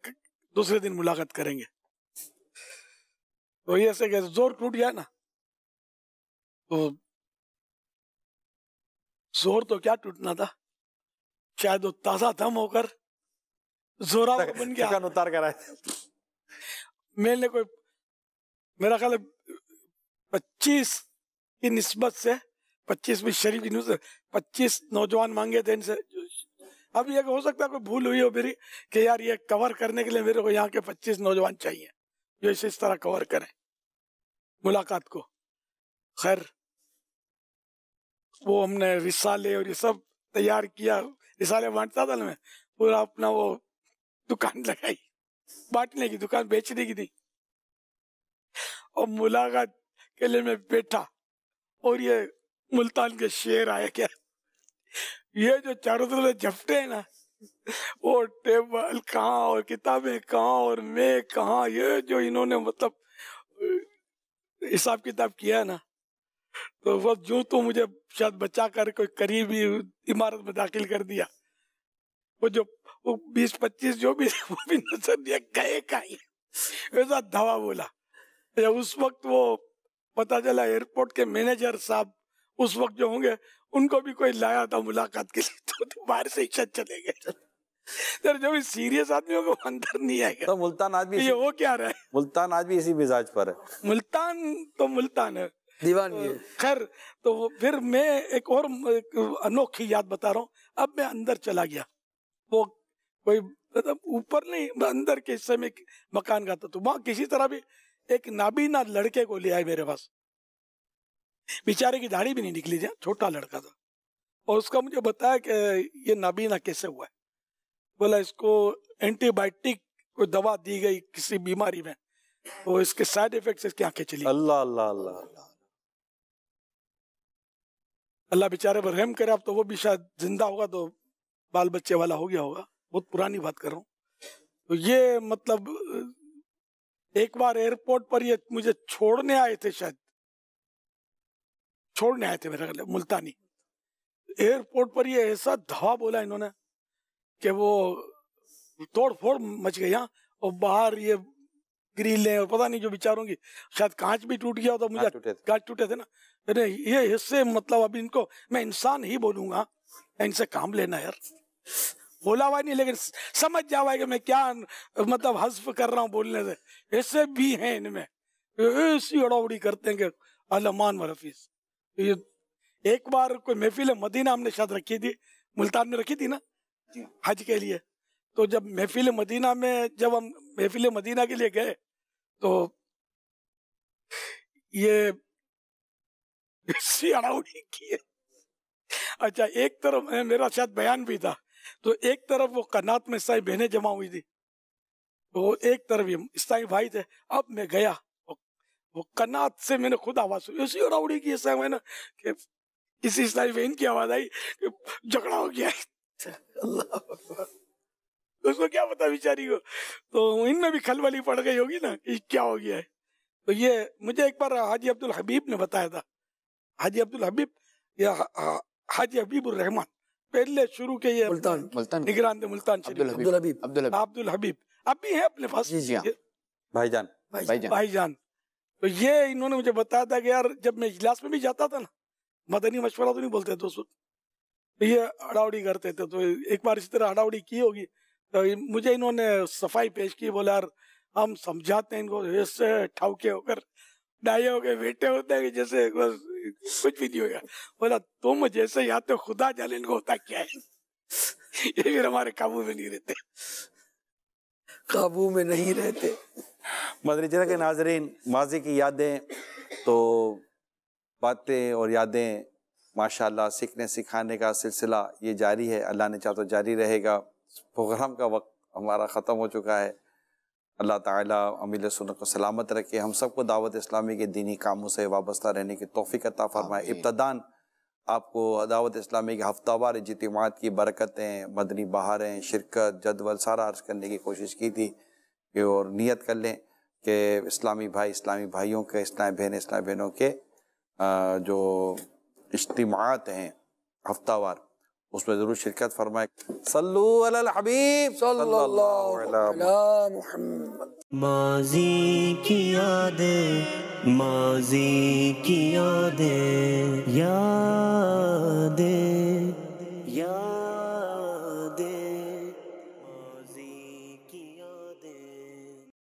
दूसरे दिन मुलाकात करेंगे तो ये कैसे जोर टूट गया ना तो जोर तो क्या टूटना था शायद वो ताजा दम होकर जोरा बन गया उतार कर आए मैंने कोई मेरा ख्याल पच्चीस की नस्बत से पच्चीस पच्चीसवीं शरीफ न्यूज पच्चीस नौजवान मांगे थे इनसे अब ये हो सकता है कोई भूल हुई हो मेरी कि यार ये कवर करने के लिए मेरे को यहाँ के 25 नौजवान चाहिए जो इसे इस तरह कवर करें मुलाकात को खैर वो हमने रिसाले और ये सब तैयार किया रिसाले बांटता था मैं पूरा अपना वो दुकान लगाई बांटने की दुकान बेचने की थी और मुलाकात के लिए मैं बैठा और ये मुल्तान के शेर आया क्या ये जो चारों तरफ झपटे हैं ना वो टेबल कहाँ और किताबें कहाँ और मैं कहा ये जो इन्होंने मतलब हिसाब किताब किया ना तो बस जो तो मुझे शायद बचा कर कोई करीबी इमारत में दाखिल कर दिया वो जो वो बीस पच्चीस जो भी वो भी नजर दिया गए का ही वैसा धावा बोला उस वक्त वो पता चला एयरपोर्ट के मैनेजर साहब उस वक्त जो होंगे उनको भी कोई लाया था मुलाकात के लिए तो, तो बाहर से इज्जत चले गए सर जो भी सीरियस आदमी होगा अंदर नहीं आएगा तो मुल्तान आज भी ये वो क्या रहा है मुल्तान आज भी इसी मिजाज पर है मुल्तान तो मुल्तान है दीवान तो, खैर तो फिर मैं एक और अनोखी याद बता रहा हूँ अब मैं अंदर चला गया वो कोई मतलब ऊपर नहीं अंदर के हिस्से में मकान का तो वहां किसी तरह भी एक नाबीना लड़के को ले आए मेरे पास बेचारे की दाढ़ी भी नहीं निकली थी छोटा लड़का था और उसका मुझे बताया कि ये नाबीना कैसे हुआ है बोला इसको एंटीबायोटिक कोई दवा दी गई किसी बीमारी में तो इसके साइड इफेक्ट इसकी आंखें चली अल्लाह अल्लाह अल्लाह अल्लाह बेचारे पर रहम करे आप तो वो भी शायद जिंदा होगा तो बाल बच्चे वाला हो गया होगा बहुत पुरानी बात कर रहा हूँ तो ये मतलब एक बार एयरपोर्ट पर ये मुझे छोड़ने आए थे शायद छोड़ने आए थे मेरे घर मुल्तानी एयरपोर्ट पर ये ऐसा धावा बोला इन्होंने कि वो तोड़ फोड़ मच गई यहाँ और बाहर ये ग्रीले और पता नहीं जो बिचारों की शायद कांच भी टूट गया तो मुझे कांच टूटे थे ना अरे ये हिस्से मतलब अभी इनको मैं इंसान ही बोलूंगा इनसे काम लेना यार बोला हुआ नहीं लेकिन समझ जावा कि मैं क्या मतलब हजफ कर रहा हूँ बोलने से ऐसे भी हैं इनमें ऐसी अड़ौड़ी करते हैं कि अलमान व ये एक बार कोई महफिल मदीना हमने शायद रखी थी मुल्तान में रखी थी ना हज के लिए तो जब महफिल मदीना में जब हम महफिल मदीना के लिए गए तो ये अड़ाउडी की अच्छा एक तरफ मेरा शायद बयान भी था तो एक तरफ वो कर्नाट में साई बहने जमा हुई थी तो एक तरफ ईसाई भाई थे अब मैं गया वो कनात से मैंने खुद आवाज सुनी उसी राउडी की ऐसा मैंने कि इसी सारी बहन की आवाज आई झगड़ा हो गया उसको क्या पता बेचारी को तो इनमें भी खलबली पड़ गई होगी ना कि क्या हो गया है तो ये मुझे एक बार हाजी अब्दुल हबीब ने बताया था हाजी अब्दुल हबीब या हाजी हबीबुर रहमान पहले शुरू के ये मुल्तान मुल्तान निगरान थे मुल्तान अब्दुल हबीब अब्दुल हबीब अब भी है अपने पास हाँ। भाईजान भाईजान भाईजान तो ये इन्होंने मुझे बताया था कि यार जब मैं इजलास में भी जाता था ना मदनी मशवरा तो नहीं बोलते थे तो ये हड़ाउड़ी करते थे तो एक बार इसी तरह हड़ावड़ी की होगी तो मुझे इन्होंने सफाई पेश की बोला यार हम समझाते हैं इनको ऐसे ठाउके होकर डाये हो गए बेटे होते हैं जैसे बस कुछ भी नहीं होगा बोला तुम जैसे या तो खुदा जाने इनको होता क्या है ये फिर हमारे काबू में नहीं रहते काबू में नहीं रहते मदरजरा के नाजरीन माजी की यादें तो बातें और यादें माशाल्लाह सीखने सिखाने का सिलसिला ये जारी है अल्लाह ने चाहता तो जारी रहेगा प्रोग्राम का वक्त हमारा ख़त्म हो चुका है अल्लाह ताला अमील सुन को सलामत रखे हम सबको दावत इस्लामी के दीनी कामों से वाबस्ता रहने की तोफ़ी अता फ़रमाए इब्तदान आपको दावत इस्लामी के हफ्तावार जितमात की बरकतें मदनी बहारें शिरकत जदवल सारा अर्ज करने की कोशिश की थी कि और नियत कर लें कि इस्लामी भाई इस्लामी भाइयों के इस्लामी बहन इस्लामी बहनों के जो इज्तम हैं हफ्तावार उसमें ज़रूर शिरकत फरमाए हबीब माजी की यादें माजी की यादें यादें